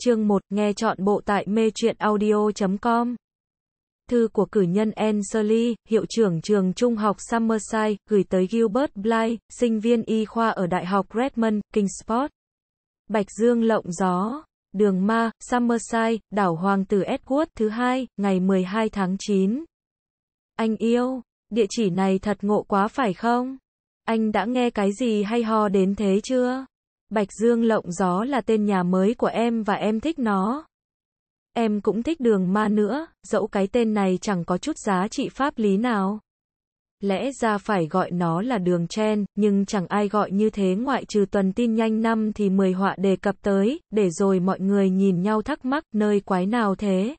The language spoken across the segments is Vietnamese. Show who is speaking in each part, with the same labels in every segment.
Speaker 1: chương 1, nghe chọn bộ tại mê truyện audio.com. Thư của cử nhân Ensley, hiệu trưởng trường trung học Summerside, gửi tới Gilbert Bly, sinh viên y khoa ở Đại học Redmond, Kingsport. Bạch Dương lộng gió, đường ma, Summerside, đảo Hoàng tử Edward thứ hai, ngày 12 tháng 9. Anh yêu, địa chỉ này thật ngộ quá phải không? Anh đã nghe cái gì hay ho đến thế chưa? Bạch Dương Lộng Gió là tên nhà mới của em và em thích nó. Em cũng thích đường ma nữa, dẫu cái tên này chẳng có chút giá trị pháp lý nào. Lẽ ra phải gọi nó là đường chen, nhưng chẳng ai gọi như thế ngoại trừ tuần tin nhanh năm thì mười họa đề cập tới, để rồi mọi người nhìn nhau thắc mắc nơi quái nào thế.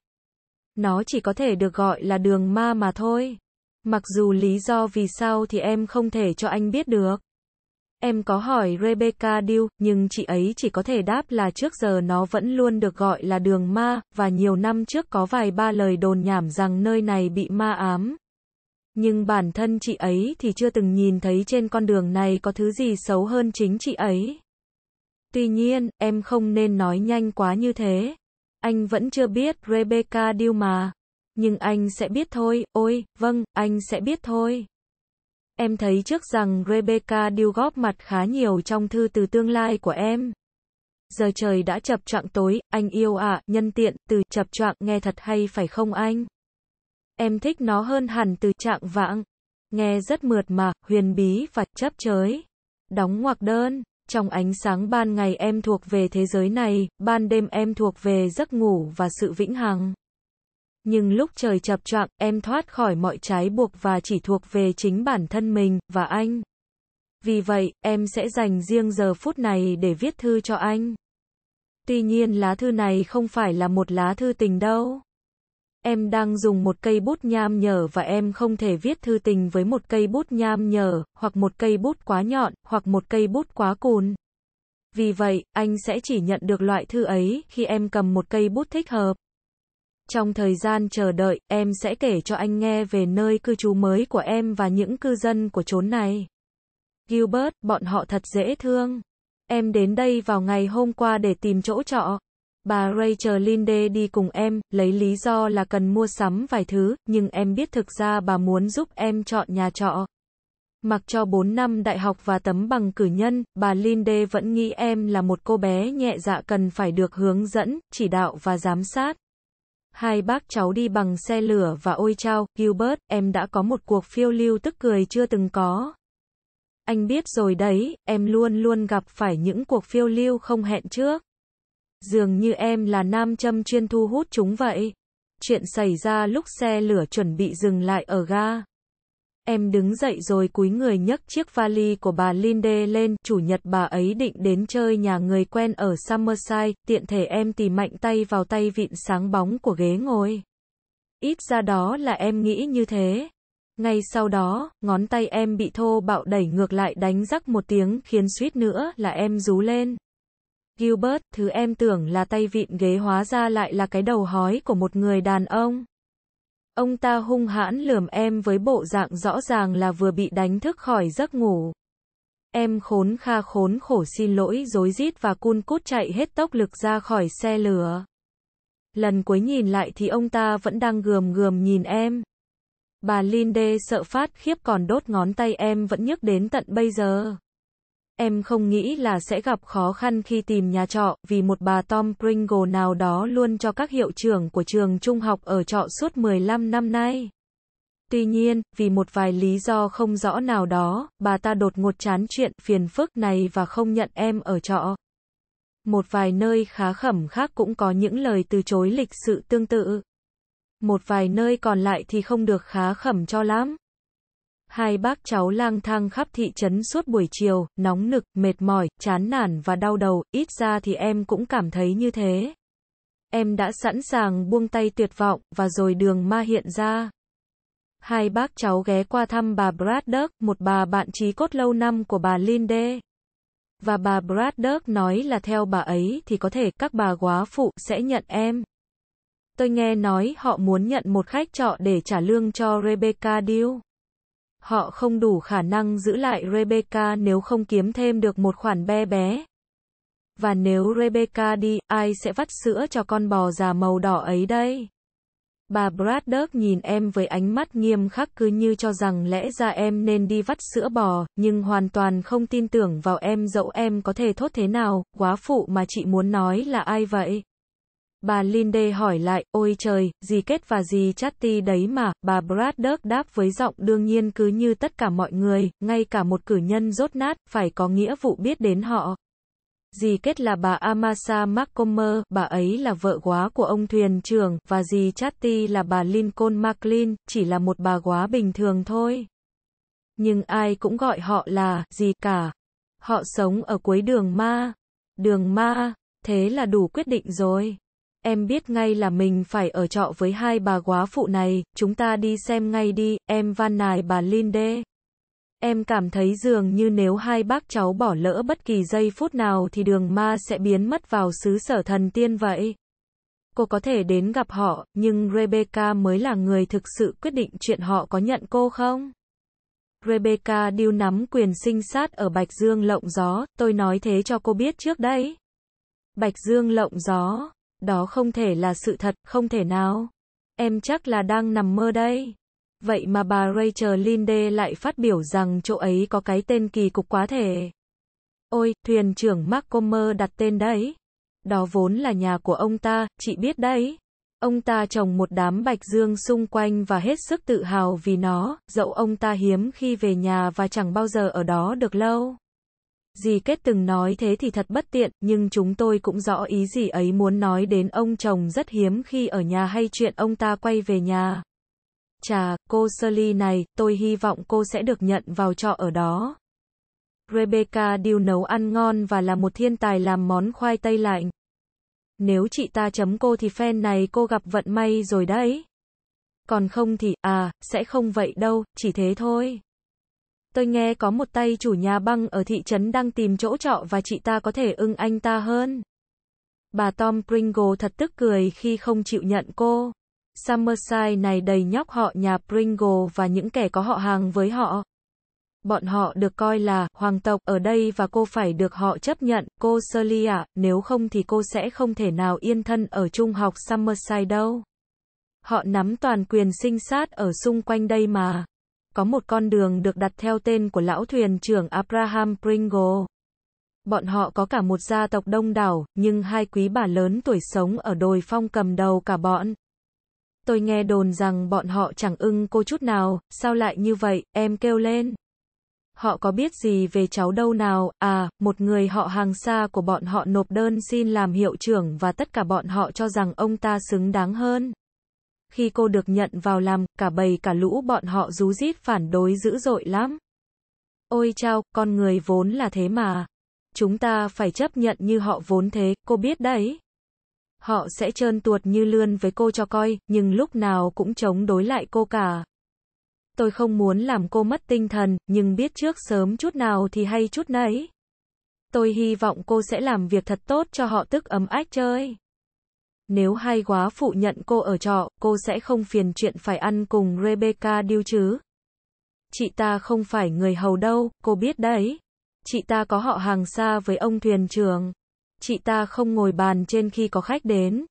Speaker 1: Nó chỉ có thể được gọi là đường ma mà thôi. Mặc dù lý do vì sao thì em không thể cho anh biết được. Em có hỏi Rebecca Dew, nhưng chị ấy chỉ có thể đáp là trước giờ nó vẫn luôn được gọi là đường ma, và nhiều năm trước có vài ba lời đồn nhảm rằng nơi này bị ma ám. Nhưng bản thân chị ấy thì chưa từng nhìn thấy trên con đường này có thứ gì xấu hơn chính chị ấy. Tuy nhiên, em không nên nói nhanh quá như thế. Anh vẫn chưa biết Rebecca Dew mà. Nhưng anh sẽ biết thôi, ôi, vâng, anh sẽ biết thôi. Em thấy trước rằng Rebecca điêu góp mặt khá nhiều trong thư từ tương lai của em. Giờ trời đã chập choạng tối, anh yêu ạ. nhân tiện, từ chập choạng nghe thật hay phải không anh? Em thích nó hơn hẳn từ trạng vãng. Nghe rất mượt mà, huyền bí và chấp chới. Đóng ngoặc đơn. Trong ánh sáng ban ngày em thuộc về thế giới này, ban đêm em thuộc về giấc ngủ và sự vĩnh hằng. Nhưng lúc trời chập choạng, em thoát khỏi mọi trái buộc và chỉ thuộc về chính bản thân mình, và anh. Vì vậy, em sẽ dành riêng giờ phút này để viết thư cho anh. Tuy nhiên lá thư này không phải là một lá thư tình đâu. Em đang dùng một cây bút nham nhở và em không thể viết thư tình với một cây bút nham nhở, hoặc một cây bút quá nhọn, hoặc một cây bút quá cùn. Vì vậy, anh sẽ chỉ nhận được loại thư ấy khi em cầm một cây bút thích hợp. Trong thời gian chờ đợi, em sẽ kể cho anh nghe về nơi cư trú mới của em và những cư dân của chốn này. Gilbert, bọn họ thật dễ thương. Em đến đây vào ngày hôm qua để tìm chỗ trọ. Bà Rachel Linde đi cùng em, lấy lý do là cần mua sắm vài thứ, nhưng em biết thực ra bà muốn giúp em chọn nhà trọ. Mặc cho 4 năm đại học và tấm bằng cử nhân, bà Linde vẫn nghĩ em là một cô bé nhẹ dạ cần phải được hướng dẫn, chỉ đạo và giám sát. Hai bác cháu đi bằng xe lửa và ôi chao, Gilbert, em đã có một cuộc phiêu lưu tức cười chưa từng có. Anh biết rồi đấy, em luôn luôn gặp phải những cuộc phiêu lưu không hẹn trước. Dường như em là nam châm chuyên thu hút chúng vậy. Chuyện xảy ra lúc xe lửa chuẩn bị dừng lại ở ga. Em đứng dậy rồi cúi người nhấc chiếc vali của bà Linde lên, chủ nhật bà ấy định đến chơi nhà người quen ở Summerside, tiện thể em tì mạnh tay vào tay vịn sáng bóng của ghế ngồi. Ít ra đó là em nghĩ như thế. Ngay sau đó, ngón tay em bị thô bạo đẩy ngược lại đánh rắc một tiếng khiến suýt nữa là em rú lên. Gilbert, thứ em tưởng là tay vịn ghế hóa ra lại là cái đầu hói của một người đàn ông. Ông ta hung hãn lườm em với bộ dạng rõ ràng là vừa bị đánh thức khỏi giấc ngủ. Em khốn kha khốn khổ xin lỗi dối rít và cun cút chạy hết tốc lực ra khỏi xe lửa. Lần cuối nhìn lại thì ông ta vẫn đang gườm gườm nhìn em. Bà Linde sợ phát khiếp còn đốt ngón tay em vẫn nhức đến tận bây giờ. Em không nghĩ là sẽ gặp khó khăn khi tìm nhà trọ, vì một bà Tom Pringle nào đó luôn cho các hiệu trưởng của trường trung học ở trọ suốt 15 năm nay. Tuy nhiên, vì một vài lý do không rõ nào đó, bà ta đột ngột chán chuyện phiền phức này và không nhận em ở trọ. Một vài nơi khá khẩm khác cũng có những lời từ chối lịch sự tương tự. Một vài nơi còn lại thì không được khá khẩm cho lắm. Hai bác cháu lang thang khắp thị trấn suốt buổi chiều, nóng nực, mệt mỏi, chán nản và đau đầu, ít ra thì em cũng cảm thấy như thế. Em đã sẵn sàng buông tay tuyệt vọng, và rồi đường ma hiện ra. Hai bác cháu ghé qua thăm bà Braddock, một bà bạn trí cốt lâu năm của bà Linde. Và bà Braddock nói là theo bà ấy thì có thể các bà quá phụ sẽ nhận em. Tôi nghe nói họ muốn nhận một khách trọ để trả lương cho Rebecca Deal họ không đủ khả năng giữ lại Rebecca nếu không kiếm thêm được một khoản bé bé. Và nếu Rebecca đi, ai sẽ vắt sữa cho con bò già màu đỏ ấy đây? Bà Braddock nhìn em với ánh mắt nghiêm khắc cứ như cho rằng lẽ ra em nên đi vắt sữa bò, nhưng hoàn toàn không tin tưởng vào em dẫu em có thể thốt thế nào, quá phụ mà chị muốn nói là ai vậy? Bà Linde hỏi lại, ôi trời, gì kết và gì Chatty đấy mà, bà Braddock đáp với giọng đương nhiên cứ như tất cả mọi người, ngay cả một cử nhân rốt nát, phải có nghĩa vụ biết đến họ. Dì kết là bà Amasa McComer, bà ấy là vợ quá của ông thuyền trưởng, và dì Chatty là bà Lincoln McLean, chỉ là một bà quá bình thường thôi. Nhưng ai cũng gọi họ là gì cả. Họ sống ở cuối đường ma. Đường ma, thế là đủ quyết định rồi. Em biết ngay là mình phải ở trọ với hai bà quá phụ này, chúng ta đi xem ngay đi, em van nài bà Linde. Em cảm thấy dường như nếu hai bác cháu bỏ lỡ bất kỳ giây phút nào thì đường ma sẽ biến mất vào xứ sở thần tiên vậy. Cô có thể đến gặp họ, nhưng Rebecca mới là người thực sự quyết định chuyện họ có nhận cô không? Rebecca điêu nắm quyền sinh sát ở Bạch Dương lộng gió, tôi nói thế cho cô biết trước đây. Bạch Dương lộng gió đó không thể là sự thật, không thể nào. Em chắc là đang nằm mơ đây. Vậy mà bà Rachel Linde lại phát biểu rằng chỗ ấy có cái tên kỳ cục quá thể. Ôi, thuyền trưởng Mark Comer đặt tên đấy. Đó vốn là nhà của ông ta, chị biết đấy. Ông ta trồng một đám bạch dương xung quanh và hết sức tự hào vì nó, dẫu ông ta hiếm khi về nhà và chẳng bao giờ ở đó được lâu. Dì kết từng nói thế thì thật bất tiện, nhưng chúng tôi cũng rõ ý gì ấy muốn nói đến ông chồng rất hiếm khi ở nhà hay chuyện ông ta quay về nhà. Chà, cô Shirley này, tôi hy vọng cô sẽ được nhận vào trọ ở đó. Rebecca Dew nấu ăn ngon và là một thiên tài làm món khoai tây lạnh. Nếu chị ta chấm cô thì fan này cô gặp vận may rồi đấy. Còn không thì, à, sẽ không vậy đâu, chỉ thế thôi. Tôi nghe có một tay chủ nhà băng ở thị trấn đang tìm chỗ trọ và chị ta có thể ưng anh ta hơn. Bà Tom Pringle thật tức cười khi không chịu nhận cô. Summerside này đầy nhóc họ nhà Pringle và những kẻ có họ hàng với họ. Bọn họ được coi là hoàng tộc ở đây và cô phải được họ chấp nhận, cô Shirley ạ, nếu không thì cô sẽ không thể nào yên thân ở trung học Summerside đâu. Họ nắm toàn quyền sinh sát ở xung quanh đây mà có một con đường được đặt theo tên của lão thuyền trưởng Abraham Pringle. Bọn họ có cả một gia tộc đông đảo, nhưng hai quý bà lớn tuổi sống ở đồi phong cầm đầu cả bọn. Tôi nghe đồn rằng bọn họ chẳng ưng cô chút nào, sao lại như vậy, em kêu lên. Họ có biết gì về cháu đâu nào, à, một người họ hàng xa của bọn họ nộp đơn xin làm hiệu trưởng và tất cả bọn họ cho rằng ông ta xứng đáng hơn khi cô được nhận vào làm, cả bầy cả lũ bọn họ rú rít phản đối dữ dội lắm. Ôi chao, con người vốn là thế mà. Chúng ta phải chấp nhận như họ vốn thế, cô biết đấy. Họ sẽ trơn tuột như lươn với cô cho coi, nhưng lúc nào cũng chống đối lại cô cả. Tôi không muốn làm cô mất tinh thần, nhưng biết trước sớm chút nào thì hay chút nấy. Tôi hy vọng cô sẽ làm việc thật tốt cho họ tức ấm ách chơi. Nếu hai quá phụ nhận cô ở trọ, cô sẽ không phiền chuyện phải ăn cùng Rebecca điêu chứ. Chị ta không phải người hầu đâu, cô biết đấy. Chị ta có họ hàng xa với ông thuyền trưởng. Chị ta không ngồi bàn trên khi có khách đến.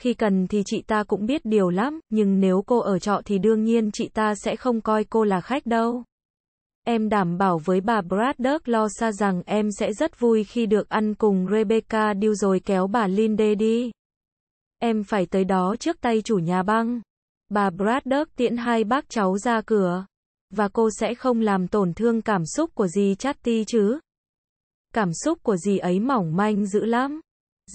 Speaker 1: Khi cần thì chị ta cũng biết điều lắm, nhưng nếu cô ở trọ thì đương nhiên chị ta sẽ không coi cô là khách đâu. Em đảm bảo với bà Braddock lo xa rằng em sẽ rất vui khi được ăn cùng Rebecca Dew rồi kéo bà Linde đi em phải tới đó trước tay chủ nhà băng. Bà Braddock tiễn hai bác cháu ra cửa. Và cô sẽ không làm tổn thương cảm xúc của dì Chatty chứ. Cảm xúc của dì ấy mỏng manh dữ lắm.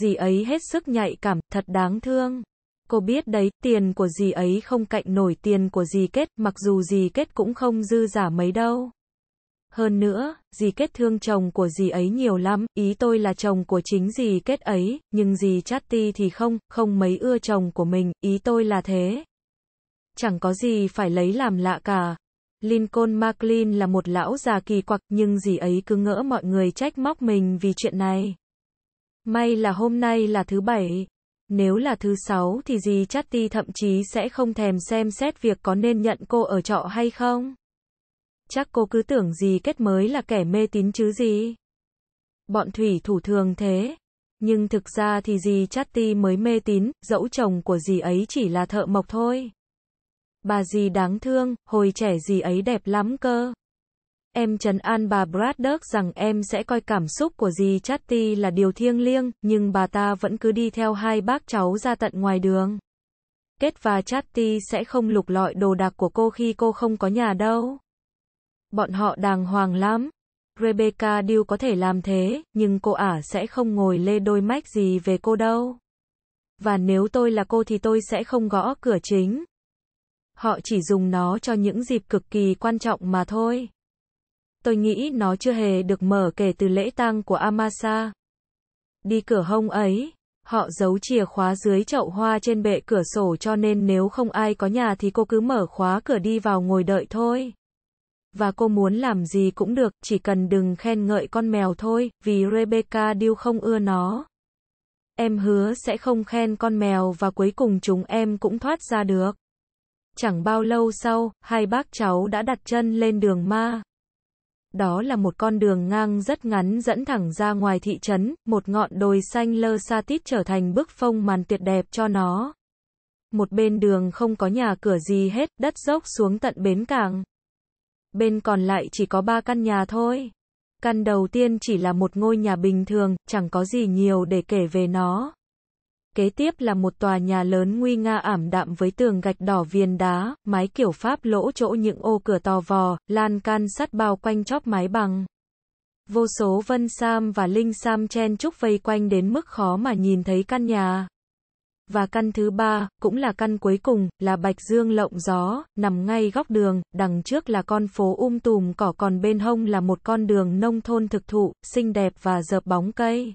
Speaker 1: Dì ấy hết sức nhạy cảm, thật đáng thương. Cô biết đấy, tiền của dì ấy không cạnh nổi tiền của dì kết, mặc dù dì kết cũng không dư giả mấy đâu. Hơn nữa, dì kết thương chồng của dì ấy nhiều lắm, ý tôi là chồng của chính dì kết ấy, nhưng dì Chatty thì không, không mấy ưa chồng của mình, ý tôi là thế. Chẳng có gì phải lấy làm lạ cả. Lincoln McLean là một lão già kỳ quặc nhưng dì ấy cứ ngỡ mọi người trách móc mình vì chuyện này. May là hôm nay là thứ bảy. Nếu là thứ sáu thì dì Chatty thậm chí sẽ không thèm xem xét việc có nên nhận cô ở trọ hay không chắc cô cứ tưởng gì kết mới là kẻ mê tín chứ gì. Bọn thủy thủ thường thế. Nhưng thực ra thì dì Chatti mới mê tín, dẫu chồng của dì ấy chỉ là thợ mộc thôi. Bà dì đáng thương, hồi trẻ dì ấy đẹp lắm cơ. Em trấn an bà Braddock rằng em sẽ coi cảm xúc của dì Chatti là điều thiêng liêng, nhưng bà ta vẫn cứ đi theo hai bác cháu ra tận ngoài đường. Kết và Chatti sẽ không lục lọi đồ đạc của cô khi cô không có nhà đâu. Bọn họ đàng hoàng lắm. Rebecca Dew có thể làm thế, nhưng cô ả sẽ không ngồi lê đôi mách gì về cô đâu. Và nếu tôi là cô thì tôi sẽ không gõ cửa chính. Họ chỉ dùng nó cho những dịp cực kỳ quan trọng mà thôi. Tôi nghĩ nó chưa hề được mở kể từ lễ tang của Amasa. Đi cửa hông ấy, họ giấu chìa khóa dưới chậu hoa trên bệ cửa sổ cho nên nếu không ai có nhà thì cô cứ mở khóa cửa đi vào ngồi đợi thôi và cô muốn làm gì cũng được, chỉ cần đừng khen ngợi con mèo thôi, vì Rebecca Dew không ưa nó. Em hứa sẽ không khen con mèo và cuối cùng chúng em cũng thoát ra được. Chẳng bao lâu sau, hai bác cháu đã đặt chân lên đường ma. Đó là một con đường ngang rất ngắn dẫn thẳng ra ngoài thị trấn, một ngọn đồi xanh lơ xa tít trở thành bức phong màn tuyệt đẹp cho nó. Một bên đường không có nhà cửa gì hết, đất dốc xuống tận bến cảng bên còn lại chỉ có ba căn nhà thôi. Căn đầu tiên chỉ là một ngôi nhà bình thường, chẳng có gì nhiều để kể về nó. Kế tiếp là một tòa nhà lớn nguy nga ảm đạm với tường gạch đỏ viền đá, mái kiểu Pháp lỗ chỗ những ô cửa to vò, lan can sắt bao quanh chóp mái bằng. Vô số Vân Sam và Linh Sam chen chúc vây quanh đến mức khó mà nhìn thấy căn nhà và căn thứ ba, cũng là căn cuối cùng, là Bạch Dương Lộng Gió, nằm ngay góc đường, đằng trước là con phố um tùm cỏ còn bên hông là một con đường nông thôn thực thụ, xinh đẹp và dợp bóng cây.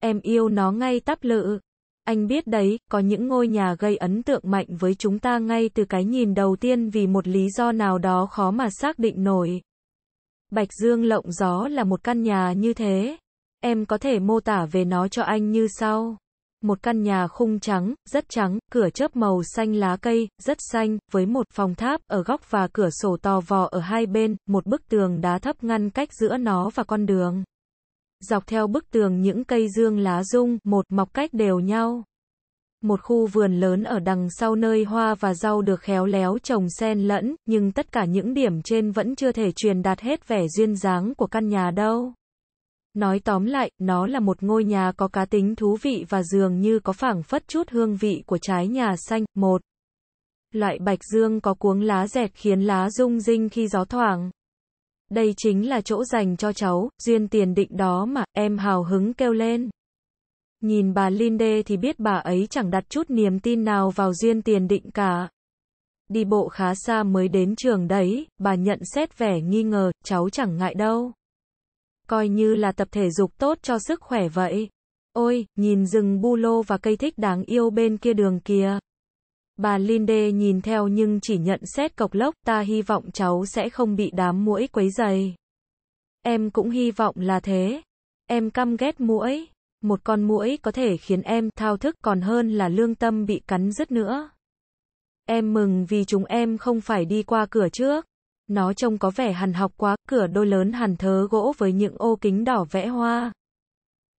Speaker 1: Em yêu nó ngay tắp lự. Anh biết đấy, có những ngôi nhà gây ấn tượng mạnh với chúng ta ngay từ cái nhìn đầu tiên vì một lý do nào đó khó mà xác định nổi. Bạch Dương Lộng Gió là một căn nhà như thế. Em có thể mô tả về nó cho anh như sau một căn nhà khung trắng, rất trắng, cửa chớp màu xanh lá cây, rất xanh, với một phòng tháp ở góc và cửa sổ to vò ở hai bên, một bức tường đá thấp ngăn cách giữa nó và con đường. Dọc theo bức tường những cây dương lá rung, một mọc cách đều nhau. Một khu vườn lớn ở đằng sau nơi hoa và rau được khéo léo trồng xen lẫn, nhưng tất cả những điểm trên vẫn chưa thể truyền đạt hết vẻ duyên dáng của căn nhà đâu. Nói tóm lại, nó là một ngôi nhà có cá tính thú vị và dường như có phảng phất chút hương vị của trái nhà xanh. Một Loại bạch dương có cuống lá dẹt khiến lá rung rinh khi gió thoảng. Đây chính là chỗ dành cho cháu, duyên tiền định đó mà, em hào hứng kêu lên. Nhìn bà Linde thì biết bà ấy chẳng đặt chút niềm tin nào vào duyên tiền định cả. Đi bộ khá xa mới đến trường đấy, bà nhận xét vẻ nghi ngờ, cháu chẳng ngại đâu coi như là tập thể dục tốt cho sức khỏe vậy. Ôi, nhìn rừng bu lô và cây thích đáng yêu bên kia đường kia. Bà Linde nhìn theo nhưng chỉ nhận xét cộc lốc, ta hy vọng cháu sẽ không bị đám muỗi quấy dày. Em cũng hy vọng là thế. Em căm ghét muỗi. Một con muỗi có thể khiến em thao thức còn hơn là lương tâm bị cắn rứt nữa. Em mừng vì chúng em không phải đi qua cửa trước. Nó trông có vẻ hằn học quá, cửa đôi lớn hằn thớ gỗ với những ô kính đỏ vẽ hoa.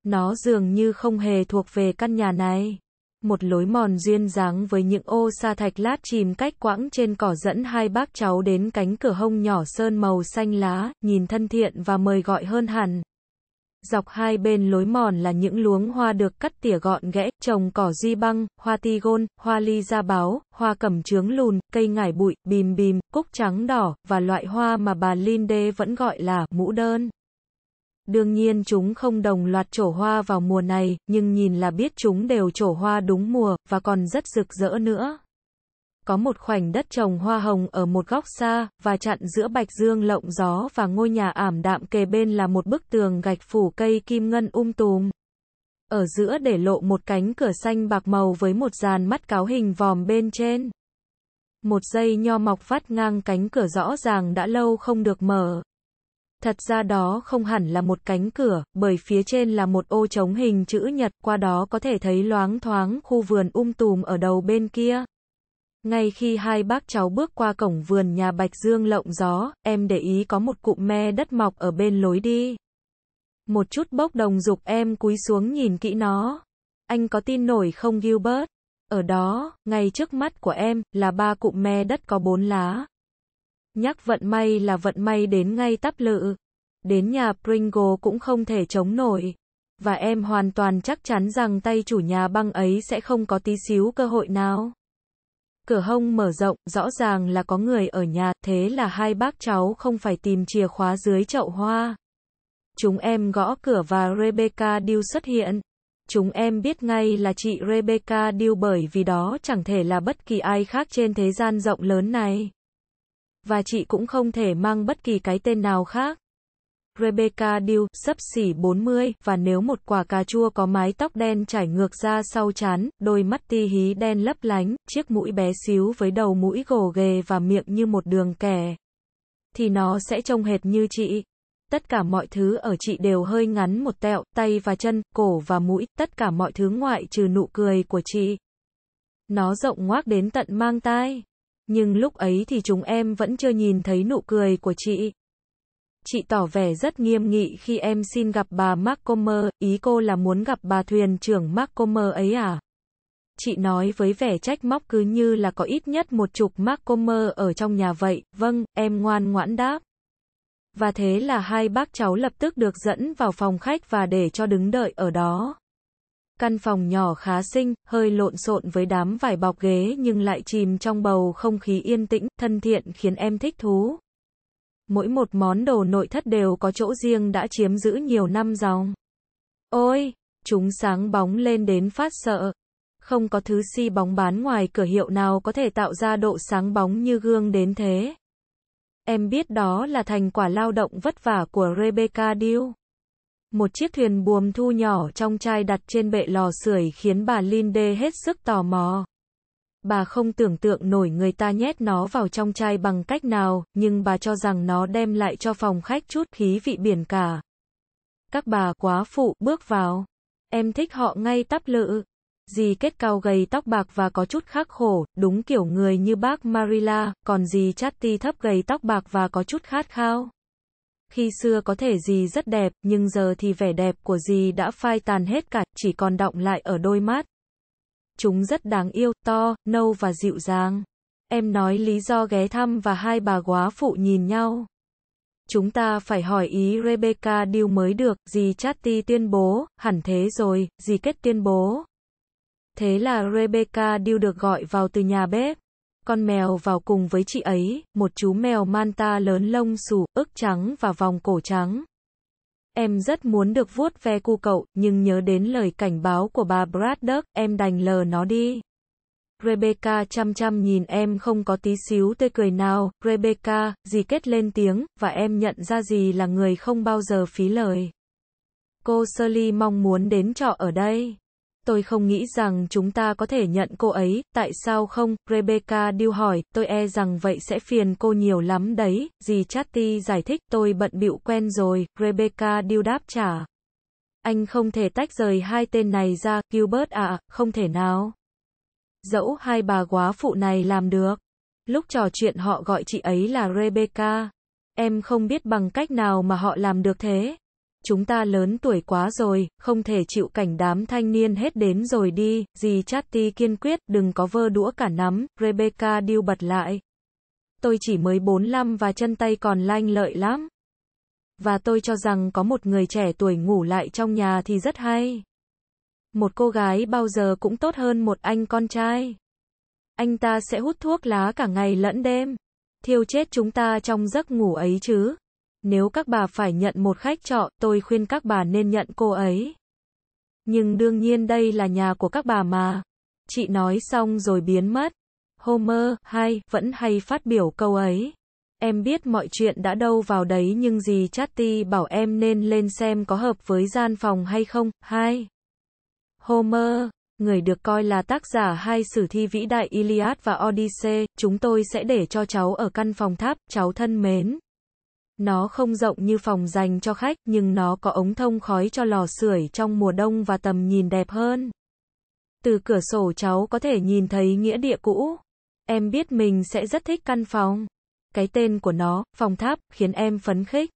Speaker 1: Nó dường như không hề thuộc về căn nhà này. Một lối mòn duyên dáng với những ô sa thạch lát chìm cách quãng trên cỏ dẫn hai bác cháu đến cánh cửa hông nhỏ sơn màu xanh lá, nhìn thân thiện và mời gọi hơn hẳn. Dọc hai bên lối mòn là những luống hoa được cắt tỉa gọn ghẽ, trồng cỏ di băng, hoa ti gôn, hoa ly da báo, hoa cẩm trướng lùn, cây ngải bụi, bìm bìm, cúc trắng đỏ, và loại hoa mà bà Linde vẫn gọi là mũ đơn. Đương nhiên chúng không đồng loạt trổ hoa vào mùa này, nhưng nhìn là biết chúng đều trổ hoa đúng mùa, và còn rất rực rỡ nữa có một khoảnh đất trồng hoa hồng ở một góc xa, và chặn giữa bạch dương lộng gió và ngôi nhà ảm đạm kề bên là một bức tường gạch phủ cây kim ngân um tùm. Ở giữa để lộ một cánh cửa xanh bạc màu với một dàn mắt cáo hình vòm bên trên. Một dây nho mọc vắt ngang cánh cửa rõ ràng đã lâu không được mở. Thật ra đó không hẳn là một cánh cửa, bởi phía trên là một ô trống hình chữ nhật, qua đó có thể thấy loáng thoáng khu vườn um tùm ở đầu bên kia. Ngay khi hai bác cháu bước qua cổng vườn nhà Bạch Dương lộng gió, em để ý có một cụm me đất mọc ở bên lối đi. Một chút bốc đồng dục em cúi xuống nhìn kỹ nó. Anh có tin nổi không Gilbert? Ở đó, ngay trước mắt của em, là ba cụm me đất có bốn lá. Nhắc vận may là vận may đến ngay tắp lự. Đến nhà Pringle cũng không thể chống nổi. Và em hoàn toàn chắc chắn rằng tay chủ nhà băng ấy sẽ không có tí xíu cơ hội nào cửa hông mở rộng, rõ ràng là có người ở nhà, thế là hai bác cháu không phải tìm chìa khóa dưới chậu hoa. Chúng em gõ cửa và Rebecca Dew xuất hiện. Chúng em biết ngay là chị Rebecca Dew bởi vì đó chẳng thể là bất kỳ ai khác trên thế gian rộng lớn này. Và chị cũng không thể mang bất kỳ cái tên nào khác. Rebecca Deal, sấp xỉ 40, và nếu một quả cà chua có mái tóc đen trải ngược ra sau chán, đôi mắt ti hí đen lấp lánh, chiếc mũi bé xíu với đầu mũi gồ ghề và miệng như một đường kẻ, thì nó sẽ trông hệt như chị. Tất cả mọi thứ ở chị đều hơi ngắn một tẹo, tay và chân, cổ và mũi, tất cả mọi thứ ngoại trừ nụ cười của chị. Nó rộng ngoác đến tận mang tai. Nhưng lúc ấy thì chúng em vẫn chưa nhìn thấy nụ cười của chị chị tỏ vẻ rất nghiêm nghị khi em xin gặp bà Marcomer, ý cô là muốn gặp bà thuyền trưởng Marcomer ấy à? Chị nói với vẻ trách móc cứ như là có ít nhất một chục Marcomer ở trong nhà vậy, vâng, em ngoan ngoãn đáp. Và thế là hai bác cháu lập tức được dẫn vào phòng khách và để cho đứng đợi ở đó. Căn phòng nhỏ khá xinh, hơi lộn xộn với đám vải bọc ghế nhưng lại chìm trong bầu không khí yên tĩnh, thân thiện khiến em thích thú mỗi một món đồ nội thất đều có chỗ riêng đã chiếm giữ nhiều năm dòng. Ôi, chúng sáng bóng lên đến phát sợ. Không có thứ si bóng bán ngoài cửa hiệu nào có thể tạo ra độ sáng bóng như gương đến thế. Em biết đó là thành quả lao động vất vả của Rebecca Deal. Một chiếc thuyền buồm thu nhỏ trong chai đặt trên bệ lò sưởi khiến bà Linde hết sức tò mò. Bà không tưởng tượng nổi người ta nhét nó vào trong chai bằng cách nào, nhưng bà cho rằng nó đem lại cho phòng khách chút khí vị biển cả. Các bà quá phụ bước vào. Em thích họ ngay tắp lự. Dì kết cao gầy tóc bạc và có chút khắc khổ, đúng kiểu người như bác Marilla, còn dì Chatty thấp gầy tóc bạc và có chút khát khao. Khi xưa có thể dì rất đẹp, nhưng giờ thì vẻ đẹp của dì đã phai tàn hết cả, chỉ còn đọng lại ở đôi mắt chúng rất đáng yêu, to, nâu và dịu dàng. Em nói lý do ghé thăm và hai bà quá phụ nhìn nhau. Chúng ta phải hỏi ý Rebecca điều mới được, gì Chatty tuyên bố, hẳn thế rồi, gì kết tuyên bố. Thế là Rebecca điều được gọi vào từ nhà bếp. Con mèo vào cùng với chị ấy, một chú mèo manta lớn lông xù, ức trắng và vòng cổ trắng. Em rất muốn được vuốt ve cu cậu, nhưng nhớ đến lời cảnh báo của bà Braddock, em đành lờ nó đi. Rebecca chăm chăm nhìn em không có tí xíu tê cười nào, Rebecca, dì kết lên tiếng, và em nhận ra dì là người không bao giờ phí lời. Cô Shirley mong muốn đến trọ ở đây tôi không nghĩ rằng chúng ta có thể nhận cô ấy, tại sao không? Rebecca điêu hỏi, tôi e rằng vậy sẽ phiền cô nhiều lắm đấy, dì Chatty giải thích, tôi bận bịu quen rồi, Rebecca điêu đáp trả. Anh không thể tách rời hai tên này ra, Gilbert ạ không thể nào. Dẫu hai bà quá phụ này làm được. Lúc trò chuyện họ gọi chị ấy là Rebecca. Em không biết bằng cách nào mà họ làm được thế chúng ta lớn tuổi quá rồi, không thể chịu cảnh đám thanh niên hết đến rồi đi, dì Chatty kiên quyết, đừng có vơ đũa cả nắm, Rebecca điêu bật lại. Tôi chỉ mới 45 và chân tay còn lanh lợi lắm. Và tôi cho rằng có một người trẻ tuổi ngủ lại trong nhà thì rất hay. Một cô gái bao giờ cũng tốt hơn một anh con trai. Anh ta sẽ hút thuốc lá cả ngày lẫn đêm. Thiêu chết chúng ta trong giấc ngủ ấy chứ. Nếu các bà phải nhận một khách trọ, tôi khuyên các bà nên nhận cô ấy. Nhưng đương nhiên đây là nhà của các bà mà. Chị nói xong rồi biến mất. Homer, hay, vẫn hay phát biểu câu ấy. Em biết mọi chuyện đã đâu vào đấy nhưng gì Chatty bảo em nên lên xem có hợp với gian phòng hay không. Hai. Homer, người được coi là tác giả hai sử thi vĩ đại Iliad và Odyssey, chúng tôi sẽ để cho cháu ở căn phòng tháp, cháu thân mến. Nó không rộng như phòng dành cho khách, nhưng nó có ống thông khói cho lò sưởi trong mùa đông và tầm nhìn đẹp hơn. Từ cửa sổ cháu có thể nhìn thấy nghĩa địa cũ. Em biết mình sẽ rất thích căn phòng. Cái tên của nó, phòng tháp, khiến em phấn khích.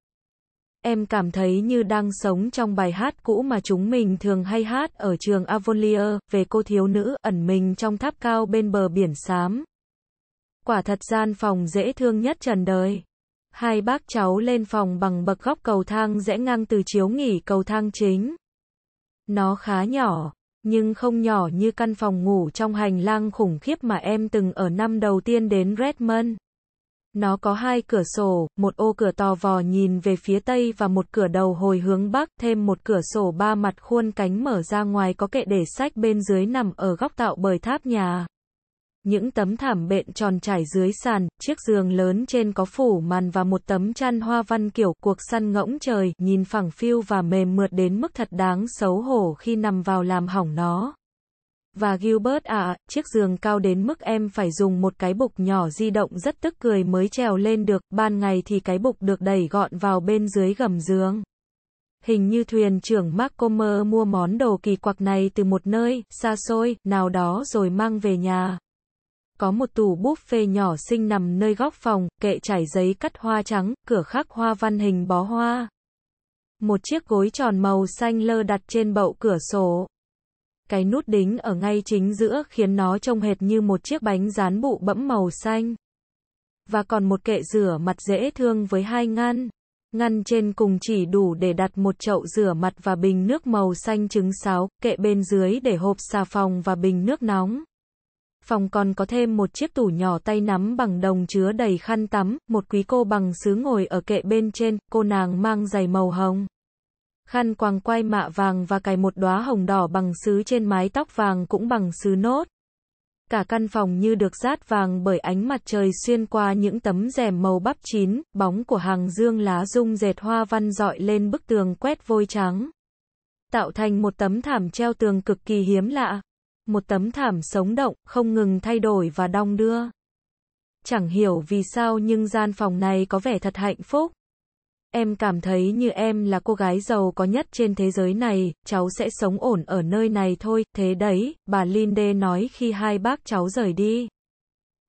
Speaker 1: Em cảm thấy như đang sống trong bài hát cũ mà chúng mình thường hay hát ở trường Avonlea, về cô thiếu nữ ẩn mình trong tháp cao bên bờ biển xám. Quả thật gian phòng dễ thương nhất trần đời hai bác cháu lên phòng bằng bậc góc cầu thang rẽ ngang từ chiếu nghỉ cầu thang chính. Nó khá nhỏ, nhưng không nhỏ như căn phòng ngủ trong hành lang khủng khiếp mà em từng ở năm đầu tiên đến Redmond. Nó có hai cửa sổ, một ô cửa to vò nhìn về phía tây và một cửa đầu hồi hướng bắc, thêm một cửa sổ ba mặt khuôn cánh mở ra ngoài có kệ để sách bên dưới nằm ở góc tạo bởi tháp nhà. Những tấm thảm bện tròn trải dưới sàn, chiếc giường lớn trên có phủ màn và một tấm chăn hoa văn kiểu cuộc săn ngỗng trời, nhìn phẳng phiu và mềm mượt đến mức thật đáng xấu hổ khi nằm vào làm hỏng nó. Và Gilbert à, chiếc giường cao đến mức em phải dùng một cái bục nhỏ di động rất tức cười mới trèo lên được, ban ngày thì cái bục được đẩy gọn vào bên dưới gầm giường. Hình như thuyền trưởng Mark Comer mua món đồ kỳ quặc này từ một nơi, xa xôi, nào đó rồi mang về nhà có một tủ buffet nhỏ xinh nằm nơi góc phòng, kệ trải giấy cắt hoa trắng, cửa khắc hoa văn hình bó hoa. Một chiếc gối tròn màu xanh lơ đặt trên bậu cửa sổ. Cái nút đính ở ngay chính giữa khiến nó trông hệt như một chiếc bánh rán bụ bẫm màu xanh. Và còn một kệ rửa mặt dễ thương với hai ngăn. Ngăn trên cùng chỉ đủ để đặt một chậu rửa mặt và bình nước màu xanh trứng sáo, kệ bên dưới để hộp xà phòng và bình nước nóng phòng còn có thêm một chiếc tủ nhỏ tay nắm bằng đồng chứa đầy khăn tắm, một quý cô bằng sứ ngồi ở kệ bên trên, cô nàng mang giày màu hồng. Khăn quàng quay mạ vàng và cài một đóa hồng đỏ bằng sứ trên mái tóc vàng cũng bằng sứ nốt. Cả căn phòng như được rát vàng bởi ánh mặt trời xuyên qua những tấm rèm màu bắp chín, bóng của hàng dương lá rung dệt hoa văn dọi lên bức tường quét vôi trắng. Tạo thành một tấm thảm treo tường cực kỳ hiếm lạ một tấm thảm sống động, không ngừng thay đổi và đong đưa. Chẳng hiểu vì sao nhưng gian phòng này có vẻ thật hạnh phúc. Em cảm thấy như em là cô gái giàu có nhất trên thế giới này, cháu sẽ sống ổn ở nơi này thôi, thế đấy, bà Linde nói khi hai bác cháu rời đi.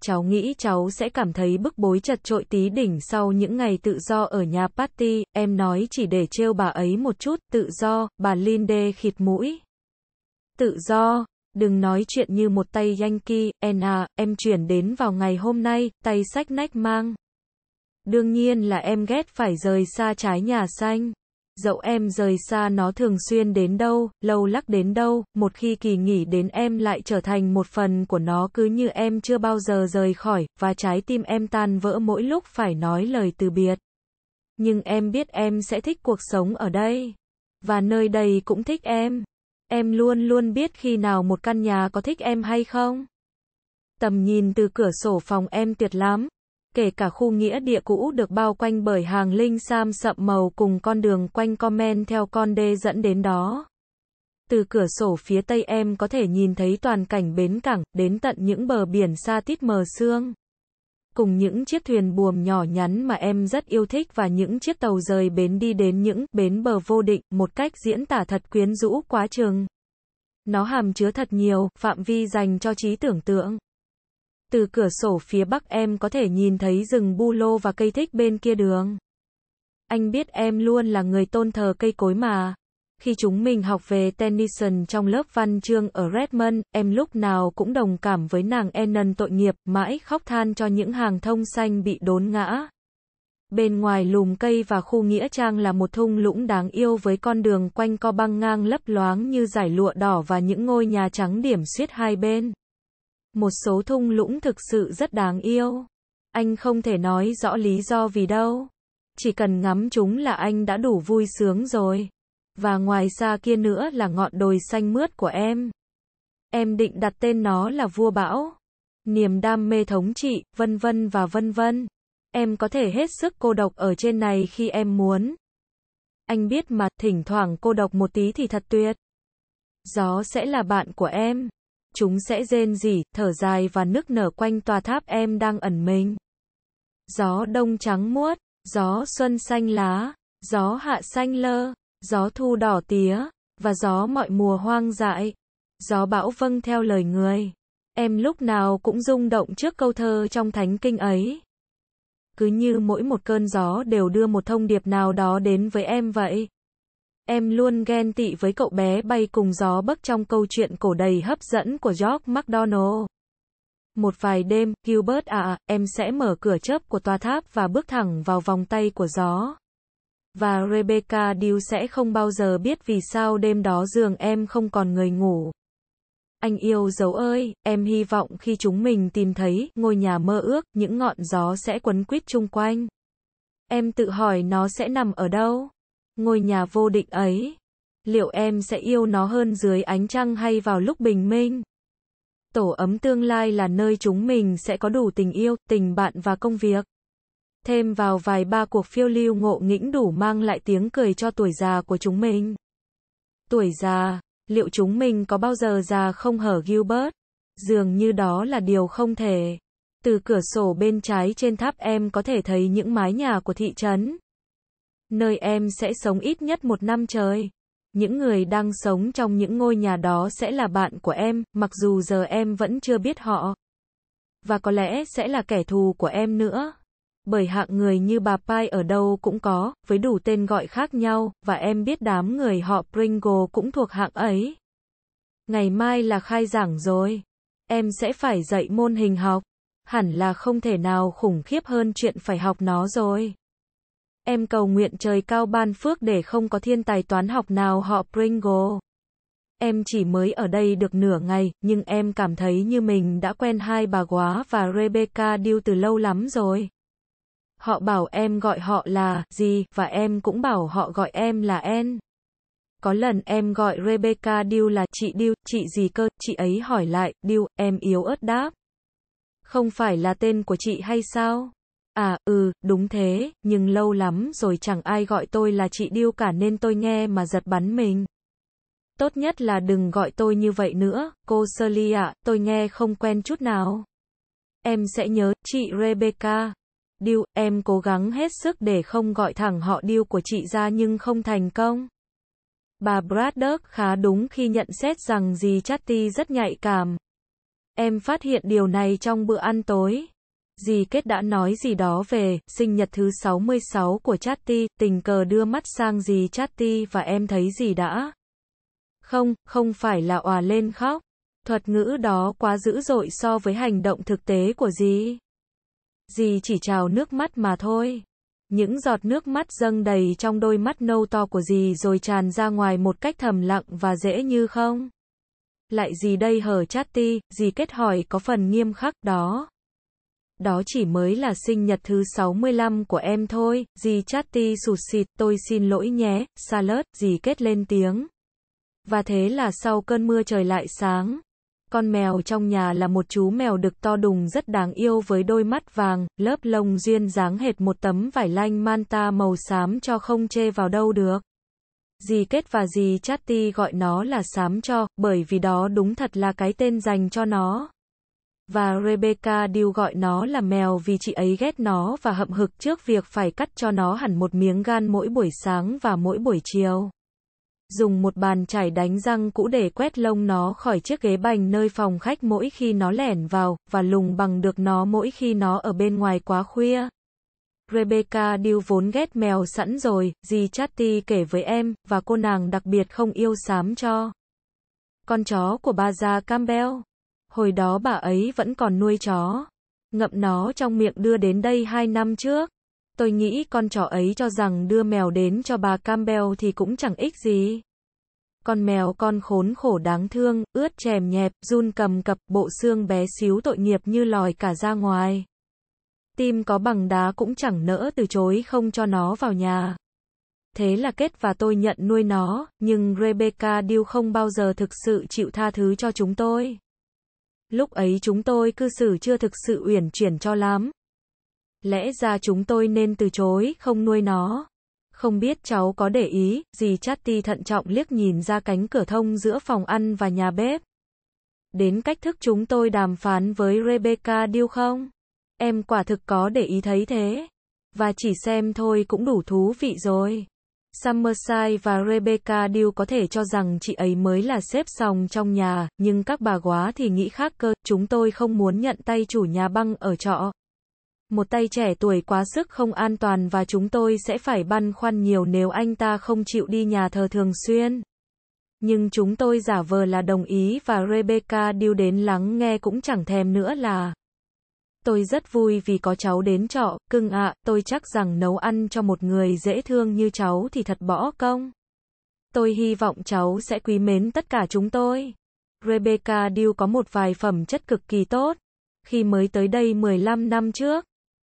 Speaker 1: Cháu nghĩ cháu sẽ cảm thấy bức bối chật trội tí đỉnh sau những ngày tự do ở nhà Patty, em nói chỉ để trêu bà ấy một chút, tự do, bà Linde khịt mũi. Tự do, Đừng nói chuyện như một tay Yankee, Anna, em chuyển đến vào ngày hôm nay, tay sách nách mang. Đương nhiên là em ghét phải rời xa trái nhà xanh. Dẫu em rời xa nó thường xuyên đến đâu, lâu lắc đến đâu, một khi kỳ nghỉ đến em lại trở thành một phần của nó cứ như em chưa bao giờ rời khỏi, và trái tim em tan vỡ mỗi lúc phải nói lời từ biệt. Nhưng em biết em sẽ thích cuộc sống ở đây. Và nơi đây cũng thích em. Em luôn luôn biết khi nào một căn nhà có thích em hay không. Tầm nhìn từ cửa sổ phòng em tuyệt lắm. Kể cả khu nghĩa địa cũ được bao quanh bởi hàng linh sam sậm màu cùng con đường quanh comment theo con đê dẫn đến đó. Từ cửa sổ phía tây em có thể nhìn thấy toàn cảnh bến cảng, đến tận những bờ biển xa tít mờ sương cùng những chiếc thuyền buồm nhỏ nhắn mà em rất yêu thích và những chiếc tàu rời bến đi đến những bến bờ vô định, một cách diễn tả thật quyến rũ quá trường. Nó hàm chứa thật nhiều, phạm vi dành cho trí tưởng tượng. Từ cửa sổ phía bắc em có thể nhìn thấy rừng bu lô và cây thích bên kia đường. Anh biết em luôn là người tôn thờ cây cối mà. Khi chúng mình học về Tennyson trong lớp văn chương ở Redmond, em lúc nào cũng đồng cảm với nàng Enon tội nghiệp, mãi khóc than cho những hàng thông xanh bị đốn ngã. Bên ngoài lùm cây và khu nghĩa trang là một thung lũng đáng yêu với con đường quanh co băng ngang lấp loáng như giải lụa đỏ và những ngôi nhà trắng điểm xuyết hai bên. Một số thung lũng thực sự rất đáng yêu. Anh không thể nói rõ lý do vì đâu. Chỉ cần ngắm chúng là anh đã đủ vui sướng rồi. Và ngoài xa kia nữa là ngọn đồi xanh mướt của em. Em định đặt tên nó là vua bão. Niềm đam mê thống trị, vân vân và vân vân. Em có thể hết sức cô độc ở trên này khi em muốn. Anh biết mà, thỉnh thoảng cô độc một tí thì thật tuyệt. Gió sẽ là bạn của em. Chúng sẽ rên rỉ, thở dài và nức nở quanh tòa tháp em đang ẩn mình. Gió đông trắng muốt, gió xuân xanh lá, gió hạ xanh lơ gió thu đỏ tía, và gió mọi mùa hoang dại, gió bão vâng theo lời người. Em lúc nào cũng rung động trước câu thơ trong thánh kinh ấy. Cứ như mỗi một cơn gió đều đưa một thông điệp nào đó đến với em vậy. Em luôn ghen tị với cậu bé bay cùng gió bấc trong câu chuyện cổ đầy hấp dẫn của George MacDonald. Một vài đêm, Gilbert ạ, à, em sẽ mở cửa chớp của tòa tháp và bước thẳng vào vòng tay của gió. Và Rebecca Dew sẽ không bao giờ biết vì sao đêm đó giường em không còn người ngủ. Anh yêu dấu ơi, em hy vọng khi chúng mình tìm thấy ngôi nhà mơ ước, những ngọn gió sẽ quấn quýt chung quanh. Em tự hỏi nó sẽ nằm ở đâu? Ngôi nhà vô định ấy. Liệu em sẽ yêu nó hơn dưới ánh trăng hay vào lúc bình minh? Tổ ấm tương lai là nơi chúng mình sẽ có đủ tình yêu, tình bạn và công việc thêm vào vài ba cuộc phiêu lưu ngộ nghĩnh đủ mang lại tiếng cười cho tuổi già của chúng mình. Tuổi già, liệu chúng mình có bao giờ già không hở Gilbert? Dường như đó là điều không thể. Từ cửa sổ bên trái trên tháp em có thể thấy những mái nhà của thị trấn. Nơi em sẽ sống ít nhất một năm trời. Những người đang sống trong những ngôi nhà đó sẽ là bạn của em, mặc dù giờ em vẫn chưa biết họ. Và có lẽ sẽ là kẻ thù của em nữa bởi hạng người như bà Pai ở đâu cũng có, với đủ tên gọi khác nhau, và em biết đám người họ Pringle cũng thuộc hạng ấy. Ngày mai là khai giảng rồi. Em sẽ phải dạy môn hình học. Hẳn là không thể nào khủng khiếp hơn chuyện phải học nó rồi. Em cầu nguyện trời cao ban phước để không có thiên tài toán học nào họ Pringle. Em chỉ mới ở đây được nửa ngày, nhưng em cảm thấy như mình đã quen hai bà quá và Rebecca Dew từ lâu lắm rồi. Họ bảo em gọi họ là gì và em cũng bảo họ gọi em là En. Có lần em gọi Rebecca Dew là chị Dew, chị gì cơ, chị ấy hỏi lại, Dew, em yếu ớt đáp. Không phải là tên của chị hay sao? À, ừ, đúng thế, nhưng lâu lắm rồi chẳng ai gọi tôi là chị Điêu cả nên tôi nghe mà giật bắn mình. Tốt nhất là đừng gọi tôi như vậy nữa, cô Shirley ạ, tôi nghe không quen chút nào. Em sẽ nhớ, chị Rebecca điêu, em cố gắng hết sức để không gọi thẳng họ điêu của chị ra nhưng không thành công. Bà Braddock khá đúng khi nhận xét rằng dì Chatty rất nhạy cảm. Em phát hiện điều này trong bữa ăn tối. Dì Kết đã nói gì đó về sinh nhật thứ 66 của Chatty, tình cờ đưa mắt sang dì Chatty và em thấy gì đã. Không, không phải là òa lên khóc. Thuật ngữ đó quá dữ dội so với hành động thực tế của dì. Dì chỉ trào nước mắt mà thôi. Những giọt nước mắt dâng đầy trong đôi mắt nâu to của dì rồi tràn ra ngoài một cách thầm lặng và dễ như không. Lại dì đây hở chát ti, dì kết hỏi có phần nghiêm khắc đó. Đó chỉ mới là sinh nhật thứ 65 của em thôi, dì chát ti sụt xịt, tôi xin lỗi nhé, xa lớt, dì kết lên tiếng. Và thế là sau cơn mưa trời lại sáng, con mèo trong nhà là một chú mèo đực to đùng rất đáng yêu với đôi mắt vàng, lớp lông duyên dáng hệt một tấm vải lanh manta màu xám cho không chê vào đâu được. Dì kết và dì Chatty gọi nó là xám cho, bởi vì đó đúng thật là cái tên dành cho nó. Và Rebecca Dew gọi nó là mèo vì chị ấy ghét nó và hậm hực trước việc phải cắt cho nó hẳn một miếng gan mỗi buổi sáng và mỗi buổi chiều dùng một bàn chải đánh răng cũ để quét lông nó khỏi chiếc ghế bành nơi phòng khách mỗi khi nó lẻn vào, và lùng bằng được nó mỗi khi nó ở bên ngoài quá khuya. Rebecca Dew vốn ghét mèo sẵn rồi, dì Chatty kể với em, và cô nàng đặc biệt không yêu sám cho. Con chó của bà già Campbell. Hồi đó bà ấy vẫn còn nuôi chó. Ngậm nó trong miệng đưa đến đây hai năm trước. Tôi nghĩ con chó ấy cho rằng đưa mèo đến cho bà Campbell thì cũng chẳng ích gì. Con mèo con khốn khổ đáng thương, ướt chèm nhẹp, run cầm cập, bộ xương bé xíu tội nghiệp như lòi cả ra ngoài. Tim có bằng đá cũng chẳng nỡ từ chối không cho nó vào nhà. Thế là kết và tôi nhận nuôi nó, nhưng Rebecca Dew không bao giờ thực sự chịu tha thứ cho chúng tôi. Lúc ấy chúng tôi cư xử chưa thực sự uyển chuyển cho lắm, lẽ ra chúng tôi nên từ chối, không nuôi nó. Không biết cháu có để ý, dì Chatty thận trọng liếc nhìn ra cánh cửa thông giữa phòng ăn và nhà bếp. Đến cách thức chúng tôi đàm phán với Rebecca điêu không? Em quả thực có để ý thấy thế. Và chỉ xem thôi cũng đủ thú vị rồi. Summerside và Rebecca Dew có thể cho rằng chị ấy mới là xếp xong trong nhà, nhưng các bà quá thì nghĩ khác cơ, chúng tôi không muốn nhận tay chủ nhà băng ở trọ một tay trẻ tuổi quá sức không an toàn và chúng tôi sẽ phải băn khoăn nhiều nếu anh ta không chịu đi nhà thờ thường xuyên. Nhưng chúng tôi giả vờ là đồng ý và Rebecca điêu đến lắng nghe cũng chẳng thèm nữa là. Tôi rất vui vì có cháu đến trọ, cưng ạ, à, tôi chắc rằng nấu ăn cho một người dễ thương như cháu thì thật bỏ công. Tôi hy vọng cháu sẽ quý mến tất cả chúng tôi. Rebecca Dew có một vài phẩm chất cực kỳ tốt. Khi mới tới đây 15 năm trước,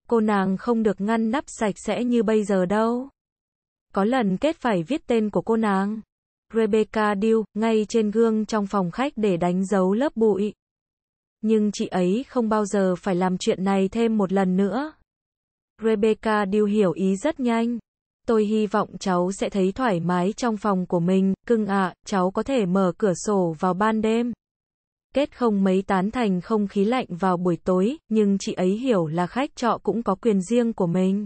Speaker 1: cô nàng không được ngăn nắp sạch sẽ như bây giờ đâu. Có lần kết phải viết tên của cô nàng, Rebecca Dew, ngay trên gương trong phòng khách để đánh dấu lớp bụi. Nhưng chị ấy không bao giờ phải làm chuyện này thêm một lần nữa. Rebecca Dew hiểu ý rất nhanh. Tôi hy vọng cháu sẽ thấy thoải mái trong phòng của mình, cưng ạ, à, cháu có thể mở cửa sổ vào ban đêm. Kết không mấy tán thành không khí lạnh vào buổi tối, nhưng chị ấy hiểu là khách trọ cũng có quyền riêng của mình.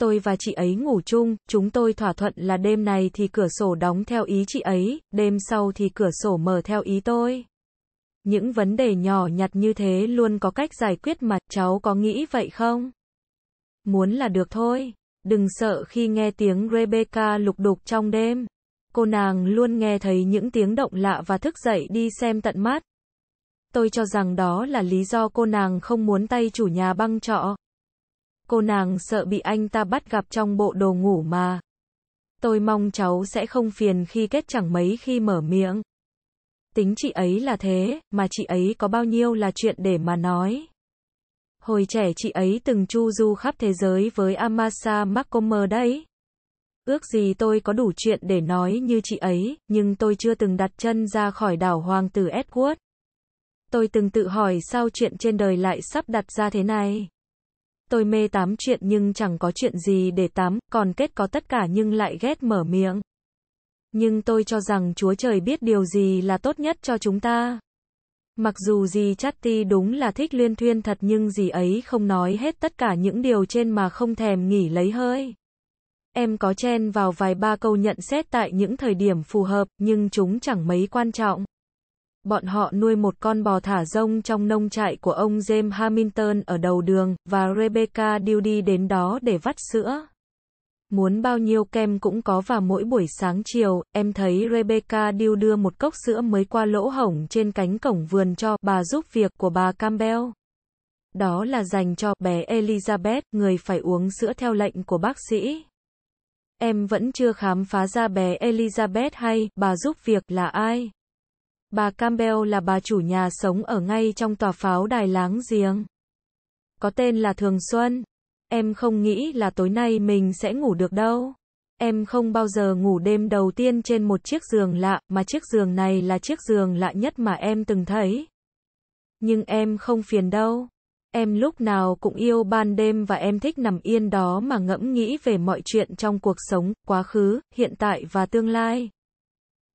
Speaker 1: Tôi và chị ấy ngủ chung, chúng tôi thỏa thuận là đêm này thì cửa sổ đóng theo ý chị ấy, đêm sau thì cửa sổ mở theo ý tôi. Những vấn đề nhỏ nhặt như thế luôn có cách giải quyết mà, cháu có nghĩ vậy không? Muốn là được thôi, đừng sợ khi nghe tiếng Rebecca lục đục trong đêm. Cô nàng luôn nghe thấy những tiếng động lạ và thức dậy đi xem tận mắt. Tôi cho rằng đó là lý do cô nàng không muốn tay chủ nhà băng trọ. Cô nàng sợ bị anh ta bắt gặp trong bộ đồ ngủ mà. Tôi mong cháu sẽ không phiền khi kết chẳng mấy khi mở miệng. Tính chị ấy là thế, mà chị ấy có bao nhiêu là chuyện để mà nói. Hồi trẻ chị ấy từng chu du khắp thế giới với Amasa macomber đấy. Ước gì tôi có đủ chuyện để nói như chị ấy, nhưng tôi chưa từng đặt chân ra khỏi đảo Hoàng tử Edward. Tôi từng tự hỏi sao chuyện trên đời lại sắp đặt ra thế này. Tôi mê tám chuyện nhưng chẳng có chuyện gì để tám, còn kết có tất cả nhưng lại ghét mở miệng. Nhưng tôi cho rằng Chúa Trời biết điều gì là tốt nhất cho chúng ta. Mặc dù gì chatty đúng là thích liên thuyên thật nhưng gì ấy không nói hết tất cả những điều trên mà không thèm nghỉ lấy hơi. Em có chen vào vài ba câu nhận xét tại những thời điểm phù hợp nhưng chúng chẳng mấy quan trọng bọn họ nuôi một con bò thả rông trong nông trại của ông James Hamilton ở đầu đường, và Rebecca đi đến đó để vắt sữa. Muốn bao nhiêu kem cũng có và mỗi buổi sáng chiều, em thấy Rebecca Dill đưa một cốc sữa mới qua lỗ hổng trên cánh cổng vườn cho bà giúp việc của bà Campbell. Đó là dành cho bé Elizabeth, người phải uống sữa theo lệnh của bác sĩ. Em vẫn chưa khám phá ra bé Elizabeth hay bà giúp việc là ai. Bà Campbell là bà chủ nhà sống ở ngay trong tòa pháo đài láng giềng. Có tên là Thường Xuân. Em không nghĩ là tối nay mình sẽ ngủ được đâu. Em không bao giờ ngủ đêm đầu tiên trên một chiếc giường lạ, mà chiếc giường này là chiếc giường lạ nhất mà em từng thấy. Nhưng em không phiền đâu. Em lúc nào cũng yêu ban đêm và em thích nằm yên đó mà ngẫm nghĩ về mọi chuyện trong cuộc sống, quá khứ, hiện tại và tương lai.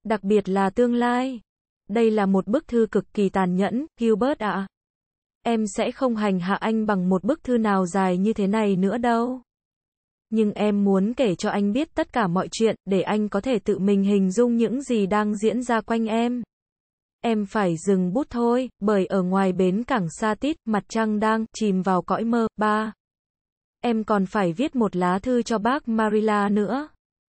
Speaker 1: Đặc biệt là tương lai. Đây là một bức thư cực kỳ tàn nhẫn, Gilbert ạ. À. Em sẽ không hành hạ anh bằng một bức thư nào dài như thế này nữa đâu. Nhưng em muốn kể cho anh biết tất cả mọi chuyện, để anh có thể tự mình hình dung những gì đang diễn ra quanh em. Em phải dừng bút thôi, bởi ở ngoài bến cảng xa tít, mặt trăng đang chìm vào cõi mơ. ba Em còn phải viết một lá thư cho bác Marilla nữa.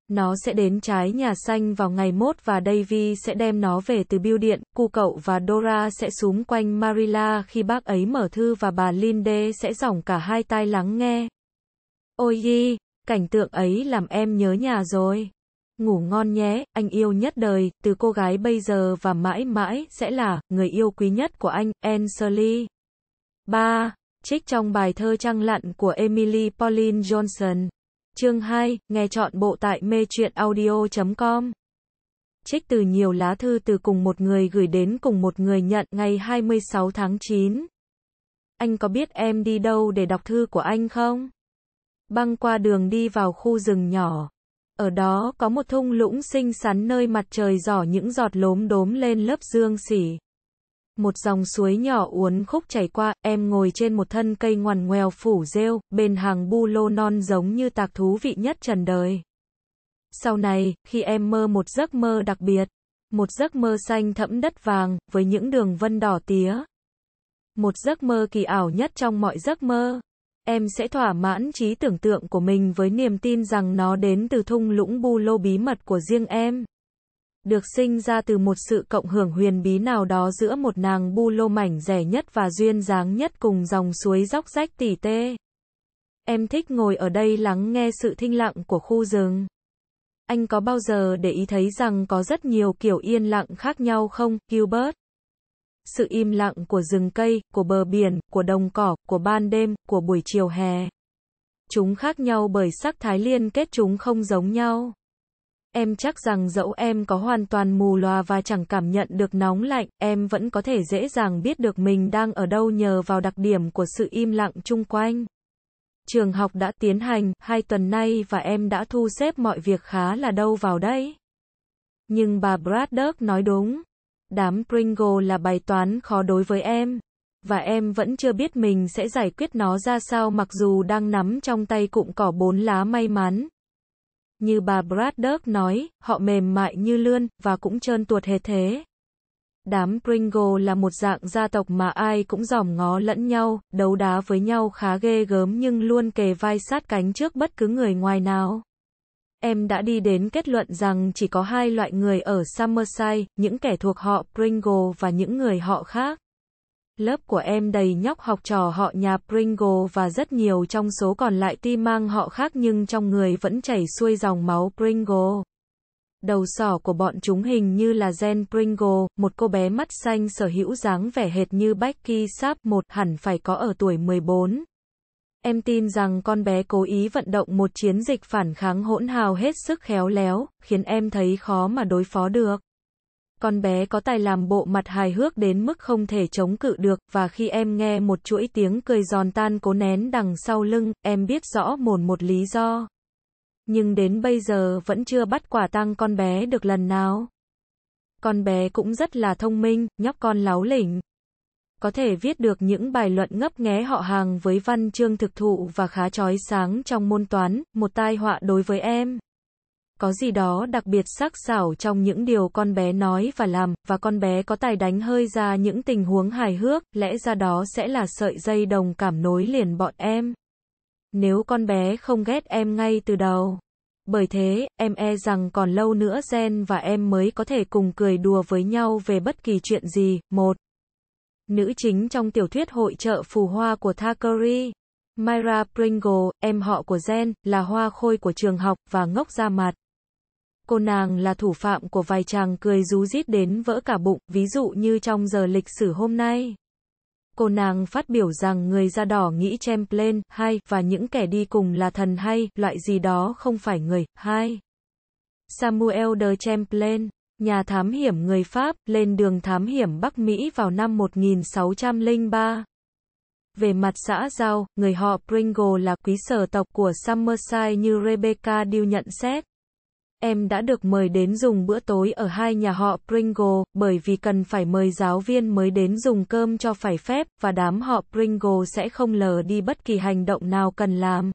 Speaker 1: Nó sẽ đến trái nhà xanh vào ngày mốt và Davy sẽ đem nó về từ biêu điện. Cu cậu và Dora sẽ súm quanh Marilla khi bác ấy mở thư và bà Linde sẽ giỏng cả hai tai lắng nghe. Ôi ghi, cảnh tượng ấy làm em nhớ nhà rồi. Ngủ ngon nhé, anh yêu nhất đời, từ cô gái bây giờ và mãi mãi sẽ là người yêu quý nhất của anh, Ansley. 3. Trích trong bài thơ trăng lặn của Emily Pauline Johnson. Chương 2, nghe chọn bộ tại mê truyện audio.com. Trích từ nhiều lá thư từ cùng một người gửi đến cùng một người nhận ngày 26 tháng 9. Anh có biết em đi đâu để đọc thư của anh không? Băng qua đường đi vào khu rừng nhỏ. Ở đó có một thung lũng xinh xắn nơi mặt trời giỏ những giọt lốm đốm lên lớp dương xỉ. Một dòng suối nhỏ uốn khúc chảy qua, em ngồi trên một thân cây ngoằn ngoèo phủ rêu, bên hàng bu lô non giống như tạc thú vị nhất trần đời. Sau này, khi em mơ một giấc mơ đặc biệt, một giấc mơ xanh thẫm đất vàng, với những đường vân đỏ tía. Một giấc mơ kỳ ảo nhất trong mọi giấc mơ. Em sẽ thỏa mãn trí tưởng tượng của mình với niềm tin rằng nó đến từ thung lũng bu lô bí mật của riêng em được sinh ra từ một sự cộng hưởng huyền bí nào đó giữa một nàng bu lô mảnh rẻ nhất và duyên dáng nhất cùng dòng suối róc rách tỉ tê. Em thích ngồi ở đây lắng nghe sự thinh lặng của khu rừng. Anh có bao giờ để ý thấy rằng có rất nhiều kiểu yên lặng khác nhau không, Gilbert? Sự im lặng của rừng cây, của bờ biển, của đồng cỏ, của ban đêm, của buổi chiều hè. Chúng khác nhau bởi sắc thái liên kết chúng không giống nhau em chắc rằng dẫu em có hoàn toàn mù lòa và chẳng cảm nhận được nóng lạnh, em vẫn có thể dễ dàng biết được mình đang ở đâu nhờ vào đặc điểm của sự im lặng chung quanh. Trường học đã tiến hành hai tuần nay và em đã thu xếp mọi việc khá là đâu vào đây. Nhưng bà Braddock nói đúng. Đám Pringle là bài toán khó đối với em. Và em vẫn chưa biết mình sẽ giải quyết nó ra sao mặc dù đang nắm trong tay cụm cỏ bốn lá may mắn, như bà Braddock nói, họ mềm mại như lươn, và cũng trơn tuột hề thế. Đám Pringle là một dạng gia tộc mà ai cũng giỏm ngó lẫn nhau, đấu đá với nhau khá ghê gớm nhưng luôn kề vai sát cánh trước bất cứ người ngoài nào. Em đã đi đến kết luận rằng chỉ có hai loại người ở Summerside, những kẻ thuộc họ Pringle và những người họ khác. Lớp của em đầy nhóc học trò họ nhà Pringle và rất nhiều trong số còn lại ti mang họ khác nhưng trong người vẫn chảy xuôi dòng máu Pringle. Đầu sỏ của bọn chúng hình như là Jen Pringle, một cô bé mắt xanh sở hữu dáng vẻ hệt như Becky Sharp một hẳn phải có ở tuổi 14. Em tin rằng con bé cố ý vận động một chiến dịch phản kháng hỗn hào hết sức khéo léo, khiến em thấy khó mà đối phó được con bé có tài làm bộ mặt hài hước đến mức không thể chống cự được, và khi em nghe một chuỗi tiếng cười giòn tan cố nén đằng sau lưng, em biết rõ mồn một lý do. Nhưng đến bây giờ vẫn chưa bắt quả tang con bé được lần nào. Con bé cũng rất là thông minh, nhóc con láo lỉnh. Có thể viết được những bài luận ngấp nghé họ hàng với văn chương thực thụ và khá trói sáng trong môn toán, một tai họa đối với em có gì đó đặc biệt sắc sảo trong những điều con bé nói và làm, và con bé có tài đánh hơi ra những tình huống hài hước, lẽ ra đó sẽ là sợi dây đồng cảm nối liền bọn em. Nếu con bé không ghét em ngay từ đầu. Bởi thế, em e rằng còn lâu nữa Gen và em mới có thể cùng cười đùa với nhau về bất kỳ chuyện gì. Một Nữ chính trong tiểu thuyết hội trợ phù hoa của Thackeray. Myra Pringle, em họ của gen là hoa khôi của trường học và ngốc ra mặt cô nàng là thủ phạm của vài chàng cười rú rít đến vỡ cả bụng, ví dụ như trong giờ lịch sử hôm nay. Cô nàng phát biểu rằng người da đỏ nghĩ Champlain, hay và những kẻ đi cùng là thần hay, loại gì đó không phải người, hay Samuel de Champlain, nhà thám hiểm người Pháp, lên đường thám hiểm Bắc Mỹ vào năm 1603. Về mặt xã giao, người họ Pringle là quý sở tộc của Summerside như Rebecca Dew nhận xét. Em đã được mời đến dùng bữa tối ở hai nhà họ Pringle, bởi vì cần phải mời giáo viên mới đến dùng cơm cho phải phép, và đám họ Pringle sẽ không lờ đi bất kỳ hành động nào cần làm.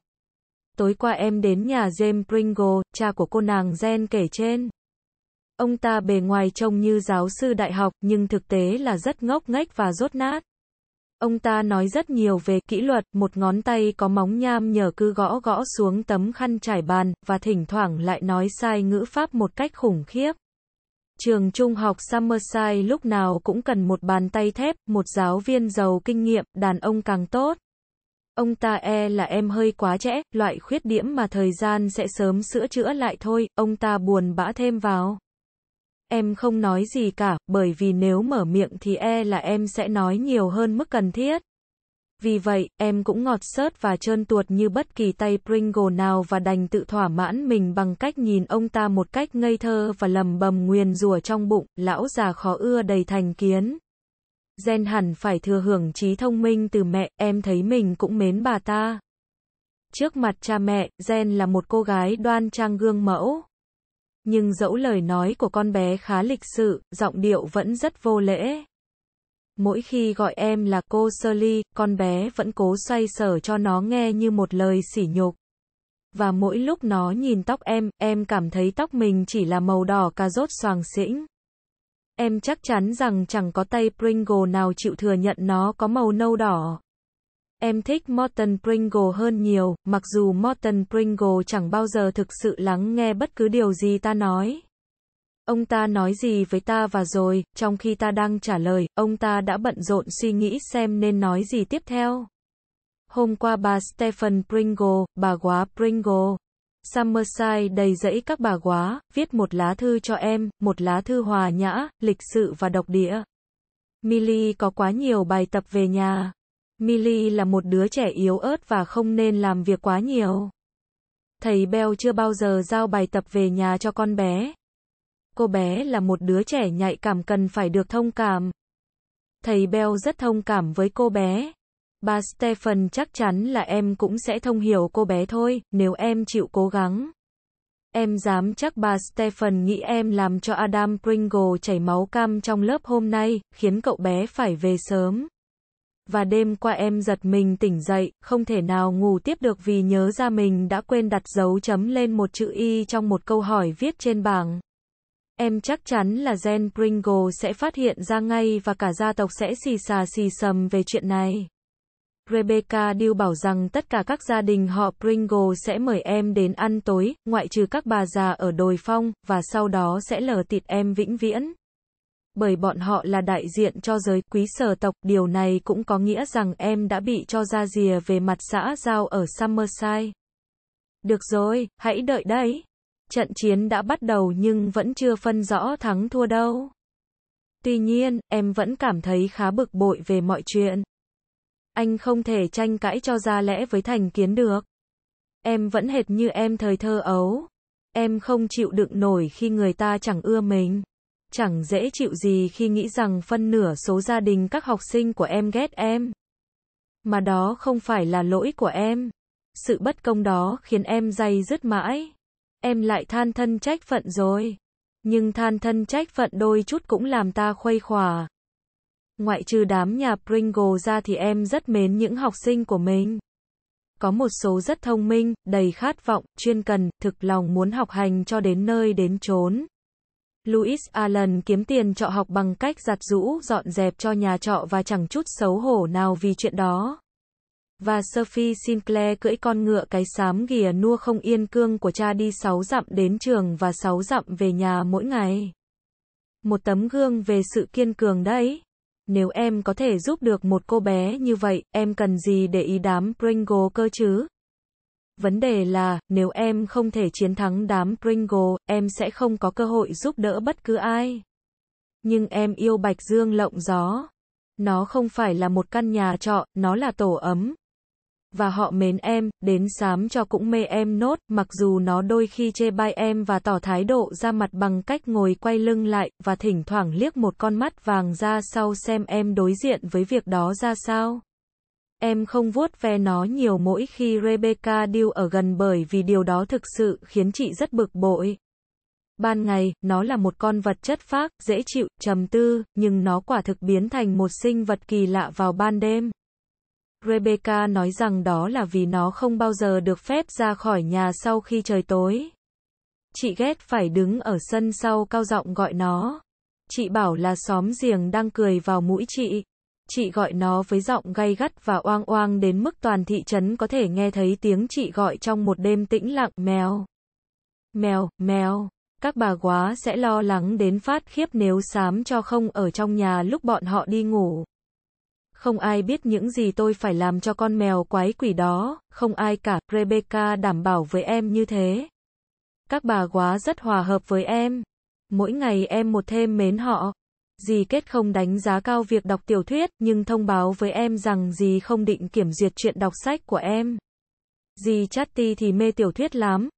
Speaker 1: Tối qua em đến nhà James Pringle, cha của cô nàng Jen kể trên. Ông ta bề ngoài trông như giáo sư đại học, nhưng thực tế là rất ngốc nghếch và rốt nát. Ông ta nói rất nhiều về kỹ luật, một ngón tay có móng nham nhờ cứ gõ gõ xuống tấm khăn trải bàn, và thỉnh thoảng lại nói sai ngữ pháp một cách khủng khiếp. Trường trung học Summerside lúc nào cũng cần một bàn tay thép, một giáo viên giàu kinh nghiệm, đàn ông càng tốt. Ông ta e là em hơi quá trẻ loại khuyết điểm mà thời gian sẽ sớm sửa chữa lại thôi, ông ta buồn bã thêm vào em không nói gì cả, bởi vì nếu mở miệng thì e là em sẽ nói nhiều hơn mức cần thiết. Vì vậy, em cũng ngọt sớt và trơn tuột như bất kỳ tay Pringle nào và đành tự thỏa mãn mình bằng cách nhìn ông ta một cách ngây thơ và lầm bầm nguyền rủa trong bụng, lão già khó ưa đầy thành kiến. Gen hẳn phải thừa hưởng trí thông minh từ mẹ, em thấy mình cũng mến bà ta. Trước mặt cha mẹ, Gen là một cô gái đoan trang gương mẫu. Nhưng dẫu lời nói của con bé khá lịch sự, giọng điệu vẫn rất vô lễ. Mỗi khi gọi em là cô Shirley, con bé vẫn cố xoay sở cho nó nghe như một lời sỉ nhục. Và mỗi lúc nó nhìn tóc em, em cảm thấy tóc mình chỉ là màu đỏ cà rốt xoàng xĩnh. Em chắc chắn rằng chẳng có tay Pringle nào chịu thừa nhận nó có màu nâu đỏ. Em thích Morton Pringle hơn nhiều, mặc dù Morton Pringle chẳng bao giờ thực sự lắng nghe bất cứ điều gì ta nói. Ông ta nói gì với ta và rồi, trong khi ta đang trả lời, ông ta đã bận rộn suy nghĩ xem nên nói gì tiếp theo. Hôm qua bà Stephen Pringle, bà quá Pringle, Summerside đầy dẫy các bà quá, viết một lá thư cho em, một lá thư hòa nhã, lịch sự và độc địa. Millie có quá nhiều bài tập về nhà. Millie là một đứa trẻ yếu ớt và không nên làm việc quá nhiều. Thầy Bell chưa bao giờ giao bài tập về nhà cho con bé. Cô bé là một đứa trẻ nhạy cảm cần phải được thông cảm. Thầy Bell rất thông cảm với cô bé. Bà Stephen chắc chắn là em cũng sẽ thông hiểu cô bé thôi, nếu em chịu cố gắng. Em dám chắc bà Stephen nghĩ em làm cho Adam Pringle chảy máu cam trong lớp hôm nay, khiến cậu bé phải về sớm và đêm qua em giật mình tỉnh dậy, không thể nào ngủ tiếp được vì nhớ ra mình đã quên đặt dấu chấm lên một chữ Y trong một câu hỏi viết trên bảng. Em chắc chắn là gen Pringle sẽ phát hiện ra ngay và cả gia tộc sẽ xì xà xì sầm về chuyện này. Rebecca Deal bảo rằng tất cả các gia đình họ Pringle sẽ mời em đến ăn tối, ngoại trừ các bà già ở đồi phong, và sau đó sẽ lờ tịt em vĩnh viễn bởi bọn họ là đại diện cho giới quý sở tộc, điều này cũng có nghĩa rằng em đã bị cho ra rìa về mặt xã giao ở Summerside. Được rồi, hãy đợi đấy. Trận chiến đã bắt đầu nhưng vẫn chưa phân rõ thắng thua đâu. Tuy nhiên, em vẫn cảm thấy khá bực bội về mọi chuyện. Anh không thể tranh cãi cho ra lẽ với thành kiến được. Em vẫn hệt như em thời thơ ấu. Em không chịu đựng nổi khi người ta chẳng ưa mình. Chẳng dễ chịu gì khi nghĩ rằng phân nửa số gia đình các học sinh của em ghét em. Mà đó không phải là lỗi của em. Sự bất công đó khiến em dày dứt mãi. Em lại than thân trách phận rồi. Nhưng than thân trách phận đôi chút cũng làm ta khuây khỏa. Ngoại trừ đám nhà Pringle ra thì em rất mến những học sinh của mình. Có một số rất thông minh, đầy khát vọng, chuyên cần, thực lòng muốn học hành cho đến nơi đến chốn. Louis Allen kiếm tiền trọ học bằng cách giặt rũ dọn dẹp cho nhà trọ và chẳng chút xấu hổ nào vì chuyện đó. Và Sophie Sinclair cưỡi con ngựa cái xám ghìa nua không yên cương của cha đi 6 dặm đến trường và 6 dặm về nhà mỗi ngày. Một tấm gương về sự kiên cường đấy. Nếu em có thể giúp được một cô bé như vậy, em cần gì để ý đám Pringle cơ chứ? Vấn đề là, nếu em không thể chiến thắng đám Pringle, em sẽ không có cơ hội giúp đỡ bất cứ ai. Nhưng em yêu Bạch Dương lộng gió. Nó không phải là một căn nhà trọ, nó là tổ ấm. Và họ mến em, đến sám cho cũng mê em nốt, mặc dù nó đôi khi chê bai em và tỏ thái độ ra mặt bằng cách ngồi quay lưng lại, và thỉnh thoảng liếc một con mắt vàng ra sau xem em đối diện với việc đó ra sao. Em không vuốt ve nó nhiều mỗi khi Rebecca điêu ở gần bởi vì điều đó thực sự khiến chị rất bực bội. Ban ngày, nó là một con vật chất phác, dễ chịu, trầm tư, nhưng nó quả thực biến thành một sinh vật kỳ lạ vào ban đêm. Rebecca nói rằng đó là vì nó không bao giờ được phép ra khỏi nhà sau khi trời tối. Chị ghét phải đứng ở sân sau cao giọng gọi nó. Chị bảo là xóm giềng đang cười vào mũi chị chị gọi nó với giọng gay gắt và oang oang đến mức toàn thị trấn có thể nghe thấy tiếng chị gọi trong một đêm tĩnh lặng mèo. Mèo, mèo. Các bà quá sẽ lo lắng đến phát khiếp nếu sám cho không ở trong nhà lúc bọn họ đi ngủ. Không ai biết những gì tôi phải làm cho con mèo quái quỷ đó, không ai cả, Rebecca đảm bảo với em như thế. Các bà quá rất hòa hợp với em. Mỗi ngày em một thêm mến họ. Dì kết không đánh giá cao việc đọc tiểu thuyết, nhưng thông báo với em rằng dì không định kiểm duyệt chuyện đọc sách của em. Dì Chatty thì mê tiểu thuyết lắm.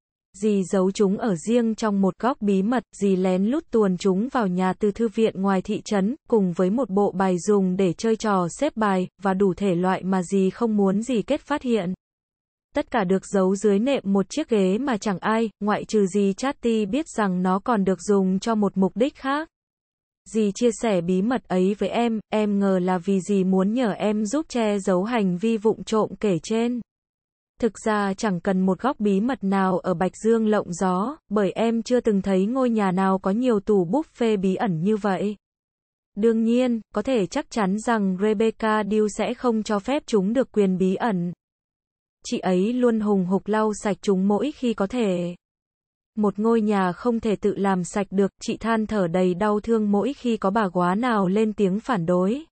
Speaker 1: Dì giấu chúng ở riêng trong một góc bí mật, dì lén lút tuồn chúng vào nhà từ thư viện ngoài thị trấn, cùng với một bộ bài dùng để chơi trò xếp bài, và đủ thể loại mà dì không muốn dì kết phát hiện. Tất cả được giấu dưới nệm một chiếc ghế mà chẳng ai, ngoại trừ dì Chatty biết rằng nó còn được dùng cho một mục đích khác. Dì chia sẻ bí mật ấy với em, em ngờ là vì dì muốn nhờ em giúp che giấu hành vi vụng trộm kể trên. Thực ra chẳng cần một góc bí mật nào ở Bạch Dương lộng gió, bởi em chưa từng thấy ngôi nhà nào có nhiều tủ buffet bí ẩn như vậy. Đương nhiên, có thể chắc chắn rằng Rebecca Dew sẽ không cho phép chúng được quyền bí ẩn. Chị ấy luôn hùng hục lau sạch chúng mỗi khi có thể một ngôi nhà không thể tự làm sạch được, chị than thở đầy đau thương mỗi khi có bà quá nào lên tiếng phản đối.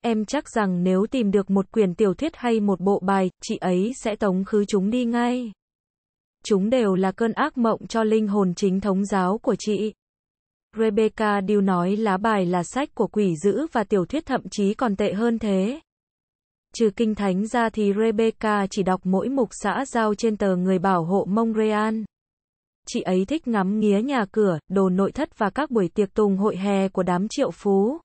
Speaker 1: Em chắc rằng nếu tìm được một quyển tiểu thuyết hay một bộ bài, chị ấy sẽ tống khứ chúng đi ngay. Chúng đều là cơn ác mộng cho linh hồn chính thống giáo của chị. Rebecca Dew nói lá bài là sách của quỷ dữ và tiểu thuyết thậm chí còn tệ hơn thế. Trừ kinh thánh ra thì Rebecca chỉ đọc mỗi mục xã giao trên tờ người bảo hộ Montreal chị ấy thích ngắm nghía nhà cửa, đồ nội thất và các buổi tiệc tùng hội hè của đám triệu phú.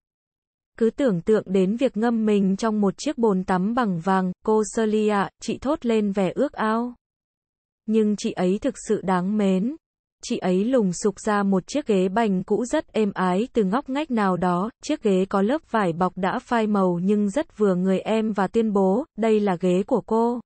Speaker 1: Cứ tưởng tượng đến việc ngâm mình trong một chiếc bồn tắm bằng vàng, cô Celia, chị thốt lên vẻ ước ao. Nhưng chị ấy thực sự đáng mến. Chị ấy lùng sục ra một chiếc ghế bành cũ rất êm ái từ ngóc ngách nào đó, chiếc ghế có lớp vải bọc đã phai màu nhưng rất vừa người em và tuyên bố, đây là ghế của cô.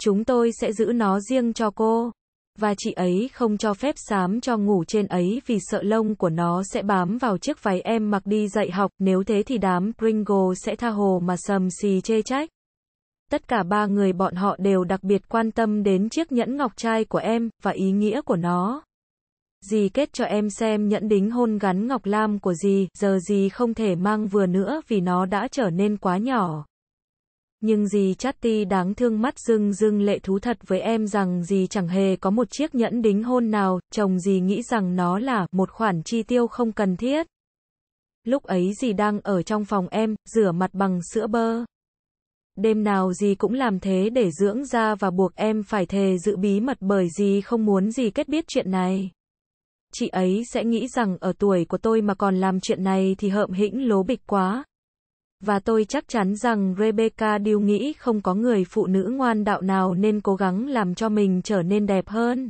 Speaker 1: Chúng tôi sẽ giữ nó riêng cho cô và chị ấy không cho phép xám cho ngủ trên ấy vì sợ lông của nó sẽ bám vào chiếc váy em mặc đi dạy học, nếu thế thì đám Pringle sẽ tha hồ mà sầm xì chê trách. Tất cả ba người bọn họ đều đặc biệt quan tâm đến chiếc nhẫn ngọc trai của em, và ý nghĩa của nó. Dì kết cho em xem nhẫn đính hôn gắn ngọc lam của dì, giờ dì không thể mang vừa nữa vì nó đã trở nên quá nhỏ. Nhưng dì Chatty đáng thương mắt rưng rưng lệ thú thật với em rằng dì chẳng hề có một chiếc nhẫn đính hôn nào, chồng dì nghĩ rằng nó là một khoản chi tiêu không cần thiết. Lúc ấy dì đang ở trong phòng em, rửa mặt bằng sữa bơ. Đêm nào dì cũng làm thế để dưỡng da và buộc em phải thề giữ bí mật bởi dì không muốn dì kết biết chuyện này. Chị ấy sẽ nghĩ rằng ở tuổi của tôi mà còn làm chuyện này thì hợm hĩnh lố bịch quá. Và tôi chắc chắn rằng Rebecca điều nghĩ không có người phụ nữ ngoan đạo nào nên cố gắng làm cho mình trở nên đẹp hơn.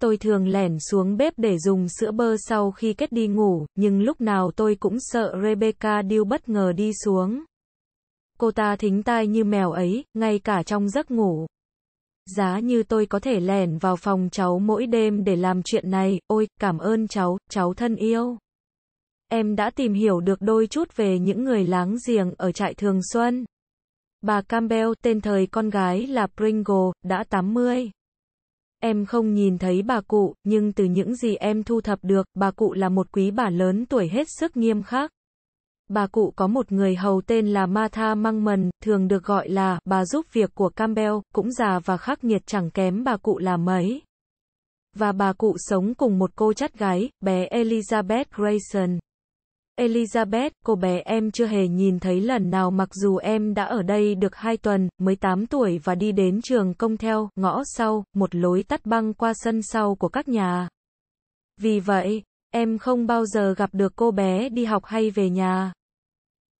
Speaker 1: Tôi thường lẻn xuống bếp để dùng sữa bơ sau khi kết đi ngủ, nhưng lúc nào tôi cũng sợ Rebecca Deal bất ngờ đi xuống. Cô ta thính tai như mèo ấy, ngay cả trong giấc ngủ. Giá như tôi có thể lẻn vào phòng cháu mỗi đêm để làm chuyện này, ôi, cảm ơn cháu, cháu thân yêu em đã tìm hiểu được đôi chút về những người láng giềng ở trại Thường Xuân. Bà Campbell, tên thời con gái là Pringle, đã 80. Em không nhìn thấy bà cụ, nhưng từ những gì em thu thập được, bà cụ là một quý bà lớn tuổi hết sức nghiêm khắc. Bà cụ có một người hầu tên là Martha Mangman, thường được gọi là bà giúp việc của Campbell, cũng già và khắc nghiệt chẳng kém bà cụ là mấy. Và bà cụ sống cùng một cô chắt gái, bé Elizabeth Grayson. Elizabeth, cô bé em chưa hề nhìn thấy lần nào mặc dù em đã ở đây được 2 tuần, mới 8 tuổi và đi đến trường công theo, ngõ sau, một lối tắt băng qua sân sau của các nhà. Vì vậy, em không bao giờ gặp được cô bé đi học hay về nhà.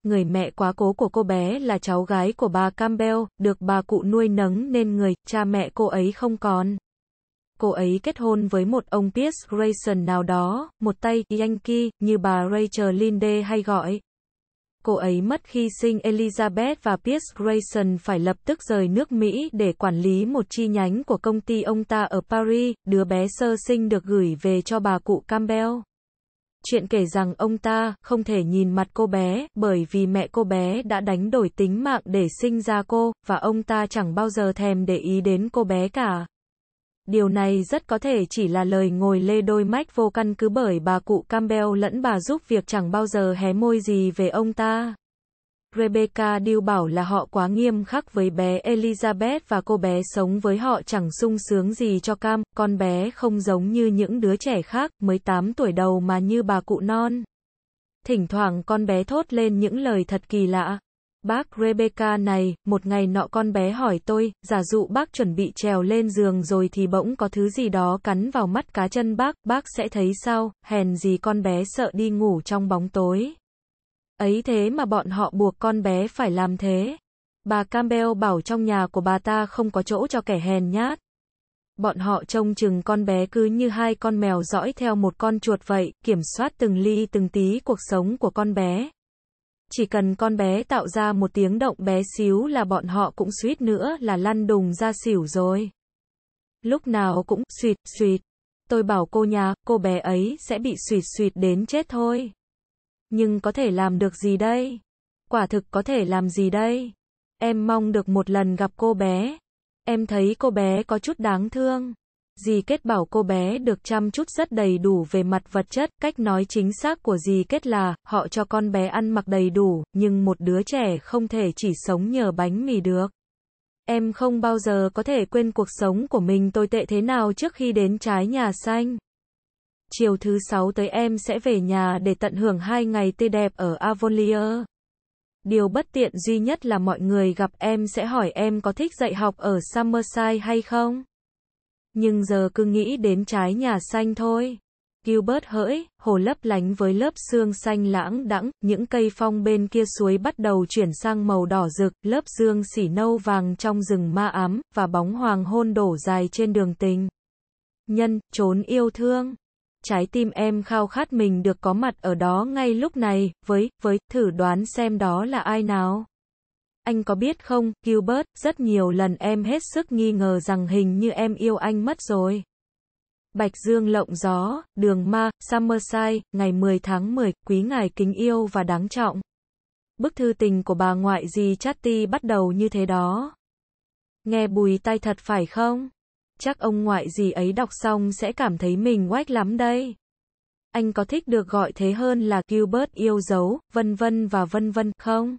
Speaker 1: Người mẹ quá cố của cô bé là cháu gái của bà Campbell, được bà cụ nuôi nấng nên người cha mẹ cô ấy không còn cô ấy kết hôn với một ông Pierce Grayson nào đó, một tay Yankee, như bà Rachel Linde hay gọi. Cô ấy mất khi sinh Elizabeth và Pierce Grayson phải lập tức rời nước Mỹ để quản lý một chi nhánh của công ty ông ta ở Paris, đứa bé sơ sinh được gửi về cho bà cụ Campbell. Chuyện kể rằng ông ta không thể nhìn mặt cô bé bởi vì mẹ cô bé đã đánh đổi tính mạng để sinh ra cô, và ông ta chẳng bao giờ thèm để ý đến cô bé cả điều này rất có thể chỉ là lời ngồi lê đôi mách vô căn cứ bởi bà cụ Campbell lẫn bà giúp việc chẳng bao giờ hé môi gì về ông ta. Rebecca điêu bảo là họ quá nghiêm khắc với bé Elizabeth và cô bé sống với họ chẳng sung sướng gì cho Cam, con bé không giống như những đứa trẻ khác mới 8 tuổi đầu mà như bà cụ non. Thỉnh thoảng con bé thốt lên những lời thật kỳ lạ. Bác Rebecca này, một ngày nọ con bé hỏi tôi, giả dụ bác chuẩn bị trèo lên giường rồi thì bỗng có thứ gì đó cắn vào mắt cá chân bác, bác sẽ thấy sao, hèn gì con bé sợ đi ngủ trong bóng tối. Ấy thế mà bọn họ buộc con bé phải làm thế. Bà Campbell bảo trong nhà của bà ta không có chỗ cho kẻ hèn nhát. Bọn họ trông chừng con bé cứ như hai con mèo dõi theo một con chuột vậy, kiểm soát từng ly từng tí cuộc sống của con bé. Chỉ cần con bé tạo ra một tiếng động bé xíu là bọn họ cũng suýt nữa là lăn đùng ra xỉu rồi. Lúc nào cũng suýt suýt. Tôi bảo cô nhà, cô bé ấy sẽ bị suýt suýt đến chết thôi. Nhưng có thể làm được gì đây? Quả thực có thể làm gì đây? Em mong được một lần gặp cô bé. Em thấy cô bé có chút đáng thương dì kết bảo cô bé được chăm chút rất đầy đủ về mặt vật chất, cách nói chính xác của dì kết là, họ cho con bé ăn mặc đầy đủ, nhưng một đứa trẻ không thể chỉ sống nhờ bánh mì được. Em không bao giờ có thể quên cuộc sống của mình tồi tệ thế nào trước khi đến trái nhà xanh. Chiều thứ sáu tới em sẽ về nhà để tận hưởng hai ngày tươi đẹp ở Avonlea. Điều bất tiện duy nhất là mọi người gặp em sẽ hỏi em có thích dạy học ở Summerside hay không. Nhưng giờ cứ nghĩ đến trái nhà xanh thôi. Gilbert hỡi, hồ lấp lánh với lớp xương xanh lãng đãng, những cây phong bên kia suối bắt đầu chuyển sang màu đỏ rực, lớp dương xỉ nâu vàng trong rừng ma ám, và bóng hoàng hôn đổ dài trên đường tình. Nhân, trốn yêu thương. Trái tim em khao khát mình được có mặt ở đó ngay lúc này, với, với, thử đoán xem đó là ai nào. Anh có biết không, Gilbert, rất nhiều lần em hết sức nghi ngờ rằng hình như em yêu anh mất rồi. Bạch Dương Lộng Gió, Đường Ma, Summerside, ngày 10 tháng 10, quý ngài kính yêu và đáng trọng. Bức thư tình của bà ngoại gì Chatty bắt đầu như thế đó. Nghe bùi tay thật phải không? Chắc ông ngoại gì ấy đọc xong sẽ cảm thấy mình quách lắm đây. Anh có thích được gọi thế hơn là Gilbert yêu dấu, vân vân và vân vân không?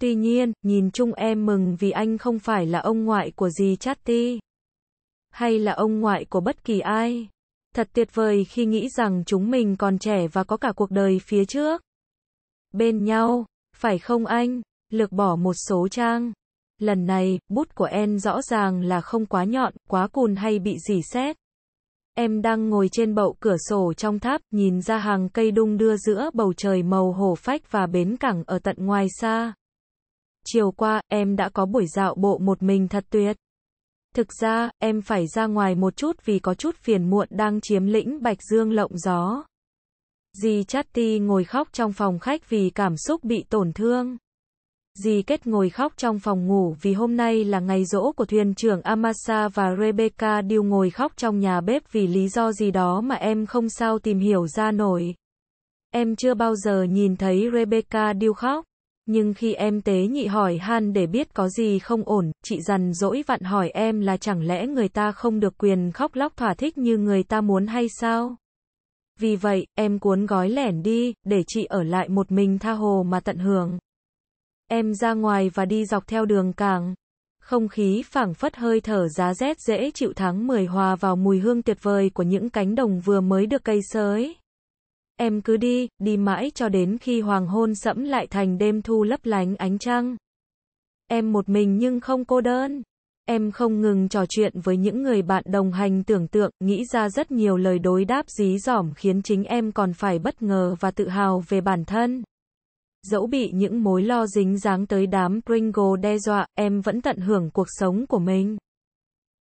Speaker 1: Tuy nhiên, nhìn chung em mừng vì anh không phải là ông ngoại của dì Chatty. Hay là ông ngoại của bất kỳ ai. Thật tuyệt vời khi nghĩ rằng chúng mình còn trẻ và có cả cuộc đời phía trước. Bên nhau, phải không anh? Lược bỏ một số trang. Lần này, bút của em rõ ràng là không quá nhọn, quá cùn hay bị dỉ xét. Em đang ngồi trên bậu cửa sổ trong tháp, nhìn ra hàng cây đung đưa giữa bầu trời màu hồ phách và bến cảng ở tận ngoài xa chiều qua, em đã có buổi dạo bộ một mình thật tuyệt. Thực ra, em phải ra ngoài một chút vì có chút phiền muộn đang chiếm lĩnh Bạch Dương lộng gió. Dì Chatty ngồi khóc trong phòng khách vì cảm xúc bị tổn thương. Dì Kết ngồi khóc trong phòng ngủ vì hôm nay là ngày rỗ của thuyền trưởng Amasa và Rebecca Dew ngồi khóc trong nhà bếp vì lý do gì đó mà em không sao tìm hiểu ra nổi. Em chưa bao giờ nhìn thấy Rebecca Dew khóc. Nhưng khi em tế nhị hỏi han để biết có gì không ổn, chị dần dỗi vặn hỏi em là chẳng lẽ người ta không được quyền khóc lóc thỏa thích như người ta muốn hay sao? Vì vậy, em cuốn gói lẻn đi, để chị ở lại một mình tha hồ mà tận hưởng. Em ra ngoài và đi dọc theo đường càng. Không khí phảng phất hơi thở giá rét dễ chịu tháng 10 hòa vào mùi hương tuyệt vời của những cánh đồng vừa mới được cây sới. Em cứ đi, đi mãi cho đến khi hoàng hôn sẫm lại thành đêm thu lấp lánh ánh trăng. Em một mình nhưng không cô đơn. Em không ngừng trò chuyện với những người bạn đồng hành tưởng tượng, nghĩ ra rất nhiều lời đối đáp dí dỏm khiến chính em còn phải bất ngờ và tự hào về bản thân. Dẫu bị những mối lo dính dáng tới đám Pringle đe dọa, em vẫn tận hưởng cuộc sống của mình.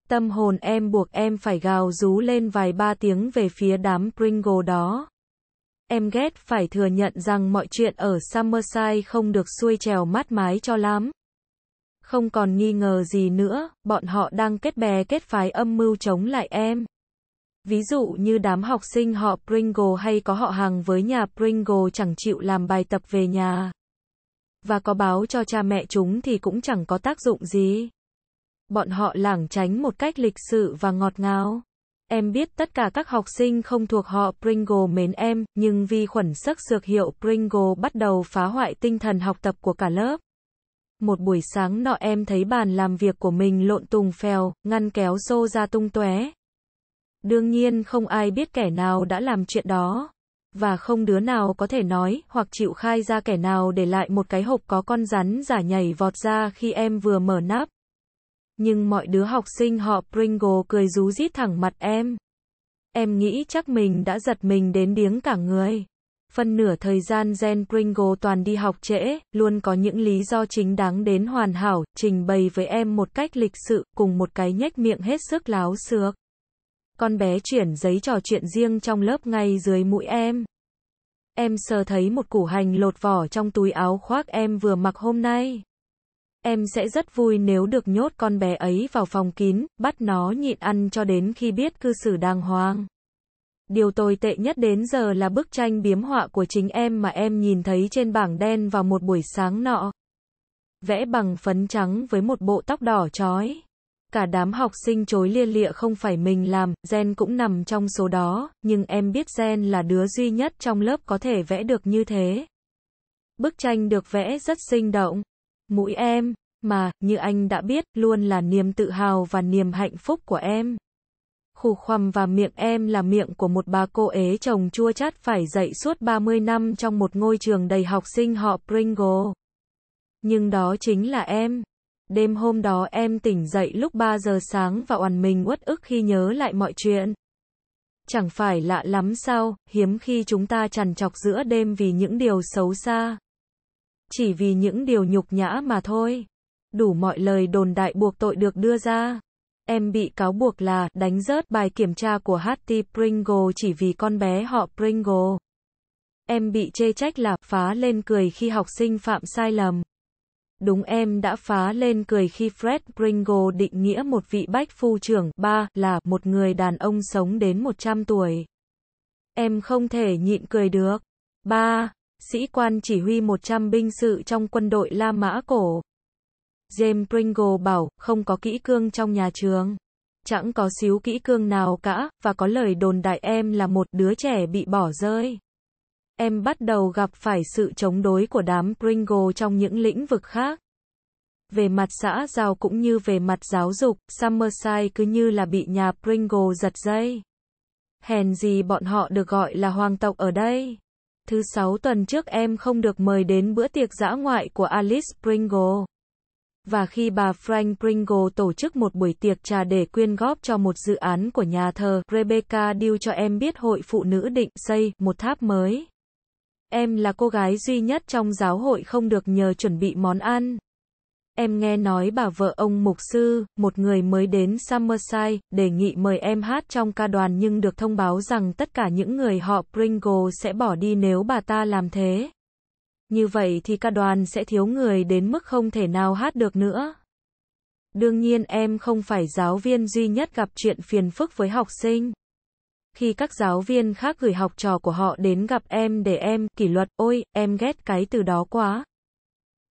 Speaker 1: Tâm hồn em buộc em phải gào rú lên vài ba tiếng về phía đám Pringle đó em ghét phải thừa nhận rằng mọi chuyện ở Summerside không được xuôi trèo mát mái cho lắm. Không còn nghi ngờ gì nữa, bọn họ đang kết bè kết phái âm mưu chống lại em. Ví dụ như đám học sinh họ Pringle hay có họ hàng với nhà Pringle chẳng chịu làm bài tập về nhà. Và có báo cho cha mẹ chúng thì cũng chẳng có tác dụng gì. Bọn họ lảng tránh một cách lịch sự và ngọt ngào. Em biết tất cả các học sinh không thuộc họ Pringle mến em, nhưng vi khuẩn sắc dược hiệu Pringle bắt đầu phá hoại tinh thần học tập của cả lớp. Một buổi sáng nọ em thấy bàn làm việc của mình lộn tùng phèo, ngăn kéo xô ra tung tóe. Đương nhiên không ai biết kẻ nào đã làm chuyện đó. Và không đứa nào có thể nói hoặc chịu khai ra kẻ nào để lại một cái hộp có con rắn giả nhảy vọt ra khi em vừa mở nắp nhưng mọi đứa học sinh họ Pringle cười rú rít thẳng mặt em. Em nghĩ chắc mình đã giật mình đến điếng cả người. phần nửa thời gian Jen Pringle toàn đi học trễ, luôn có những lý do chính đáng đến hoàn hảo, trình bày với em một cách lịch sự, cùng một cái nhếch miệng hết sức láo xược. Con bé chuyển giấy trò chuyện riêng trong lớp ngay dưới mũi em. Em sờ thấy một củ hành lột vỏ trong túi áo khoác em vừa mặc hôm nay. Em sẽ rất vui nếu được nhốt con bé ấy vào phòng kín, bắt nó nhịn ăn cho đến khi biết cư xử đàng hoàng. Điều tồi tệ nhất đến giờ là bức tranh biếm họa của chính em mà em nhìn thấy trên bảng đen vào một buổi sáng nọ. Vẽ bằng phấn trắng với một bộ tóc đỏ chói. Cả đám học sinh chối lia lịa không phải mình làm, Gen cũng nằm trong số đó, nhưng em biết Gen là đứa duy nhất trong lớp có thể vẽ được như thế. Bức tranh được vẽ rất sinh động, Mũi em, mà, như anh đã biết, luôn là niềm tự hào và niềm hạnh phúc của em. Khủ khoằm và miệng em là miệng của một bà cô ế chồng chua chát phải dạy suốt 30 năm trong một ngôi trường đầy học sinh họ Pringle. Nhưng đó chính là em. Đêm hôm đó em tỉnh dậy lúc 3 giờ sáng và oằn mình uất ức khi nhớ lại mọi chuyện. Chẳng phải lạ lắm sao, hiếm khi chúng ta trằn trọc giữa đêm vì những điều xấu xa. Chỉ vì những điều nhục nhã mà thôi. Đủ mọi lời đồn đại buộc tội được đưa ra. Em bị cáo buộc là đánh rớt bài kiểm tra của Hattie Pringle chỉ vì con bé họ Pringle. Em bị chê trách là phá lên cười khi học sinh phạm sai lầm. Đúng em đã phá lên cười khi Fred Pringle định nghĩa một vị bách phu trưởng ba là một người đàn ông sống đến 100 tuổi. Em không thể nhịn cười được. ba sĩ quan chỉ huy 100 binh sự trong quân đội La Mã cổ. James Pringle bảo, không có kỹ cương trong nhà trường. Chẳng có xíu kỹ cương nào cả, và có lời đồn đại em là một đứa trẻ bị bỏ rơi. Em bắt đầu gặp phải sự chống đối của đám Pringle trong những lĩnh vực khác. Về mặt xã giao cũng như về mặt giáo dục, Summerside cứ như là bị nhà Pringle giật dây. Hèn gì bọn họ được gọi là hoàng tộc ở đây. Thứ sáu tuần trước em không được mời đến bữa tiệc dã ngoại của Alice Pringle. Và khi bà Frank Pringle tổ chức một buổi tiệc trà để quyên góp cho một dự án của nhà thờ, Rebecca Dew cho em biết hội phụ nữ định xây một tháp mới. Em là cô gái duy nhất trong giáo hội không được nhờ chuẩn bị món ăn em nghe nói bà vợ ông mục sư, một người mới đến Summerside, đề nghị mời em hát trong ca đoàn nhưng được thông báo rằng tất cả những người họ Pringle sẽ bỏ đi nếu bà ta làm thế. Như vậy thì ca đoàn sẽ thiếu người đến mức không thể nào hát được nữa. Đương nhiên em không phải giáo viên duy nhất gặp chuyện phiền phức với học sinh. Khi các giáo viên khác gửi học trò của họ đến gặp em để em kỷ luật, ôi, em ghét cái từ đó quá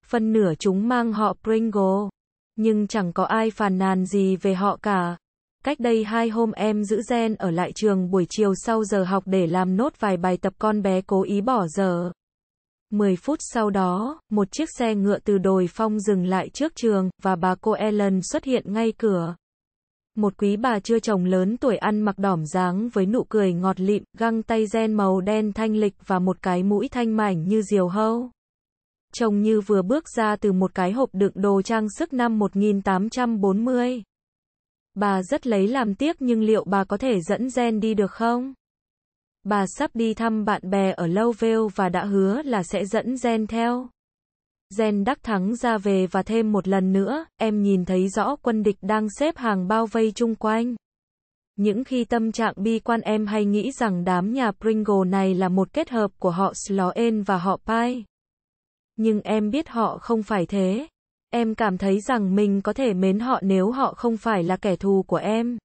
Speaker 1: phần nửa chúng mang họ Pringle. Nhưng chẳng có ai phàn nàn gì về họ cả. Cách đây hai hôm em giữ gen ở lại trường buổi chiều sau giờ học để làm nốt vài bài tập con bé cố ý bỏ giờ. mười phút sau đó, một chiếc xe ngựa từ đồi phong dừng lại trước trường, và bà cô Ellen xuất hiện ngay cửa. Một quý bà chưa chồng lớn tuổi ăn mặc đỏm dáng với nụ cười ngọt lịm, găng tay gen màu đen thanh lịch và một cái mũi thanh mảnh như diều hâu trông như vừa bước ra từ một cái hộp đựng đồ trang sức năm 1840. Bà rất lấy làm tiếc nhưng liệu bà có thể dẫn Jen đi được không? Bà sắp đi thăm bạn bè ở Lowville và đã hứa là sẽ dẫn Jen theo. Jen đắc thắng ra về và thêm một lần nữa, em nhìn thấy rõ quân địch đang xếp hàng bao vây chung quanh. Những khi tâm trạng bi quan em hay nghĩ rằng đám nhà Pringle này là một kết hợp của họ Sloane và họ Pie nhưng em biết họ không phải thế. Em cảm thấy rằng mình có thể mến họ nếu họ không phải là kẻ thù của em.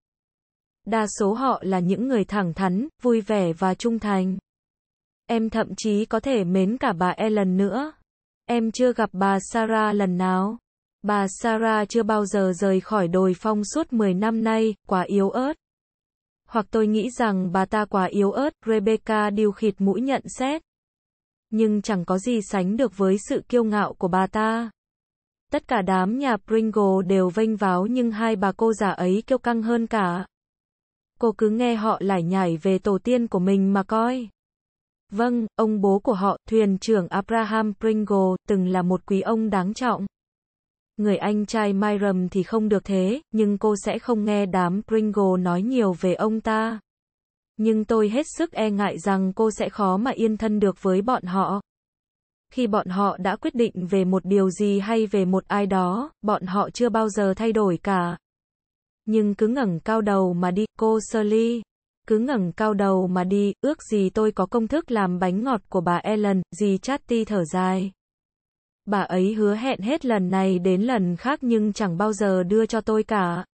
Speaker 1: Đa số họ là những người thẳng thắn, vui vẻ và trung thành. Em thậm chí có thể mến cả bà Ellen nữa. Em chưa gặp bà Sarah lần nào. Bà Sarah chưa bao giờ rời khỏi đồi phong suốt 10 năm nay, quá yếu ớt. Hoặc tôi nghĩ rằng bà ta quá yếu ớt, Rebecca điều khịt mũi nhận xét nhưng chẳng có gì sánh được với sự kiêu ngạo của bà ta. Tất cả đám nhà Pringle đều vênh váo nhưng hai bà cô giả ấy kiêu căng hơn cả. Cô cứ nghe họ lải nhải về tổ tiên của mình mà coi. Vâng, ông bố của họ, thuyền trưởng Abraham Pringle, từng là một quý ông đáng trọng. Người anh trai Myram thì không được thế, nhưng cô sẽ không nghe đám Pringle nói nhiều về ông ta nhưng tôi hết sức e ngại rằng cô sẽ khó mà yên thân được với bọn họ. Khi bọn họ đã quyết định về một điều gì hay về một ai đó, bọn họ chưa bao giờ thay đổi cả. Nhưng cứ ngẩng cao đầu mà đi, cô Shirley. Cứ ngẩng cao đầu mà đi, ước gì tôi có công thức làm bánh ngọt của bà Ellen, gì Chatty thở dài. Bà ấy hứa hẹn hết lần này đến lần khác nhưng chẳng bao giờ đưa cho tôi cả.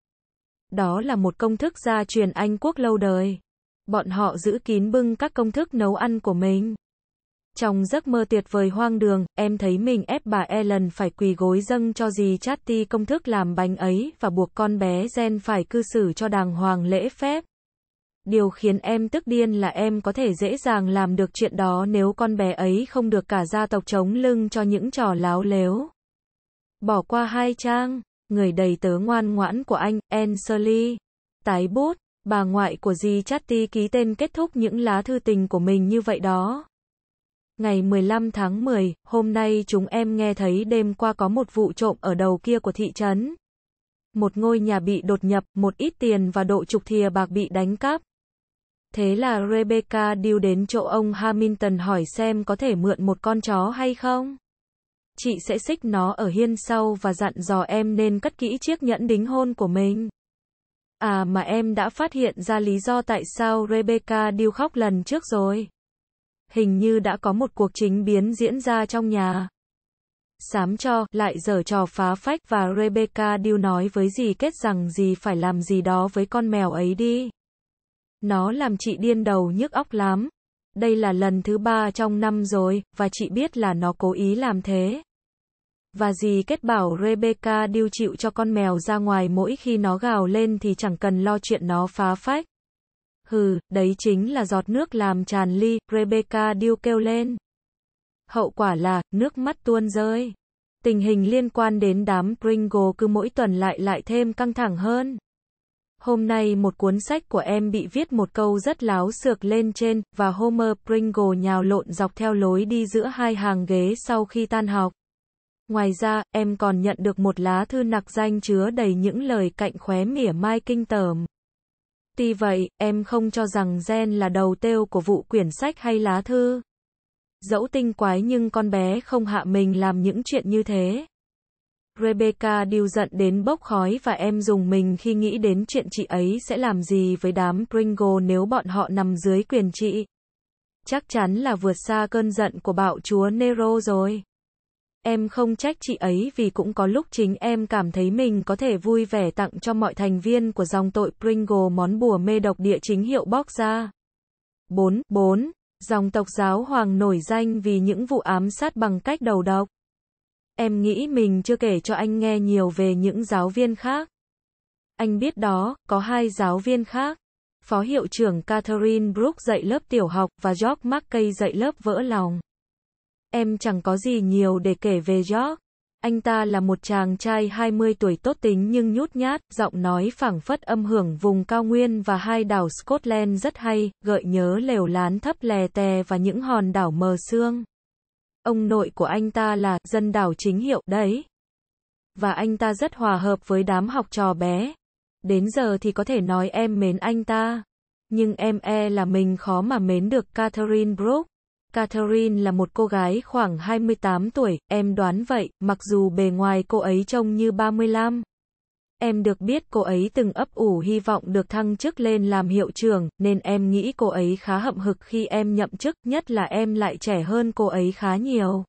Speaker 1: Đó là một công thức gia truyền Anh quốc lâu đời bọn họ giữ kín bưng các công thức nấu ăn của mình. Trong giấc mơ tuyệt vời hoang đường, em thấy mình ép bà Ellen phải quỳ gối dâng cho dì Chatty công thức làm bánh ấy và buộc con bé Jen phải cư xử cho đàng hoàng lễ phép. Điều khiến em tức điên là em có thể dễ dàng làm được chuyện đó nếu con bé ấy không được cả gia tộc chống lưng cho những trò láo lếu. Bỏ qua hai trang, người đầy tớ ngoan ngoãn của anh, Ansley. Tái bút bà ngoại của dì Chatty ký tên kết thúc những lá thư tình của mình như vậy đó. Ngày 15 tháng 10, hôm nay chúng em nghe thấy đêm qua có một vụ trộm ở đầu kia của thị trấn. Một ngôi nhà bị đột nhập, một ít tiền và độ chục thìa bạc bị đánh cắp. Thế là Rebecca điêu đến chỗ ông Hamilton hỏi xem có thể mượn một con chó hay không. Chị sẽ xích nó ở hiên sau và dặn dò em nên cất kỹ chiếc nhẫn đính hôn của mình. À mà em đã phát hiện ra lý do tại sao Rebecca điêu khóc lần trước rồi. Hình như đã có một cuộc chính biến diễn ra trong nhà. Sám cho, lại dở trò phá phách và Rebecca điêu nói với dì kết rằng dì phải làm gì đó với con mèo ấy đi. Nó làm chị điên đầu nhức óc lắm. Đây là lần thứ ba trong năm rồi, và chị biết là nó cố ý làm thế và dì kết bảo Rebecca điều chịu cho con mèo ra ngoài mỗi khi nó gào lên thì chẳng cần lo chuyện nó phá phách. Hừ, đấy chính là giọt nước làm tràn ly, Rebecca điêu kêu lên. Hậu quả là, nước mắt tuôn rơi. Tình hình liên quan đến đám Pringle cứ mỗi tuần lại lại thêm căng thẳng hơn. Hôm nay một cuốn sách của em bị viết một câu rất láo xược lên trên, và Homer Pringle nhào lộn dọc theo lối đi giữa hai hàng ghế sau khi tan học. Ngoài ra, em còn nhận được một lá thư nặc danh chứa đầy những lời cạnh khóe mỉa mai kinh tởm. Tuy vậy, em không cho rằng gen là đầu têu của vụ quyển sách hay lá thư. Dẫu tinh quái nhưng con bé không hạ mình làm những chuyện như thế. Rebecca điêu giận đến bốc khói và em dùng mình khi nghĩ đến chuyện chị ấy sẽ làm gì với đám Pringle nếu bọn họ nằm dưới quyền chị Chắc chắn là vượt xa cơn giận của bạo chúa Nero rồi. Em không trách chị ấy vì cũng có lúc chính em cảm thấy mình có thể vui vẻ tặng cho mọi thành viên của dòng tội Pringle món bùa mê độc địa chính hiệu bóc ra. 4. 4. Dòng tộc giáo hoàng nổi danh vì những vụ ám sát bằng cách đầu độc. Em nghĩ mình chưa kể cho anh nghe nhiều về những giáo viên khác. Anh biết đó, có hai giáo viên khác. Phó hiệu trưởng Catherine Brooks dạy lớp tiểu học và George McKay dạy lớp vỡ lòng. Em chẳng có gì nhiều để kể về George. Anh ta là một chàng trai 20 tuổi tốt tính nhưng nhút nhát, giọng nói phảng phất âm hưởng vùng cao nguyên và hai đảo Scotland rất hay, gợi nhớ lều lán thấp lè tè và những hòn đảo mờ sương. Ông nội của anh ta là dân đảo chính hiệu đấy. Và anh ta rất hòa hợp với đám học trò bé. Đến giờ thì có thể nói em mến anh ta. Nhưng em e là mình khó mà mến được Catherine Brooke. Catherine là một cô gái khoảng 28 tuổi, em đoán vậy, mặc dù bề ngoài cô ấy trông như 35. Em được biết cô ấy từng ấp ủ hy vọng được thăng chức lên làm hiệu trưởng, nên em nghĩ cô ấy khá hậm hực khi em nhậm chức, nhất là em lại trẻ hơn cô ấy khá nhiều.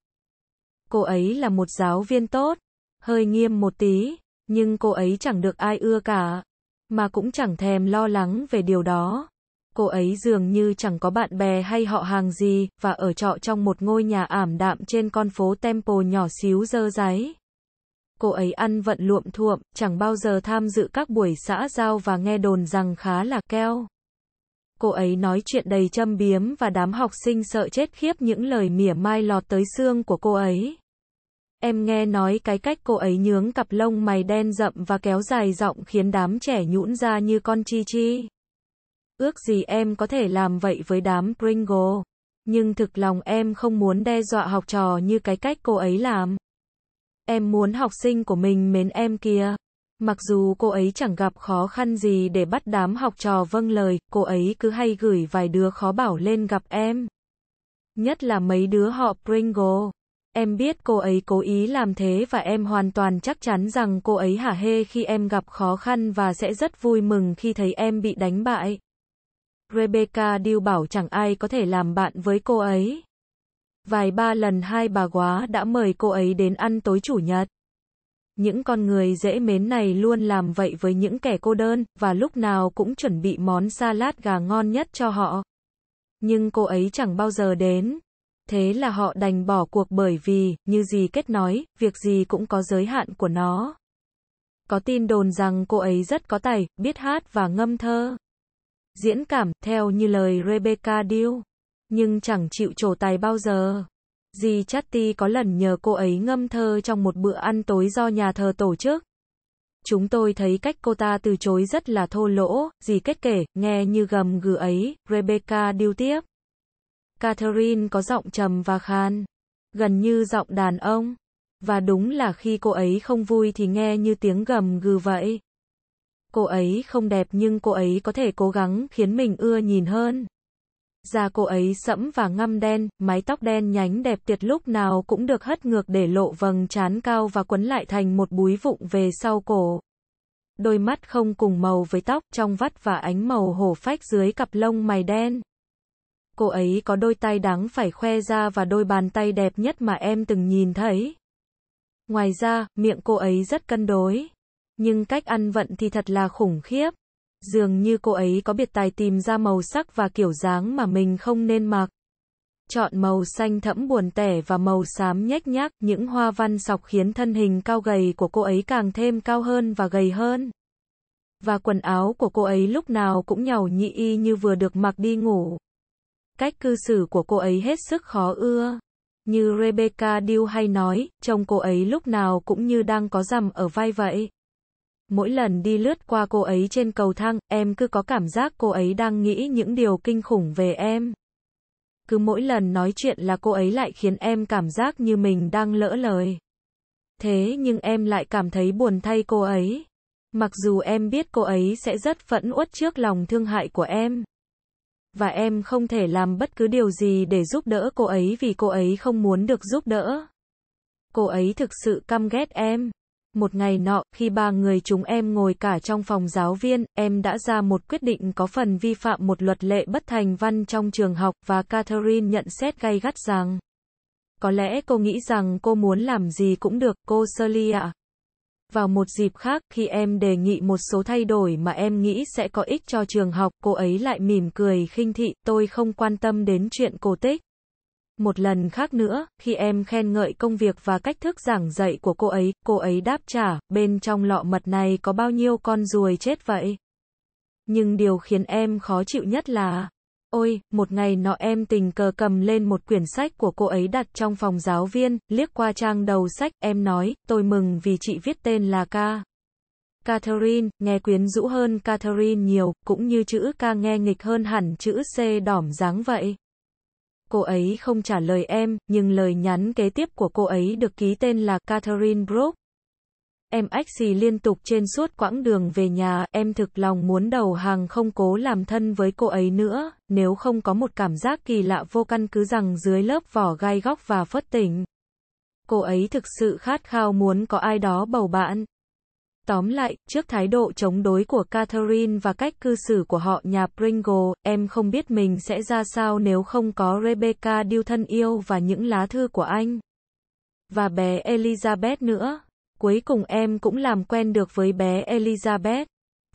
Speaker 1: Cô ấy là một giáo viên tốt, hơi nghiêm một tí, nhưng cô ấy chẳng được ai ưa cả, mà cũng chẳng thèm lo lắng về điều đó. Cô ấy dường như chẳng có bạn bè hay họ hàng gì, và ở trọ trong một ngôi nhà ảm đạm trên con phố Temple nhỏ xíu dơ dáy. Cô ấy ăn vận luộm thuộm, chẳng bao giờ tham dự các buổi xã giao và nghe đồn rằng khá là keo. Cô ấy nói chuyện đầy châm biếm và đám học sinh sợ chết khiếp những lời mỉa mai lọt tới xương của cô ấy. Em nghe nói cái cách cô ấy nhướng cặp lông mày đen rậm và kéo dài giọng khiến đám trẻ nhũn ra như con chi chi. Ước gì em có thể làm vậy với đám Pringle. Nhưng thực lòng em không muốn đe dọa học trò như cái cách cô ấy làm. Em muốn học sinh của mình mến em kia. Mặc dù cô ấy chẳng gặp khó khăn gì để bắt đám học trò vâng lời, cô ấy cứ hay gửi vài đứa khó bảo lên gặp em. Nhất là mấy đứa họ Pringle. Em biết cô ấy cố ý làm thế và em hoàn toàn chắc chắn rằng cô ấy hả hê khi em gặp khó khăn và sẽ rất vui mừng khi thấy em bị đánh bại. Rebecca Deal bảo chẳng ai có thể làm bạn với cô ấy. Vài ba lần hai bà quá đã mời cô ấy đến ăn tối chủ nhật. Những con người dễ mến này luôn làm vậy với những kẻ cô đơn, và lúc nào cũng chuẩn bị món salad gà ngon nhất cho họ. Nhưng cô ấy chẳng bao giờ đến. Thế là họ đành bỏ cuộc bởi vì, như gì kết nói, việc gì cũng có giới hạn của nó. Có tin đồn rằng cô ấy rất có tài, biết hát và ngâm thơ diễn cảm, theo như lời Rebecca Deal. Nhưng chẳng chịu trổ tài bao giờ. Dì Chatty có lần nhờ cô ấy ngâm thơ trong một bữa ăn tối do nhà thờ tổ chức. Chúng tôi thấy cách cô ta từ chối rất là thô lỗ, dì kết kể, nghe như gầm gừ ấy, Rebecca điêu tiếp. Catherine có giọng trầm và khan, gần như giọng đàn ông. Và đúng là khi cô ấy không vui thì nghe như tiếng gầm gừ vậy. Cô ấy không đẹp nhưng cô ấy có thể cố gắng khiến mình ưa nhìn hơn. Da cô ấy sẫm và ngăm đen, mái tóc đen nhánh đẹp tuyệt lúc nào cũng được hất ngược để lộ vầng trán cao và quấn lại thành một búi vụng về sau cổ. Đôi mắt không cùng màu với tóc, trong vắt và ánh màu hổ phách dưới cặp lông mày đen. Cô ấy có đôi tay đáng phải khoe ra và đôi bàn tay đẹp nhất mà em từng nhìn thấy. Ngoài ra, miệng cô ấy rất cân đối nhưng cách ăn vận thì thật là khủng khiếp. Dường như cô ấy có biệt tài tìm ra màu sắc và kiểu dáng mà mình không nên mặc. Chọn màu xanh thẫm buồn tẻ và màu xám nhếch nhác, những hoa văn sọc khiến thân hình cao gầy của cô ấy càng thêm cao hơn và gầy hơn. Và quần áo của cô ấy lúc nào cũng nhàu nhị y như vừa được mặc đi ngủ. Cách cư xử của cô ấy hết sức khó ưa. Như Rebecca Dew hay nói, trông cô ấy lúc nào cũng như đang có rằm ở vai vậy. Mỗi lần đi lướt qua cô ấy trên cầu thang, em cứ có cảm giác cô ấy đang nghĩ những điều kinh khủng về em. Cứ mỗi lần nói chuyện là cô ấy lại khiến em cảm giác như mình đang lỡ lời. Thế nhưng em lại cảm thấy buồn thay cô ấy. Mặc dù em biết cô ấy sẽ rất phẫn uất trước lòng thương hại của em. Và em không thể làm bất cứ điều gì để giúp đỡ cô ấy vì cô ấy không muốn được giúp đỡ. Cô ấy thực sự căm ghét em. Một ngày nọ, khi ba người chúng em ngồi cả trong phòng giáo viên, em đã ra một quyết định có phần vi phạm một luật lệ bất thành văn trong trường học và Catherine nhận xét gay gắt rằng Có lẽ cô nghĩ rằng cô muốn làm gì cũng được, cô Shirley ạ. Vào một dịp khác, khi em đề nghị một số thay đổi mà em nghĩ sẽ có ích cho trường học, cô ấy lại mỉm cười khinh thị, tôi không quan tâm đến chuyện cổ tích. Một lần khác nữa, khi em khen ngợi công việc và cách thức giảng dạy của cô ấy, cô ấy đáp trả, bên trong lọ mật này có bao nhiêu con ruồi chết vậy? Nhưng điều khiến em khó chịu nhất là... Ôi, một ngày nọ em tình cờ cầm lên một quyển sách của cô ấy đặt trong phòng giáo viên, liếc qua trang đầu sách, em nói, tôi mừng vì chị viết tên là ca. Catherine, nghe quyến rũ hơn Catherine nhiều, cũng như chữ ca nghe nghịch hơn hẳn chữ C đỏm dáng vậy cô ấy không trả lời em, nhưng lời nhắn kế tiếp của cô ấy được ký tên là Catherine Brook. Em ách xì liên tục trên suốt quãng đường về nhà, em thực lòng muốn đầu hàng không cố làm thân với cô ấy nữa, nếu không có một cảm giác kỳ lạ vô căn cứ rằng dưới lớp vỏ gai góc và phất tỉnh. Cô ấy thực sự khát khao muốn có ai đó bầu bạn. Tóm lại, trước thái độ chống đối của Catherine và cách cư xử của họ nhà Pringle, em không biết mình sẽ ra sao nếu không có Rebecca điêu thân yêu và những lá thư của anh. Và bé Elizabeth nữa. Cuối cùng em cũng làm quen được với bé Elizabeth.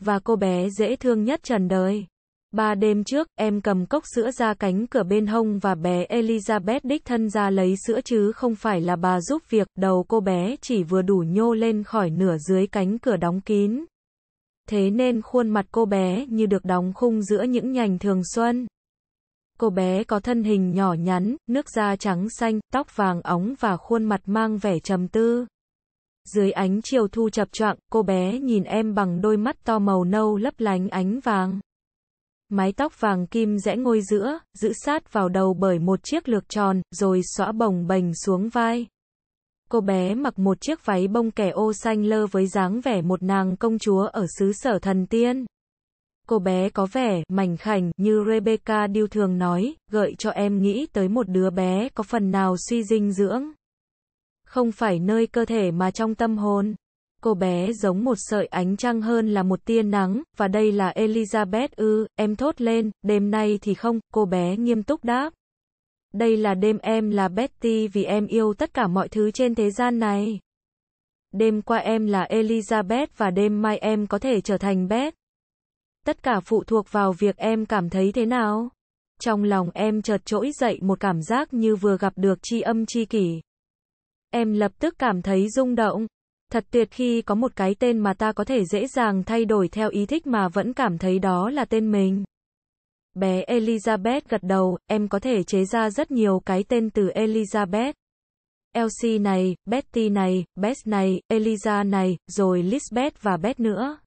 Speaker 1: Và cô bé dễ thương nhất trần đời. Ba đêm trước, em cầm cốc sữa ra cánh cửa bên hông và bé Elizabeth đích thân ra lấy sữa chứ không phải là bà giúp việc, đầu cô bé chỉ vừa đủ nhô lên khỏi nửa dưới cánh cửa đóng kín. Thế nên khuôn mặt cô bé như được đóng khung giữa những nhành thường xuân. Cô bé có thân hình nhỏ nhắn, nước da trắng xanh, tóc vàng óng và khuôn mặt mang vẻ trầm tư. Dưới ánh chiều thu chập choạng, cô bé nhìn em bằng đôi mắt to màu nâu lấp lánh ánh vàng. Mái tóc vàng kim rẽ ngôi giữa, giữ sát vào đầu bởi một chiếc lược tròn, rồi xõa bồng bềnh xuống vai. Cô bé mặc một chiếc váy bông kẻ ô xanh lơ với dáng vẻ một nàng công chúa ở xứ sở thần tiên. Cô bé có vẻ mảnh khảnh như Rebecca điêu thường nói, gợi cho em nghĩ tới một đứa bé có phần nào suy dinh dưỡng. Không phải nơi cơ thể mà trong tâm hồn cô bé giống một sợi ánh trăng hơn là một tia nắng, và đây là Elizabeth ư, em thốt lên, đêm nay thì không, cô bé nghiêm túc đáp. Đây là đêm em là Betty vì em yêu tất cả mọi thứ trên thế gian này. Đêm qua em là Elizabeth và đêm mai em có thể trở thành Beth. Tất cả phụ thuộc vào việc em cảm thấy thế nào. Trong lòng em chợt trỗi dậy một cảm giác như vừa gặp được chi âm chi kỷ. Em lập tức cảm thấy rung động. Thật tuyệt khi có một cái tên mà ta có thể dễ dàng thay đổi theo ý thích mà vẫn cảm thấy đó là tên mình. Bé Elizabeth gật đầu, em có thể chế ra rất nhiều cái tên từ Elizabeth. Elsie này, Betty này, Beth này, Eliza này, rồi Lisbeth và Beth nữa.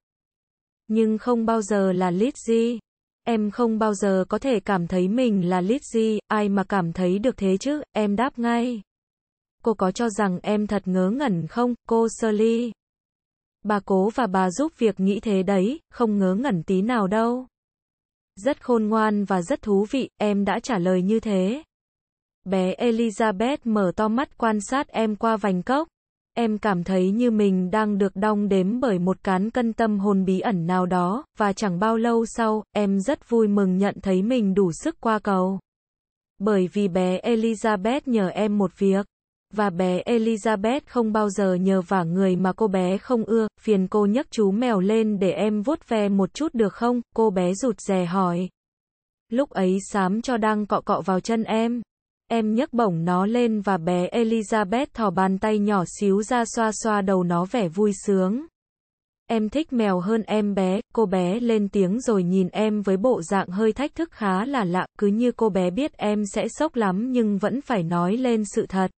Speaker 1: Nhưng không bao giờ là Lizzie. Em không bao giờ có thể cảm thấy mình là Lizzie, ai mà cảm thấy được thế chứ, em đáp ngay cô có cho rằng em thật ngớ ngẩn không, cô Shirley? Bà cố và bà giúp việc nghĩ thế đấy, không ngớ ngẩn tí nào đâu. Rất khôn ngoan và rất thú vị, em đã trả lời như thế. Bé Elizabeth mở to mắt quan sát em qua vành cốc. Em cảm thấy như mình đang được đong đếm bởi một cán cân tâm hồn bí ẩn nào đó, và chẳng bao lâu sau, em rất vui mừng nhận thấy mình đủ sức qua cầu. Bởi vì bé Elizabeth nhờ em một việc và bé Elizabeth không bao giờ nhờ vả người mà cô bé không ưa, phiền cô nhấc chú mèo lên để em vuốt ve một chút được không, cô bé rụt rè hỏi. Lúc ấy xám cho đang cọ cọ vào chân em. Em nhấc bổng nó lên và bé Elizabeth thò bàn tay nhỏ xíu ra xoa xoa đầu nó vẻ vui sướng. Em thích mèo hơn em bé, cô bé lên tiếng rồi nhìn em với bộ dạng hơi thách thức khá là lạ, cứ như cô bé biết em sẽ sốc lắm nhưng vẫn phải nói lên sự thật.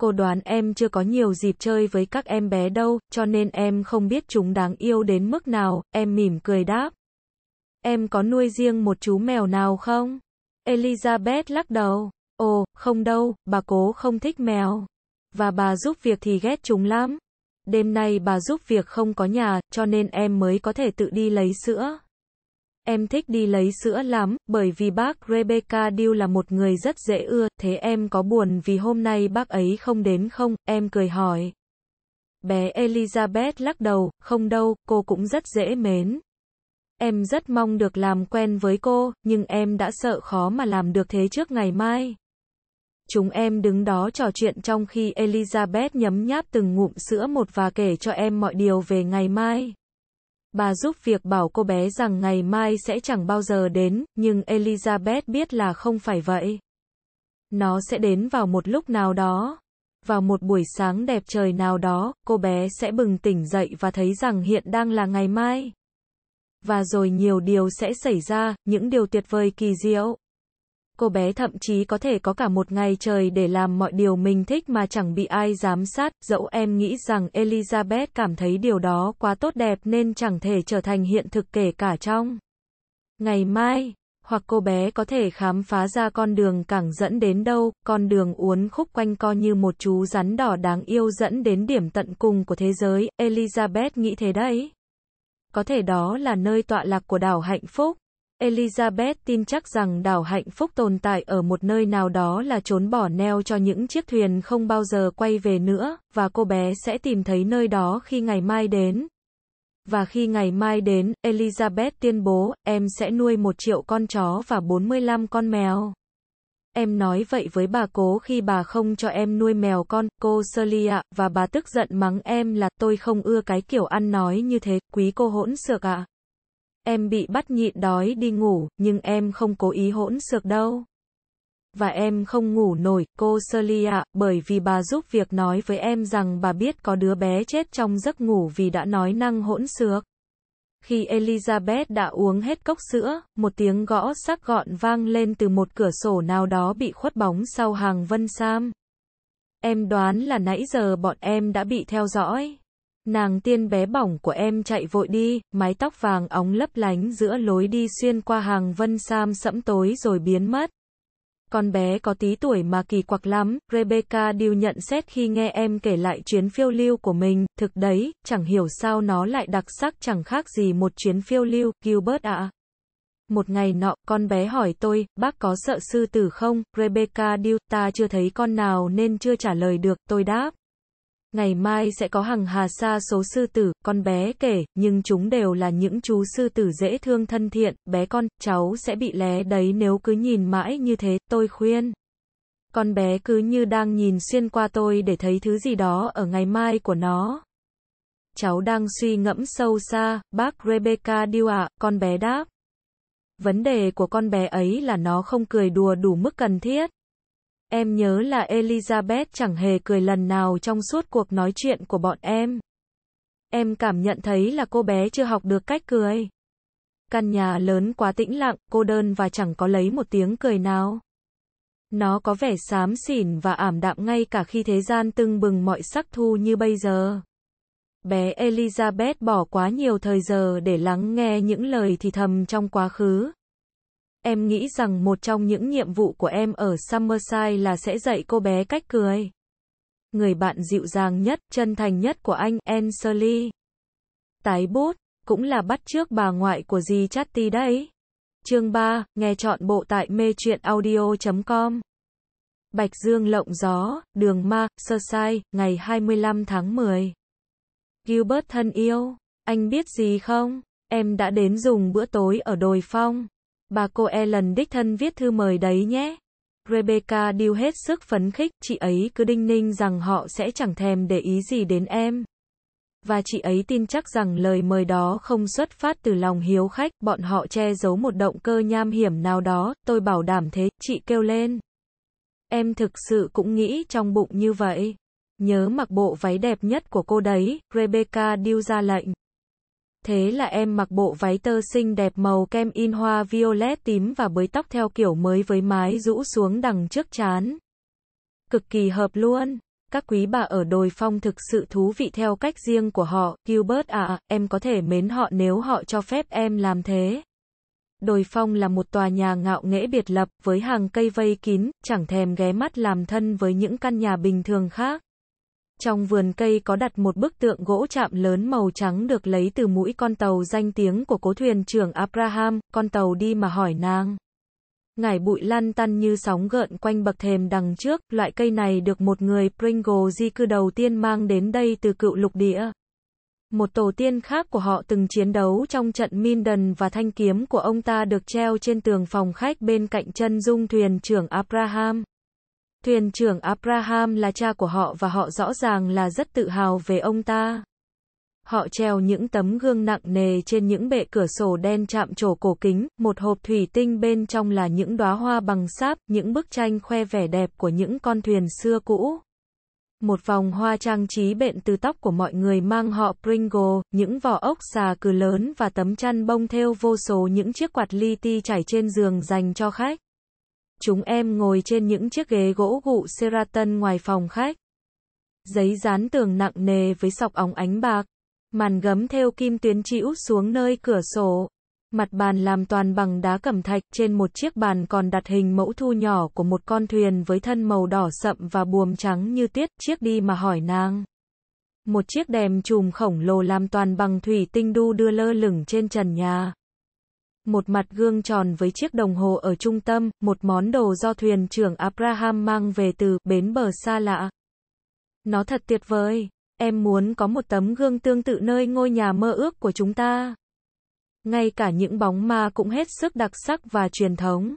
Speaker 1: Cô đoán em chưa có nhiều dịp chơi với các em bé đâu, cho nên em không biết chúng đáng yêu đến mức nào, em mỉm cười đáp. Em có nuôi riêng một chú mèo nào không? Elizabeth lắc đầu. Ồ, không đâu, bà cố không thích mèo. Và bà giúp việc thì ghét chúng lắm. Đêm nay bà giúp việc không có nhà, cho nên em mới có thể tự đi lấy sữa. Em thích đi lấy sữa lắm, bởi vì bác Rebecca Dew là một người rất dễ ưa, thế em có buồn vì hôm nay bác ấy không đến không? Em cười hỏi. Bé Elizabeth lắc đầu, không đâu, cô cũng rất dễ mến. Em rất mong được làm quen với cô, nhưng em đã sợ khó mà làm được thế trước ngày mai. Chúng em đứng đó trò chuyện trong khi Elizabeth nhấm nháp từng ngụm sữa một và kể cho em mọi điều về ngày mai bà giúp việc bảo cô bé rằng ngày mai sẽ chẳng bao giờ đến, nhưng Elizabeth biết là không phải vậy. Nó sẽ đến vào một lúc nào đó. Vào một buổi sáng đẹp trời nào đó, cô bé sẽ bừng tỉnh dậy và thấy rằng hiện đang là ngày mai. Và rồi nhiều điều sẽ xảy ra, những điều tuyệt vời kỳ diệu. Cô bé thậm chí có thể có cả một ngày trời để làm mọi điều mình thích mà chẳng bị ai giám sát, dẫu em nghĩ rằng Elizabeth cảm thấy điều đó quá tốt đẹp nên chẳng thể trở thành hiện thực kể cả trong ngày mai, hoặc cô bé có thể khám phá ra con đường cảng dẫn đến đâu, con đường uốn khúc quanh co như một chú rắn đỏ đáng yêu dẫn đến điểm tận cùng của thế giới, Elizabeth nghĩ thế đấy. Có thể đó là nơi tọa lạc của đảo hạnh phúc. Elizabeth tin chắc rằng đảo hạnh phúc tồn tại ở một nơi nào đó là trốn bỏ neo cho những chiếc thuyền không bao giờ quay về nữa, và cô bé sẽ tìm thấy nơi đó khi ngày mai đến. Và khi ngày mai đến, Elizabeth tuyên bố, em sẽ nuôi một triệu con chó và 45 con mèo. Em nói vậy với bà cố khi bà không cho em nuôi mèo con, cô Shirley và bà tức giận mắng em là tôi không ưa cái kiểu ăn nói như thế, quý cô hỗn xược ạ. À. Em bị bắt nhịn đói đi ngủ, nhưng em không cố ý hỗn xược đâu. Và em không ngủ nổi, cô Celia, bởi vì bà giúp việc nói với em rằng bà biết có đứa bé chết trong giấc ngủ vì đã nói năng hỗn xược. Khi Elizabeth đã uống hết cốc sữa, một tiếng gõ sắc gọn vang lên từ một cửa sổ nào đó bị khuất bóng sau hàng vân sam. Em đoán là nãy giờ bọn em đã bị theo dõi. Nàng tiên bé bỏng của em chạy vội đi, mái tóc vàng óng lấp lánh giữa lối đi xuyên qua hàng vân sam sẫm tối rồi biến mất. Con bé có tí tuổi mà kỳ quặc lắm, Rebecca điều nhận xét khi nghe em kể lại chuyến phiêu lưu của mình, thực đấy, chẳng hiểu sao nó lại đặc sắc chẳng khác gì một chuyến phiêu lưu, Gilbert ạ. À. Một ngày nọ, con bé hỏi tôi, bác có sợ sư tử không? Rebecca điêu, ta chưa thấy con nào nên chưa trả lời được, tôi đáp. Ngày mai sẽ có hàng hà sa số sư tử, con bé kể, nhưng chúng đều là những chú sư tử dễ thương thân thiện, bé con, cháu sẽ bị lé đấy nếu cứ nhìn mãi như thế, tôi khuyên. Con bé cứ như đang nhìn xuyên qua tôi để thấy thứ gì đó ở ngày mai của nó. Cháu đang suy ngẫm sâu xa, bác Rebecca Diu ạ, à, con bé đáp. Vấn đề của con bé ấy là nó không cười đùa đủ mức cần thiết. Em nhớ là Elizabeth chẳng hề cười lần nào trong suốt cuộc nói chuyện của bọn em. Em cảm nhận thấy là cô bé chưa học được cách cười. Căn nhà lớn quá tĩnh lặng, cô đơn và chẳng có lấy một tiếng cười nào. Nó có vẻ xám xỉn và ảm đạm ngay cả khi thế gian tưng bừng mọi sắc thu như bây giờ. Bé Elizabeth bỏ quá nhiều thời giờ để lắng nghe những lời thì thầm trong quá khứ, Em nghĩ rằng một trong những nhiệm vụ của em ở Summerside là sẽ dạy cô bé cách cười. Người bạn dịu dàng nhất, chân thành nhất của anh, Ansley. Tái bút, cũng là bắt trước bà ngoại của dì Chatty đấy. Chương 3, nghe chọn bộ tại mê truyện audio.com. Bạch Dương lộng gió, đường ma, sơ sai, ngày 25 tháng 10. Gilbert thân yêu, anh biết gì không? Em đã đến dùng bữa tối ở đồi phong bà cô Ellen đích thân viết thư mời đấy nhé. Rebecca điêu hết sức phấn khích, chị ấy cứ đinh ninh rằng họ sẽ chẳng thèm để ý gì đến em. Và chị ấy tin chắc rằng lời mời đó không xuất phát từ lòng hiếu khách, bọn họ che giấu một động cơ nham hiểm nào đó, tôi bảo đảm thế, chị kêu lên. Em thực sự cũng nghĩ trong bụng như vậy. Nhớ mặc bộ váy đẹp nhất của cô đấy, Rebecca điêu ra lệnh. Thế là em mặc bộ váy tơ xinh đẹp màu kem in hoa violet tím và bới tóc theo kiểu mới với mái rũ xuống đằng trước chán. Cực kỳ hợp luôn. Các quý bà ở đồi phong thực sự thú vị theo cách riêng của họ, Gilbert à, em có thể mến họ nếu họ cho phép em làm thế. Đồi phong là một tòa nhà ngạo nghễ biệt lập, với hàng cây vây kín, chẳng thèm ghé mắt làm thân với những căn nhà bình thường khác. Trong vườn cây có đặt một bức tượng gỗ chạm lớn màu trắng được lấy từ mũi con tàu danh tiếng của cố thuyền trưởng Abraham, con tàu đi mà hỏi nàng. Ngải bụi lăn tăn như sóng gợn quanh bậc thềm đằng trước, loại cây này được một người Pringle di cư đầu tiên mang đến đây từ cựu lục địa. Một tổ tiên khác của họ từng chiến đấu trong trận Minden và thanh kiếm của ông ta được treo trên tường phòng khách bên cạnh chân dung thuyền trưởng Abraham. Thuyền trưởng Abraham là cha của họ và họ rõ ràng là rất tự hào về ông ta. Họ treo những tấm gương nặng nề trên những bệ cửa sổ đen chạm trổ cổ kính, một hộp thủy tinh bên trong là những đóa hoa bằng sáp, những bức tranh khoe vẻ đẹp của những con thuyền xưa cũ. Một vòng hoa trang trí bện từ tóc của mọi người mang họ Pringle, những vỏ ốc xà cừ lớn và tấm chăn bông thêu vô số những chiếc quạt li ti trải trên giường dành cho khách. Chúng em ngồi trên những chiếc ghế gỗ gụ Sheraton ngoài phòng khách. Giấy dán tường nặng nề với sọc óng ánh bạc. Màn gấm theo kim tuyến chi xuống nơi cửa sổ. Mặt bàn làm toàn bằng đá cẩm thạch trên một chiếc bàn còn đặt hình mẫu thu nhỏ của một con thuyền với thân màu đỏ sậm và buồm trắng như tiết chiếc đi mà hỏi nàng. Một chiếc đèn chùm khổng lồ làm toàn bằng thủy tinh đu đưa lơ lửng trên trần nhà một mặt gương tròn với chiếc đồng hồ ở trung tâm, một món đồ do thuyền trưởng Abraham mang về từ bến bờ xa lạ. Nó thật tuyệt vời. Em muốn có một tấm gương tương tự nơi ngôi nhà mơ ước của chúng ta. Ngay cả những bóng ma cũng hết sức đặc sắc và truyền thống.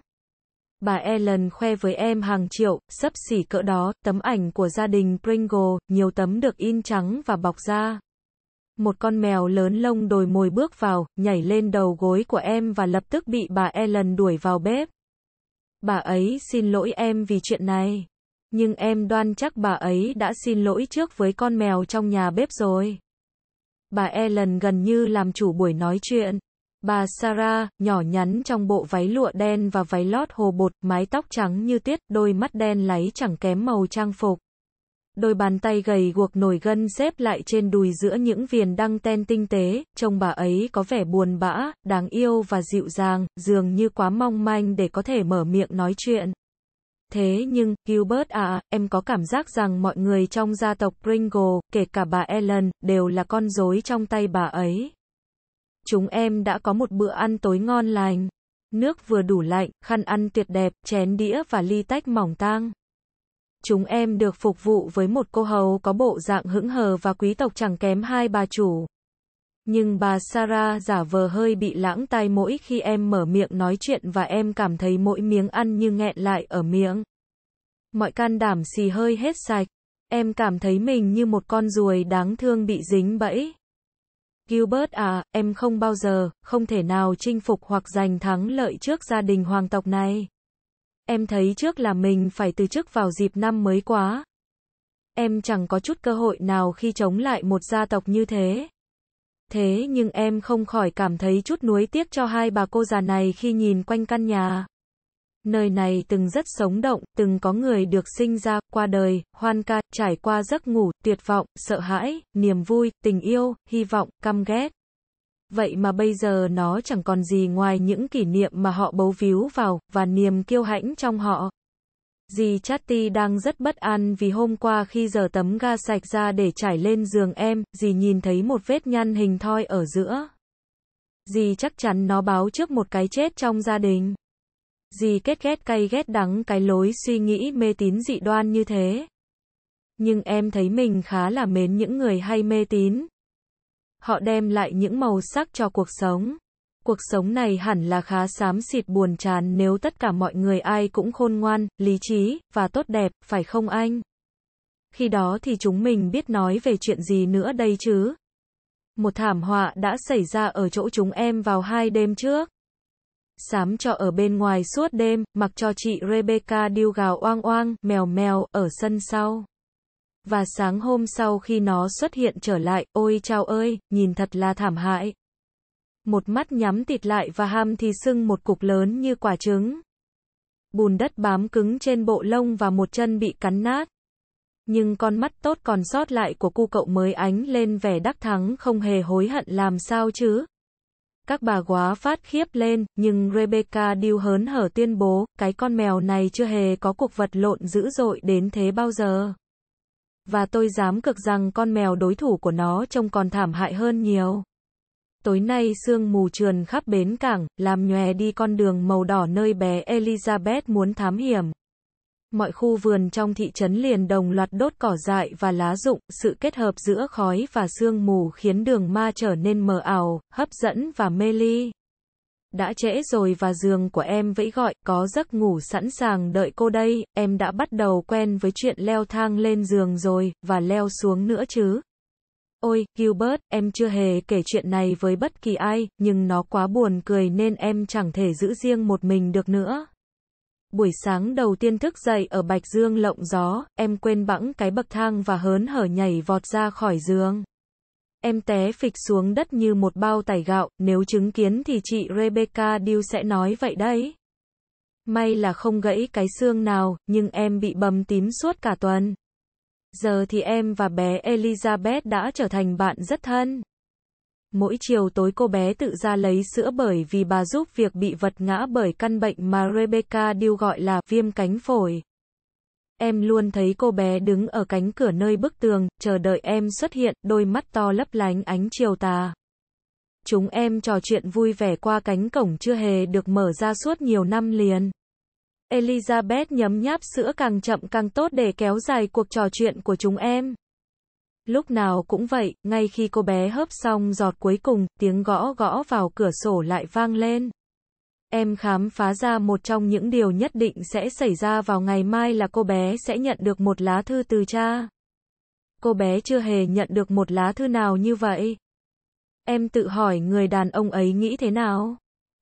Speaker 1: Bà Ellen khoe với em hàng triệu, sấp xỉ cỡ đó, tấm ảnh của gia đình Pringle, nhiều tấm được in trắng và bọc da một con mèo lớn lông đồi mồi bước vào, nhảy lên đầu gối của em và lập tức bị bà Ellen đuổi vào bếp. Bà ấy xin lỗi em vì chuyện này. Nhưng em đoan chắc bà ấy đã xin lỗi trước với con mèo trong nhà bếp rồi. Bà Ellen gần như làm chủ buổi nói chuyện. Bà Sarah, nhỏ nhắn trong bộ váy lụa đen và váy lót hồ bột, mái tóc trắng như tuyết, đôi mắt đen láy chẳng kém màu trang phục đôi bàn tay gầy guộc nổi gân xếp lại trên đùi giữa những viền đăng ten tinh tế, trông bà ấy có vẻ buồn bã, đáng yêu và dịu dàng, dường như quá mong manh để có thể mở miệng nói chuyện. Thế nhưng, Gilbert à, em có cảm giác rằng mọi người trong gia tộc Pringle, kể cả bà Ellen, đều là con rối trong tay bà ấy. Chúng em đã có một bữa ăn tối ngon lành. Nước vừa đủ lạnh, khăn ăn tuyệt đẹp, chén đĩa và ly tách mỏng tang chúng em được phục vụ với một cô hầu có bộ dạng hững hờ và quý tộc chẳng kém hai bà chủ. Nhưng bà Sarah giả vờ hơi bị lãng tai mỗi khi em mở miệng nói chuyện và em cảm thấy mỗi miếng ăn như nghẹn lại ở miệng. Mọi can đảm xì hơi hết sạch. Em cảm thấy mình như một con ruồi đáng thương bị dính bẫy. Gilbert à, em không bao giờ, không thể nào chinh phục hoặc giành thắng lợi trước gia đình hoàng tộc này. Em thấy trước là mình phải từ chức vào dịp năm mới quá. Em chẳng có chút cơ hội nào khi chống lại một gia tộc như thế. Thế nhưng em không khỏi cảm thấy chút nuối tiếc cho hai bà cô già này khi nhìn quanh căn nhà. Nơi này từng rất sống động, từng có người được sinh ra, qua đời, hoan ca, trải qua giấc ngủ, tuyệt vọng, sợ hãi, niềm vui, tình yêu, hy vọng, căm ghét. Vậy mà bây giờ nó chẳng còn gì ngoài những kỷ niệm mà họ bấu víu vào, và niềm kiêu hãnh trong họ. Dì Chatty đang rất bất an vì hôm qua khi giờ tấm ga sạch ra để trải lên giường em, dì nhìn thấy một vết nhăn hình thoi ở giữa. Dì chắc chắn nó báo trước một cái chết trong gia đình. Dì kết ghét cay ghét đắng cái lối suy nghĩ mê tín dị đoan như thế. Nhưng em thấy mình khá là mến những người hay mê tín, Họ đem lại những màu sắc cho cuộc sống. Cuộc sống này hẳn là khá xám xịt buồn chán nếu tất cả mọi người ai cũng khôn ngoan, lý trí, và tốt đẹp, phải không anh? Khi đó thì chúng mình biết nói về chuyện gì nữa đây chứ? Một thảm họa đã xảy ra ở chỗ chúng em vào hai đêm trước. Sám cho ở bên ngoài suốt đêm, mặc cho chị Rebecca điêu gào oang oang, mèo mèo, ở sân sau và sáng hôm sau khi nó xuất hiện trở lại, ôi chao ơi, nhìn thật là thảm hại. Một mắt nhắm tịt lại và ham thì sưng một cục lớn như quả trứng. Bùn đất bám cứng trên bộ lông và một chân bị cắn nát. Nhưng con mắt tốt còn sót lại của cu cậu mới ánh lên vẻ đắc thắng không hề hối hận làm sao chứ. Các bà quá phát khiếp lên, nhưng Rebecca điêu hớn hở tuyên bố, cái con mèo này chưa hề có cuộc vật lộn dữ dội đến thế bao giờ và tôi dám cực rằng con mèo đối thủ của nó trông còn thảm hại hơn nhiều. Tối nay sương mù trườn khắp bến cảng, làm nhòe đi con đường màu đỏ nơi bé Elizabeth muốn thám hiểm. Mọi khu vườn trong thị trấn liền đồng loạt đốt cỏ dại và lá rụng, sự kết hợp giữa khói và sương mù khiến đường ma trở nên mờ ảo, hấp dẫn và mê ly đã trễ rồi và giường của em vẫy gọi, có giấc ngủ sẵn sàng đợi cô đây, em đã bắt đầu quen với chuyện leo thang lên giường rồi, và leo xuống nữa chứ. Ôi, Gilbert, em chưa hề kể chuyện này với bất kỳ ai, nhưng nó quá buồn cười nên em chẳng thể giữ riêng một mình được nữa. Buổi sáng đầu tiên thức dậy ở Bạch Dương lộng gió, em quên bẵng cái bậc thang và hớn hở nhảy vọt ra khỏi giường. Em té phịch xuống đất như một bao tải gạo, nếu chứng kiến thì chị Rebecca Dew sẽ nói vậy đấy. May là không gãy cái xương nào, nhưng em bị bầm tím suốt cả tuần. Giờ thì em và bé Elizabeth đã trở thành bạn rất thân. Mỗi chiều tối cô bé tự ra lấy sữa bởi vì bà giúp việc bị vật ngã bởi căn bệnh mà Rebecca Dew gọi là viêm cánh phổi. Em luôn thấy cô bé đứng ở cánh cửa nơi bức tường, chờ đợi em xuất hiện, đôi mắt to lấp lánh ánh chiều tà. Chúng em trò chuyện vui vẻ qua cánh cổng chưa hề được mở ra suốt nhiều năm liền. Elizabeth nhấm nháp sữa càng chậm càng tốt để kéo dài cuộc trò chuyện của chúng em. Lúc nào cũng vậy, ngay khi cô bé hớp xong giọt cuối cùng, tiếng gõ gõ vào cửa sổ lại vang lên. Em khám phá ra một trong những điều nhất định sẽ xảy ra vào ngày mai là cô bé sẽ nhận được một lá thư từ cha. Cô bé chưa hề nhận được một lá thư nào như vậy. Em tự hỏi người đàn ông ấy nghĩ thế nào?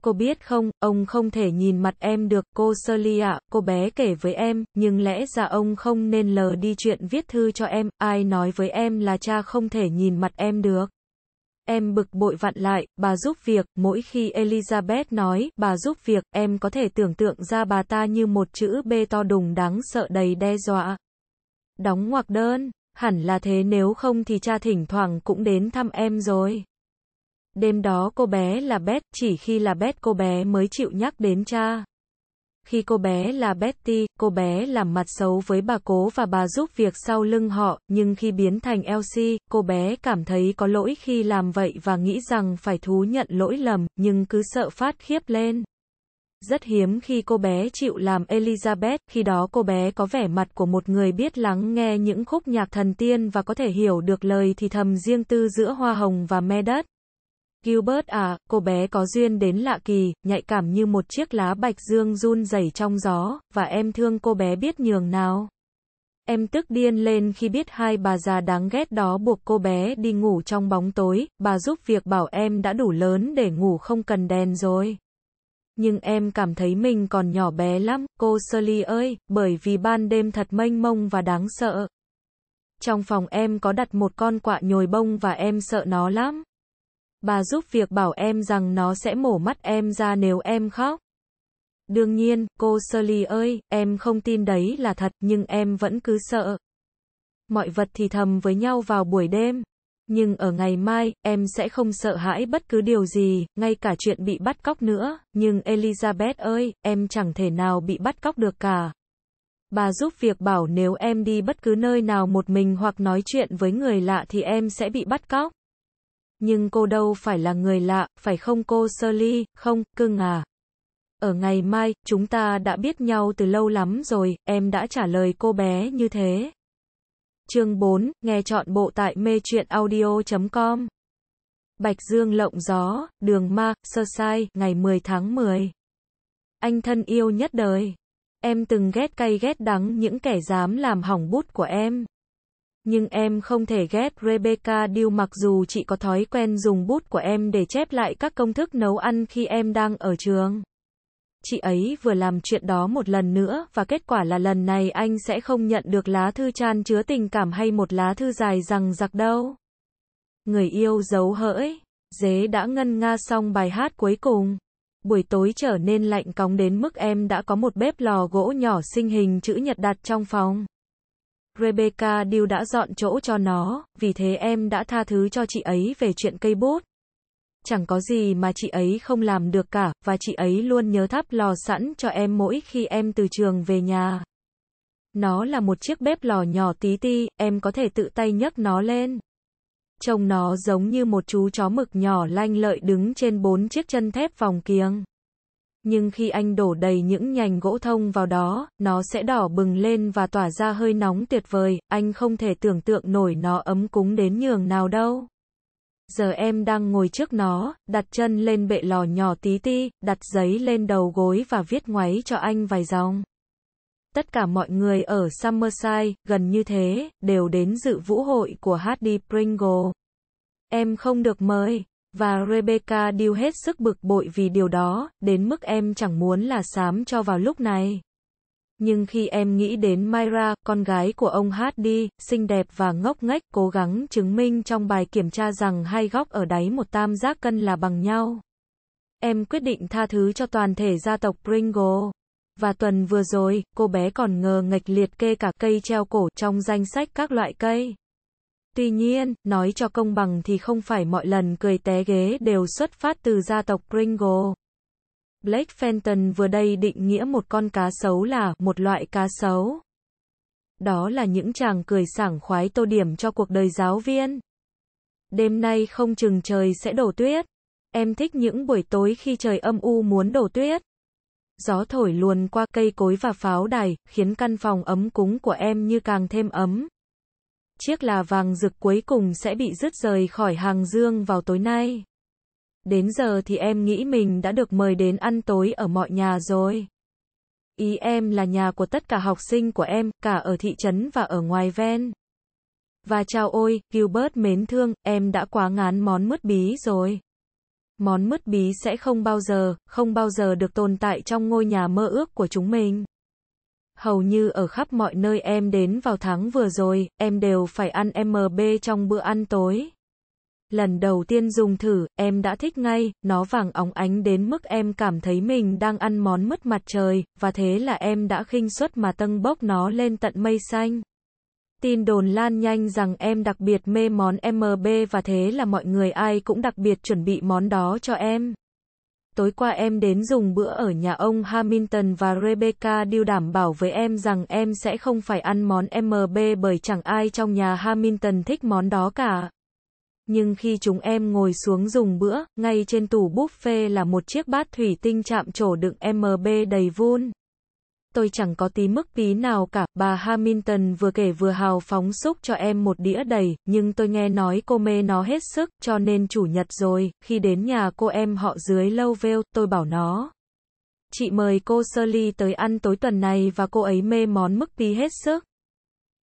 Speaker 1: Cô biết không, ông không thể nhìn mặt em được, cô Celia, ạ, cô bé kể với em, nhưng lẽ ra ông không nên lờ đi chuyện viết thư cho em, ai nói với em là cha không thể nhìn mặt em được. Em bực bội vặn lại, bà giúp việc, mỗi khi Elizabeth nói, bà giúp việc, em có thể tưởng tượng ra bà ta như một chữ B to đùng đáng sợ đầy đe dọa. Đóng ngoặc đơn, hẳn là thế nếu không thì cha thỉnh thoảng cũng đến thăm em rồi. Đêm đó cô bé là Beth, chỉ khi là Beth cô bé mới chịu nhắc đến cha. Khi cô bé là Betty, cô bé làm mặt xấu với bà cố và bà giúp việc sau lưng họ, nhưng khi biến thành Elsie, cô bé cảm thấy có lỗi khi làm vậy và nghĩ rằng phải thú nhận lỗi lầm, nhưng cứ sợ phát khiếp lên. Rất hiếm khi cô bé chịu làm Elizabeth, khi đó cô bé có vẻ mặt của một người biết lắng nghe những khúc nhạc thần tiên và có thể hiểu được lời thì thầm riêng tư giữa hoa hồng và me đất. Gilbert à, cô bé có duyên đến lạ kỳ, nhạy cảm như một chiếc lá bạch dương run rẩy trong gió, và em thương cô bé biết nhường nào. Em tức điên lên khi biết hai bà già đáng ghét đó buộc cô bé đi ngủ trong bóng tối, bà giúp việc bảo em đã đủ lớn để ngủ không cần đèn rồi. Nhưng em cảm thấy mình còn nhỏ bé lắm, cô Shirley ơi, bởi vì ban đêm thật mênh mông và đáng sợ. Trong phòng em có đặt một con quạ nhồi bông và em sợ nó lắm. Bà giúp việc bảo em rằng nó sẽ mổ mắt em ra nếu em khóc. Đương nhiên, cô Shirley ơi, em không tin đấy là thật, nhưng em vẫn cứ sợ. Mọi vật thì thầm với nhau vào buổi đêm. Nhưng ở ngày mai, em sẽ không sợ hãi bất cứ điều gì, ngay cả chuyện bị bắt cóc nữa. Nhưng Elizabeth ơi, em chẳng thể nào bị bắt cóc được cả. Bà giúp việc bảo nếu em đi bất cứ nơi nào một mình hoặc nói chuyện với người lạ thì em sẽ bị bắt cóc. Nhưng cô đâu phải là người lạ, phải không cô Sơ Ly, không, cưng à. Ở ngày mai, chúng ta đã biết nhau từ lâu lắm rồi, em đã trả lời cô bé như thế. Chương 4, nghe chọn bộ tại mê truyện audio.com Bạch Dương lộng gió, đường ma, sơ sai, ngày 10 tháng 10. Anh thân yêu nhất đời. Em từng ghét cay ghét đắng những kẻ dám làm hỏng bút của em nhưng em không thể ghét Rebecca Dew mặc dù chị có thói quen dùng bút của em để chép lại các công thức nấu ăn khi em đang ở trường. Chị ấy vừa làm chuyện đó một lần nữa và kết quả là lần này anh sẽ không nhận được lá thư chan chứa tình cảm hay một lá thư dài rằng giặc đâu. Người yêu giấu hỡi, dế đã ngân nga xong bài hát cuối cùng. Buổi tối trở nên lạnh cóng đến mức em đã có một bếp lò gỗ nhỏ sinh hình chữ nhật đặt trong phòng. Rebecca Dew đã dọn chỗ cho nó, vì thế em đã tha thứ cho chị ấy về chuyện cây bút. Chẳng có gì mà chị ấy không làm được cả, và chị ấy luôn nhớ thắp lò sẵn cho em mỗi khi em từ trường về nhà. Nó là một chiếc bếp lò nhỏ tí ti, em có thể tự tay nhấc nó lên. Trông nó giống như một chú chó mực nhỏ lanh lợi đứng trên bốn chiếc chân thép vòng kiềng nhưng khi anh đổ đầy những nhành gỗ thông vào đó, nó sẽ đỏ bừng lên và tỏa ra hơi nóng tuyệt vời, anh không thể tưởng tượng nổi nó ấm cúng đến nhường nào đâu. Giờ em đang ngồi trước nó, đặt chân lên bệ lò nhỏ tí ti, đặt giấy lên đầu gối và viết ngoáy cho anh vài dòng. Tất cả mọi người ở Summerside, gần như thế, đều đến dự vũ hội của Hardy Pringle. Em không được mời và Rebecca điêu hết sức bực bội vì điều đó, đến mức em chẳng muốn là sám cho vào lúc này. Nhưng khi em nghĩ đến Myra, con gái của ông Hardy, xinh đẹp và ngốc nghếch, cố gắng chứng minh trong bài kiểm tra rằng hai góc ở đáy một tam giác cân là bằng nhau. Em quyết định tha thứ cho toàn thể gia tộc Pringle. Và tuần vừa rồi, cô bé còn ngờ nghịch liệt kê cả cây treo cổ trong danh sách các loại cây. Tuy nhiên, nói cho công bằng thì không phải mọi lần cười té ghế đều xuất phát từ gia tộc Gringo. Blake Fenton vừa đây định nghĩa một con cá sấu là một loại cá sấu. Đó là những chàng cười sảng khoái tô điểm cho cuộc đời giáo viên. Đêm nay không chừng trời sẽ đổ tuyết. Em thích những buổi tối khi trời âm u muốn đổ tuyết. Gió thổi luồn qua cây cối và pháo đài, khiến căn phòng ấm cúng của em như càng thêm ấm chiếc là vàng rực cuối cùng sẽ bị rứt rời khỏi hàng dương vào tối nay. Đến giờ thì em nghĩ mình đã được mời đến ăn tối ở mọi nhà rồi. Ý em là nhà của tất cả học sinh của em, cả ở thị trấn và ở ngoài ven. Và chào ôi, Gilbert mến thương, em đã quá ngán món mứt bí rồi. Món mứt bí sẽ không bao giờ, không bao giờ được tồn tại trong ngôi nhà mơ ước của chúng mình hầu như ở khắp mọi nơi em đến vào tháng vừa rồi, em đều phải ăn MB trong bữa ăn tối. Lần đầu tiên dùng thử, em đã thích ngay, nó vàng óng ánh đến mức em cảm thấy mình đang ăn món mứt mặt trời, và thế là em đã khinh suất mà tâng bốc nó lên tận mây xanh. Tin đồn lan nhanh rằng em đặc biệt mê món MB và thế là mọi người ai cũng đặc biệt chuẩn bị món đó cho em tối qua em đến dùng bữa ở nhà ông Hamilton và Rebecca Deal đảm bảo với em rằng em sẽ không phải ăn món MB bởi chẳng ai trong nhà Hamilton thích món đó cả. Nhưng khi chúng em ngồi xuống dùng bữa, ngay trên tủ buffet là một chiếc bát thủy tinh chạm trổ đựng MB đầy vun tôi chẳng có tí mức tí nào cả. Bà Hamilton vừa kể vừa hào phóng xúc cho em một đĩa đầy, nhưng tôi nghe nói cô mê nó hết sức, cho nên chủ nhật rồi, khi đến nhà cô em họ dưới lâu vêu, tôi bảo nó. Chị mời cô Shirley tới ăn tối tuần này và cô ấy mê món mức tí hết sức.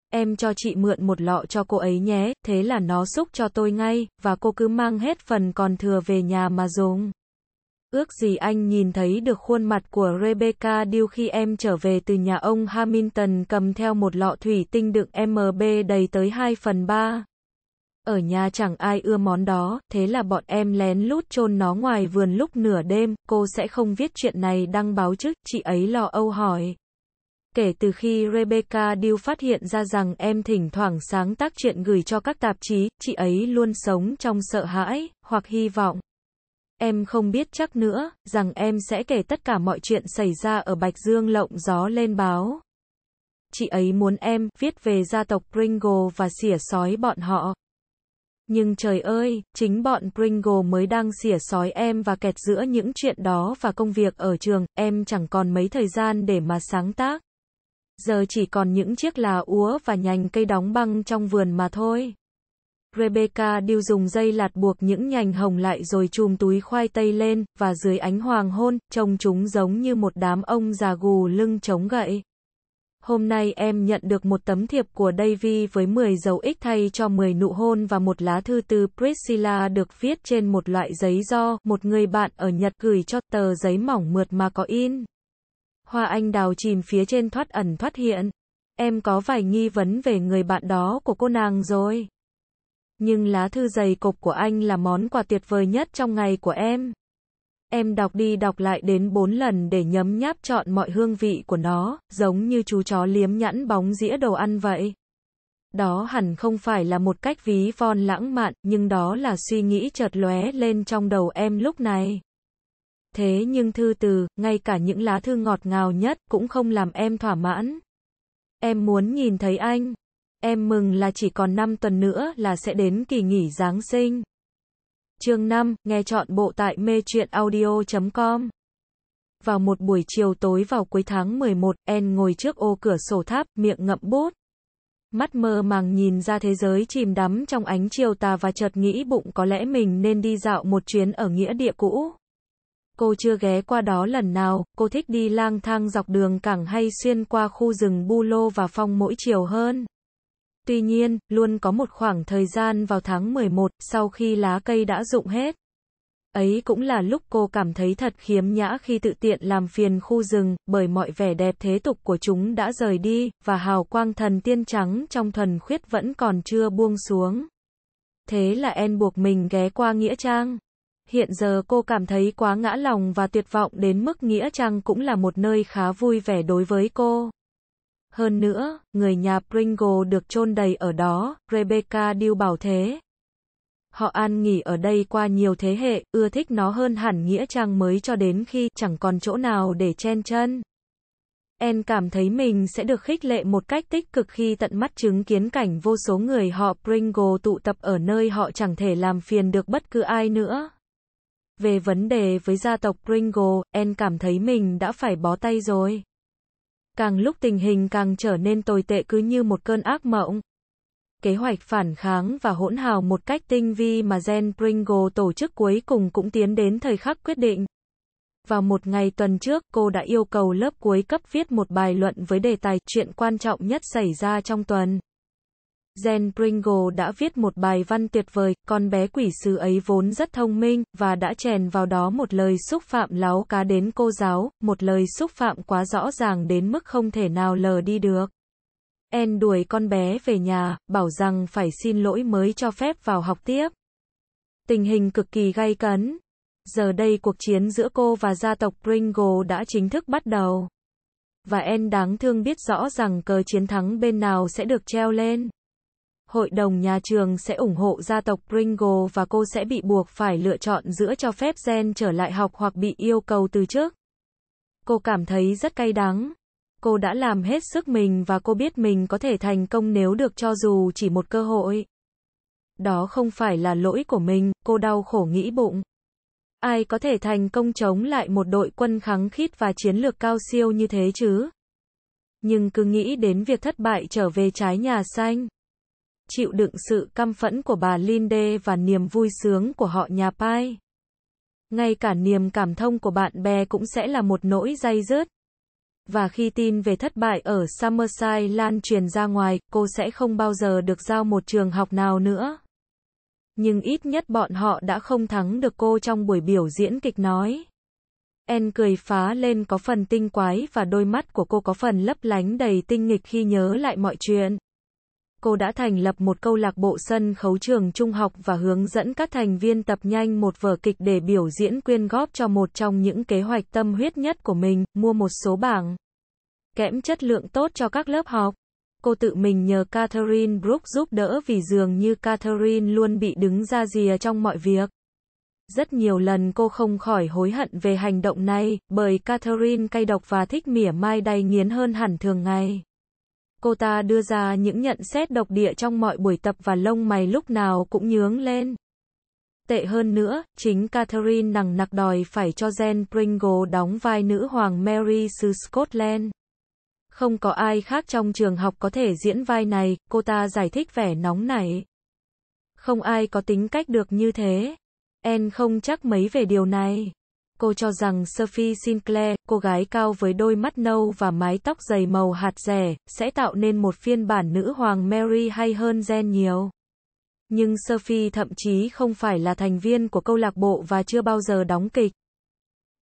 Speaker 1: Em cho chị mượn một lọ cho cô ấy nhé, thế là nó xúc cho tôi ngay, và cô cứ mang hết phần còn thừa về nhà mà dùng. Ước gì anh nhìn thấy được khuôn mặt của Rebecca Dew khi em trở về từ nhà ông Hamilton cầm theo một lọ thủy tinh đựng MB đầy tới 2 phần 3. Ở nhà chẳng ai ưa món đó, thế là bọn em lén lút chôn nó ngoài vườn lúc nửa đêm, cô sẽ không viết chuyện này đăng báo chứ, chị ấy lo âu hỏi. Kể từ khi Rebecca Dew phát hiện ra rằng em thỉnh thoảng sáng tác chuyện gửi cho các tạp chí, chị ấy luôn sống trong sợ hãi, hoặc hy vọng. Em không biết chắc nữa, rằng em sẽ kể tất cả mọi chuyện xảy ra ở Bạch Dương lộng gió lên báo. Chị ấy muốn em viết về gia tộc Pringle và xỉa sói bọn họ. Nhưng trời ơi, chính bọn Pringle mới đang xỉa sói em và kẹt giữa những chuyện đó và công việc ở trường, em chẳng còn mấy thời gian để mà sáng tác. Giờ chỉ còn những chiếc lá úa và nhành cây đóng băng trong vườn mà thôi. Rebecca Điêu dùng dây lạt buộc những nhành hồng lại rồi chùm túi khoai tây lên, và dưới ánh hoàng hôn, trông chúng giống như một đám ông già gù lưng chống gậy. Hôm nay em nhận được một tấm thiệp của Davy với 10 dấu ích thay cho 10 nụ hôn và một lá thư từ Priscilla được viết trên một loại giấy do một người bạn ở Nhật gửi cho tờ giấy mỏng mượt mà có in. Hoa anh đào chìm phía trên thoát ẩn thoát hiện. Em có vài nghi vấn về người bạn đó của cô nàng rồi nhưng lá thư dày cộp của anh là món quà tuyệt vời nhất trong ngày của em. Em đọc đi đọc lại đến bốn lần để nhấm nháp chọn mọi hương vị của nó, giống như chú chó liếm nhẵn bóng dĩa đồ ăn vậy. Đó hẳn không phải là một cách ví von lãng mạn, nhưng đó là suy nghĩ chợt lóe lên trong đầu em lúc này. Thế nhưng thư từ, ngay cả những lá thư ngọt ngào nhất cũng không làm em thỏa mãn. Em muốn nhìn thấy anh. Em mừng là chỉ còn 5 tuần nữa là sẽ đến kỳ nghỉ Giáng sinh. Chương 5, nghe chọn bộ tại mê truyện audio.com Vào một buổi chiều tối vào cuối tháng 11, En ngồi trước ô cửa sổ tháp, miệng ngậm bút. Mắt mơ màng nhìn ra thế giới chìm đắm trong ánh chiều tà và chợt nghĩ bụng có lẽ mình nên đi dạo một chuyến ở nghĩa địa cũ. Cô chưa ghé qua đó lần nào, cô thích đi lang thang dọc đường cảng hay xuyên qua khu rừng bu lô và phong mỗi chiều hơn. Tuy nhiên, luôn có một khoảng thời gian vào tháng 11, sau khi lá cây đã rụng hết. Ấy cũng là lúc cô cảm thấy thật khiếm nhã khi tự tiện làm phiền khu rừng, bởi mọi vẻ đẹp thế tục của chúng đã rời đi, và hào quang thần tiên trắng trong thuần khuyết vẫn còn chưa buông xuống. Thế là En buộc mình ghé qua Nghĩa Trang. Hiện giờ cô cảm thấy quá ngã lòng và tuyệt vọng đến mức Nghĩa Trang cũng là một nơi khá vui vẻ đối với cô. Hơn nữa, người nhà Pringle được chôn đầy ở đó, Rebecca điêu bảo thế. Họ an nghỉ ở đây qua nhiều thế hệ, ưa thích nó hơn hẳn nghĩa trang mới cho đến khi chẳng còn chỗ nào để chen chân. En cảm thấy mình sẽ được khích lệ một cách tích cực khi tận mắt chứng kiến cảnh vô số người họ Pringle tụ tập ở nơi họ chẳng thể làm phiền được bất cứ ai nữa. Về vấn đề với gia tộc Pringle, En cảm thấy mình đã phải bó tay rồi. Càng lúc tình hình càng trở nên tồi tệ cứ như một cơn ác mộng. Kế hoạch phản kháng và hỗn hào một cách tinh vi mà Jen Pringle tổ chức cuối cùng cũng tiến đến thời khắc quyết định. Vào một ngày tuần trước, cô đã yêu cầu lớp cuối cấp viết một bài luận với đề tài chuyện quan trọng nhất xảy ra trong tuần. Jen Pringle đã viết một bài văn tuyệt vời, con bé quỷ sứ ấy vốn rất thông minh, và đã chèn vào đó một lời xúc phạm láo cá đến cô giáo, một lời xúc phạm quá rõ ràng đến mức không thể nào lờ đi được. En đuổi con bé về nhà, bảo rằng phải xin lỗi mới cho phép vào học tiếp. Tình hình cực kỳ gay cấn. Giờ đây cuộc chiến giữa cô và gia tộc Pringle đã chính thức bắt đầu. Và En đáng thương biết rõ rằng cờ chiến thắng bên nào sẽ được treo lên hội đồng nhà trường sẽ ủng hộ gia tộc Pringle và cô sẽ bị buộc phải lựa chọn giữa cho phép Gen trở lại học hoặc bị yêu cầu từ chức. Cô cảm thấy rất cay đắng. Cô đã làm hết sức mình và cô biết mình có thể thành công nếu được cho dù chỉ một cơ hội. Đó không phải là lỗi của mình, cô đau khổ nghĩ bụng. Ai có thể thành công chống lại một đội quân kháng khít và chiến lược cao siêu như thế chứ? Nhưng cứ nghĩ đến việc thất bại trở về trái nhà xanh chịu đựng sự căm phẫn của bà Linde và niềm vui sướng của họ nhà Pai. Ngay cả niềm cảm thông của bạn bè cũng sẽ là một nỗi dây dứt. Và khi tin về thất bại ở Summerside lan truyền ra ngoài, cô sẽ không bao giờ được giao một trường học nào nữa. Nhưng ít nhất bọn họ đã không thắng được cô trong buổi biểu diễn kịch nói. En cười phá lên có phần tinh quái và đôi mắt của cô có phần lấp lánh đầy tinh nghịch khi nhớ lại mọi chuyện cô đã thành lập một câu lạc bộ sân khấu trường trung học và hướng dẫn các thành viên tập nhanh một vở kịch để biểu diễn quyên góp cho một trong những kế hoạch tâm huyết nhất của mình, mua một số bảng kẽm chất lượng tốt cho các lớp học. Cô tự mình nhờ Catherine Brooks giúp đỡ vì dường như Catherine luôn bị đứng ra rìa trong mọi việc. Rất nhiều lần cô không khỏi hối hận về hành động này, bởi Catherine cay độc và thích mỉa mai đầy nghiến hơn hẳn thường ngày. Cô ta đưa ra những nhận xét độc địa trong mọi buổi tập và lông mày lúc nào cũng nhướng lên. Tệ hơn nữa, chính Catherine nằng nặc đòi phải cho Jen Pringle đóng vai nữ hoàng Mary xứ Scotland. Không có ai khác trong trường học có thể diễn vai này, cô ta giải thích vẻ nóng này. Không ai có tính cách được như thế. En không chắc mấy về điều này cô cho rằng Sophie Sinclair, cô gái cao với đôi mắt nâu và mái tóc dày màu hạt rẻ, sẽ tạo nên một phiên bản nữ hoàng Mary hay hơn Jen nhiều. Nhưng Sophie thậm chí không phải là thành viên của câu lạc bộ và chưa bao giờ đóng kịch.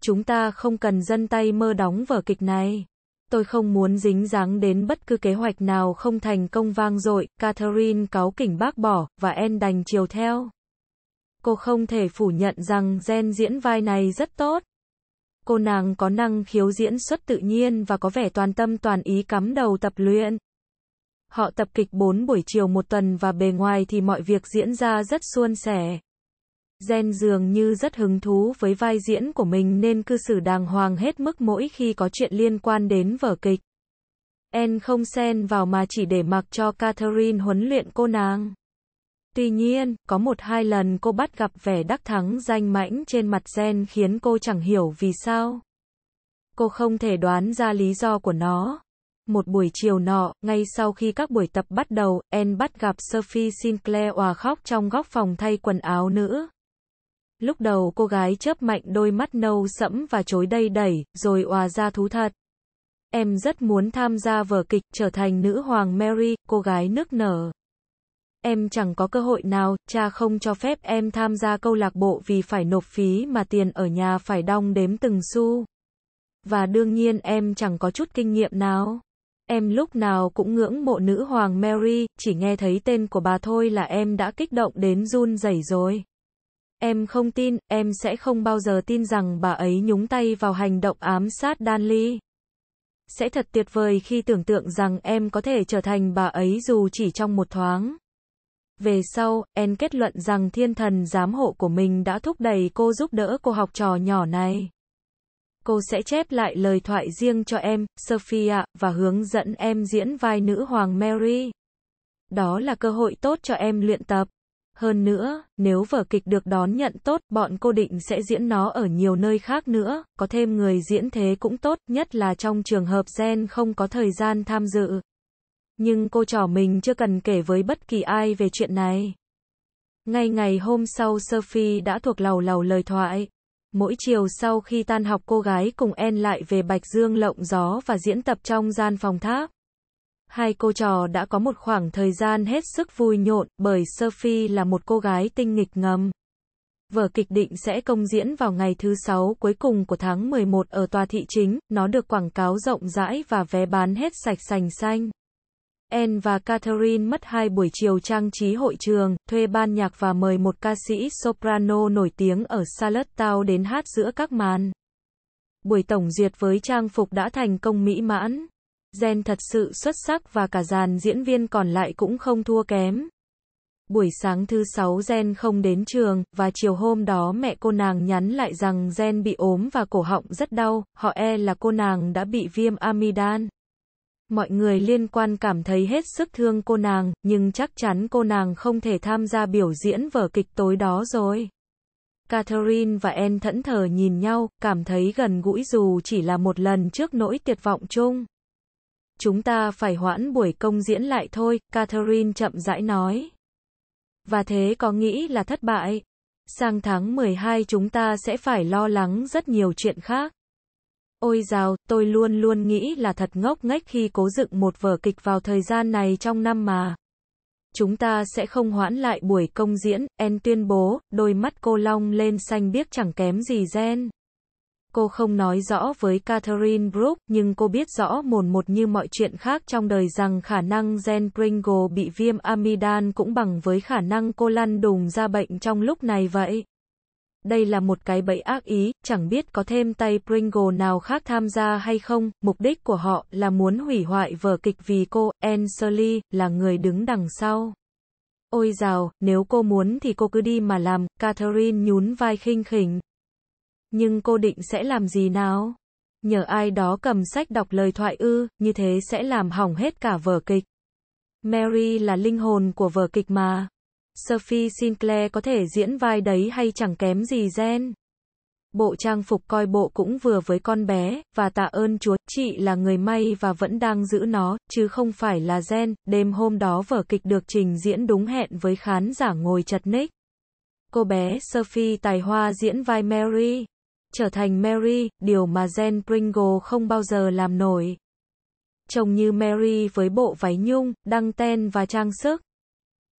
Speaker 1: Chúng ta không cần dân tay mơ đóng vở kịch này. Tôi không muốn dính dáng đến bất cứ kế hoạch nào không thành công vang dội, Catherine cáu kỉnh bác bỏ, và En đành chiều theo. Cô không thể phủ nhận rằng gen diễn vai này rất tốt. Cô nàng có năng khiếu diễn xuất tự nhiên và có vẻ toàn tâm toàn ý cắm đầu tập luyện. Họ tập kịch 4 buổi chiều một tuần và bề ngoài thì mọi việc diễn ra rất suôn sẻ. gen dường như rất hứng thú với vai diễn của mình nên cư xử đàng hoàng hết mức mỗi khi có chuyện liên quan đến vở kịch. En không xen vào mà chỉ để mặc cho Catherine huấn luyện cô nàng. Tuy nhiên, có một hai lần cô bắt gặp vẻ đắc thắng danh mãnh trên mặt Gen khiến cô chẳng hiểu vì sao. Cô không thể đoán ra lý do của nó. Một buổi chiều nọ, ngay sau khi các buổi tập bắt đầu, En bắt gặp Sophie Sinclair òa khóc trong góc phòng thay quần áo nữ. Lúc đầu cô gái chớp mạnh đôi mắt nâu sẫm và chối đầy đẩy, rồi òa ra thú thật. Em rất muốn tham gia vở kịch trở thành nữ hoàng Mary, cô gái nước nở. Em chẳng có cơ hội nào, cha không cho phép em tham gia câu lạc bộ vì phải nộp phí mà tiền ở nhà phải đong đếm từng xu. Và đương nhiên em chẳng có chút kinh nghiệm nào. Em lúc nào cũng ngưỡng mộ nữ hoàng Mary, chỉ nghe thấy tên của bà thôi là em đã kích động đến run rẩy rồi. Em không tin, em sẽ không bao giờ tin rằng bà ấy nhúng tay vào hành động ám sát Danley. Sẽ thật tuyệt vời khi tưởng tượng rằng em có thể trở thành bà ấy dù chỉ trong một thoáng. Về sau, En kết luận rằng thiên thần giám hộ của mình đã thúc đẩy cô giúp đỡ cô học trò nhỏ này. Cô sẽ chép lại lời thoại riêng cho em, Sophia, và hướng dẫn em diễn vai nữ hoàng Mary. Đó là cơ hội tốt cho em luyện tập. Hơn nữa, nếu vở kịch được đón nhận tốt, bọn cô định sẽ diễn nó ở nhiều nơi khác nữa, có thêm người diễn thế cũng tốt, nhất là trong trường hợp Gen không có thời gian tham dự nhưng cô trò mình chưa cần kể với bất kỳ ai về chuyện này. Ngay ngày hôm sau Sophie đã thuộc lầu lầu lời thoại. Mỗi chiều sau khi tan học cô gái cùng En lại về Bạch Dương lộng gió và diễn tập trong gian phòng tháp. Hai cô trò đã có một khoảng thời gian hết sức vui nhộn bởi Sophie là một cô gái tinh nghịch ngầm. Vở kịch định sẽ công diễn vào ngày thứ sáu cuối cùng của tháng 11 ở tòa thị chính, nó được quảng cáo rộng rãi và vé bán hết sạch sành xanh. Anne và Catherine mất hai buổi chiều trang trí hội trường, thuê ban nhạc và mời một ca sĩ soprano nổi tiếng ở Charlottetown đến hát giữa các màn. Buổi tổng duyệt với trang phục đã thành công mỹ mãn. Gen thật sự xuất sắc và cả dàn diễn viên còn lại cũng không thua kém. Buổi sáng thứ sáu Gen không đến trường, và chiều hôm đó mẹ cô nàng nhắn lại rằng Gen bị ốm và cổ họng rất đau, họ e là cô nàng đã bị viêm amidan. Mọi người liên quan cảm thấy hết sức thương cô nàng, nhưng chắc chắn cô nàng không thể tham gia biểu diễn vở kịch tối đó rồi. Catherine và En thẫn thờ nhìn nhau, cảm thấy gần gũi dù chỉ là một lần trước nỗi tuyệt vọng chung. Chúng ta phải hoãn buổi công diễn lại thôi, Catherine chậm rãi nói. Và thế có nghĩ là thất bại. Sang tháng 12 chúng ta sẽ phải lo lắng rất nhiều chuyện khác. Ôi dào, tôi luôn luôn nghĩ là thật ngốc nghếch khi cố dựng một vở kịch vào thời gian này trong năm mà. Chúng ta sẽ không hoãn lại buổi công diễn, En tuyên bố, đôi mắt cô long lên xanh biếc chẳng kém gì gen. Cô không nói rõ với Catherine Brooke, nhưng cô biết rõ mồn một như mọi chuyện khác trong đời rằng khả năng Jen Pringle bị viêm amidan cũng bằng với khả năng cô lăn đùng ra bệnh trong lúc này vậy. Đây là một cái bẫy ác ý, chẳng biết có thêm tay Pringle nào khác tham gia hay không, mục đích của họ là muốn hủy hoại vở kịch vì cô, Anne là người đứng đằng sau. Ôi dào, nếu cô muốn thì cô cứ đi mà làm, Catherine nhún vai khinh khỉnh. Nhưng cô định sẽ làm gì nào? Nhờ ai đó cầm sách đọc lời thoại ư, như thế sẽ làm hỏng hết cả vở kịch. Mary là linh hồn của vở kịch mà. Sophie Sinclair có thể diễn vai đấy hay chẳng kém gì Jen. Bộ trang phục coi bộ cũng vừa với con bé, và tạ ơn Chúa, chị là người may và vẫn đang giữ nó, chứ không phải là Jen. Đêm hôm đó vở kịch được trình diễn đúng hẹn với khán giả ngồi chật ních. Cô bé Sophie tài hoa diễn vai Mary. Trở thành Mary, điều mà Jen Pringle không bao giờ làm nổi. Trông như Mary với bộ váy nhung, đăng ten và trang sức.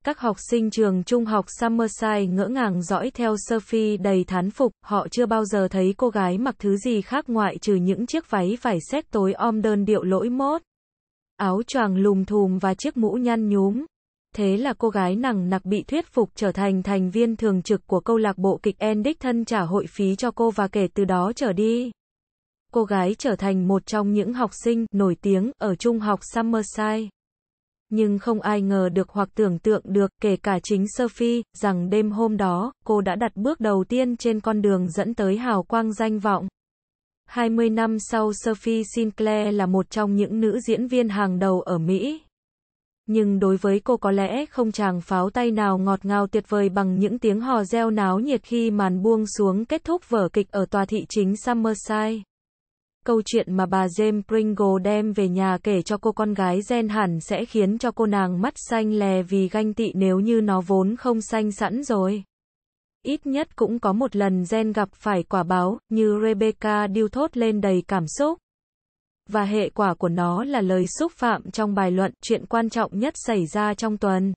Speaker 1: Các học sinh trường trung học Summerside ngỡ ngàng dõi theo Sophie đầy thán phục, họ chưa bao giờ thấy cô gái mặc thứ gì khác ngoại trừ những chiếc váy vải xét tối om đơn điệu lỗi mốt, áo choàng lùm thùm và chiếc mũ nhăn nhúm. Thế là cô gái nằng nặc bị thuyết phục trở thành thành viên thường trực của câu lạc bộ kịch Endic thân trả hội phí cho cô và kể từ đó trở đi. Cô gái trở thành một trong những học sinh nổi tiếng ở trung học Summerside nhưng không ai ngờ được hoặc tưởng tượng được, kể cả chính Sophie, rằng đêm hôm đó, cô đã đặt bước đầu tiên trên con đường dẫn tới hào quang danh vọng. 20 năm sau Sophie Sinclair là một trong những nữ diễn viên hàng đầu ở Mỹ. Nhưng đối với cô có lẽ không chàng pháo tay nào ngọt ngào tuyệt vời bằng những tiếng hò reo náo nhiệt khi màn buông xuống kết thúc vở kịch ở tòa thị chính Summerside câu chuyện mà bà James Pringle đem về nhà kể cho cô con gái Jen hẳn sẽ khiến cho cô nàng mắt xanh lè vì ganh tị nếu như nó vốn không xanh sẵn rồi. Ít nhất cũng có một lần Jen gặp phải quả báo, như Rebecca điêu thốt lên đầy cảm xúc. Và hệ quả của nó là lời xúc phạm trong bài luận, chuyện quan trọng nhất xảy ra trong tuần.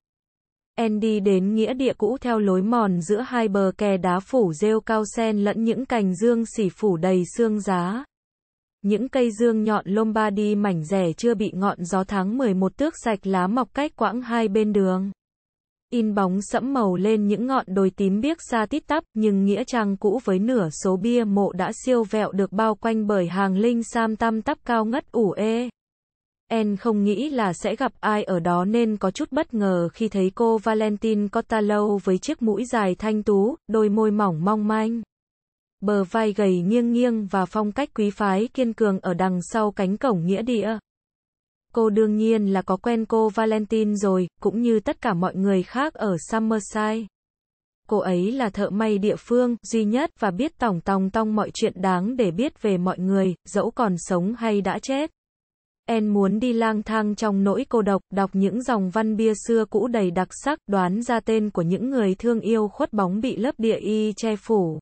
Speaker 1: Andy đến nghĩa địa cũ theo lối mòn giữa hai bờ kè đá phủ rêu cao sen lẫn những cành dương xỉ phủ đầy xương giá. Những cây dương nhọn Lombardy mảnh rẻ chưa bị ngọn gió tháng 11 tước sạch lá mọc cách quãng hai bên đường. In bóng sẫm màu lên những ngọn đồi tím biếc xa tít tắp, nhưng nghĩa trang cũ với nửa số bia mộ đã siêu vẹo được bao quanh bởi hàng linh sam tam tắp cao ngất ủ ê. En không nghĩ là sẽ gặp ai ở đó nên có chút bất ngờ khi thấy cô Valentine Cotalou với chiếc mũi dài thanh tú, đôi môi mỏng mong manh bờ vai gầy nghiêng nghiêng và phong cách quý phái kiên cường ở đằng sau cánh cổng nghĩa địa. Cô đương nhiên là có quen cô Valentin rồi, cũng như tất cả mọi người khác ở Summerside. Cô ấy là thợ may địa phương duy nhất và biết tỏng tòng tong mọi chuyện đáng để biết về mọi người, dẫu còn sống hay đã chết. En muốn đi lang thang trong nỗi cô độc, đọc những dòng văn bia xưa cũ đầy đặc sắc, đoán ra tên của những người thương yêu khuất bóng bị lớp địa y che phủ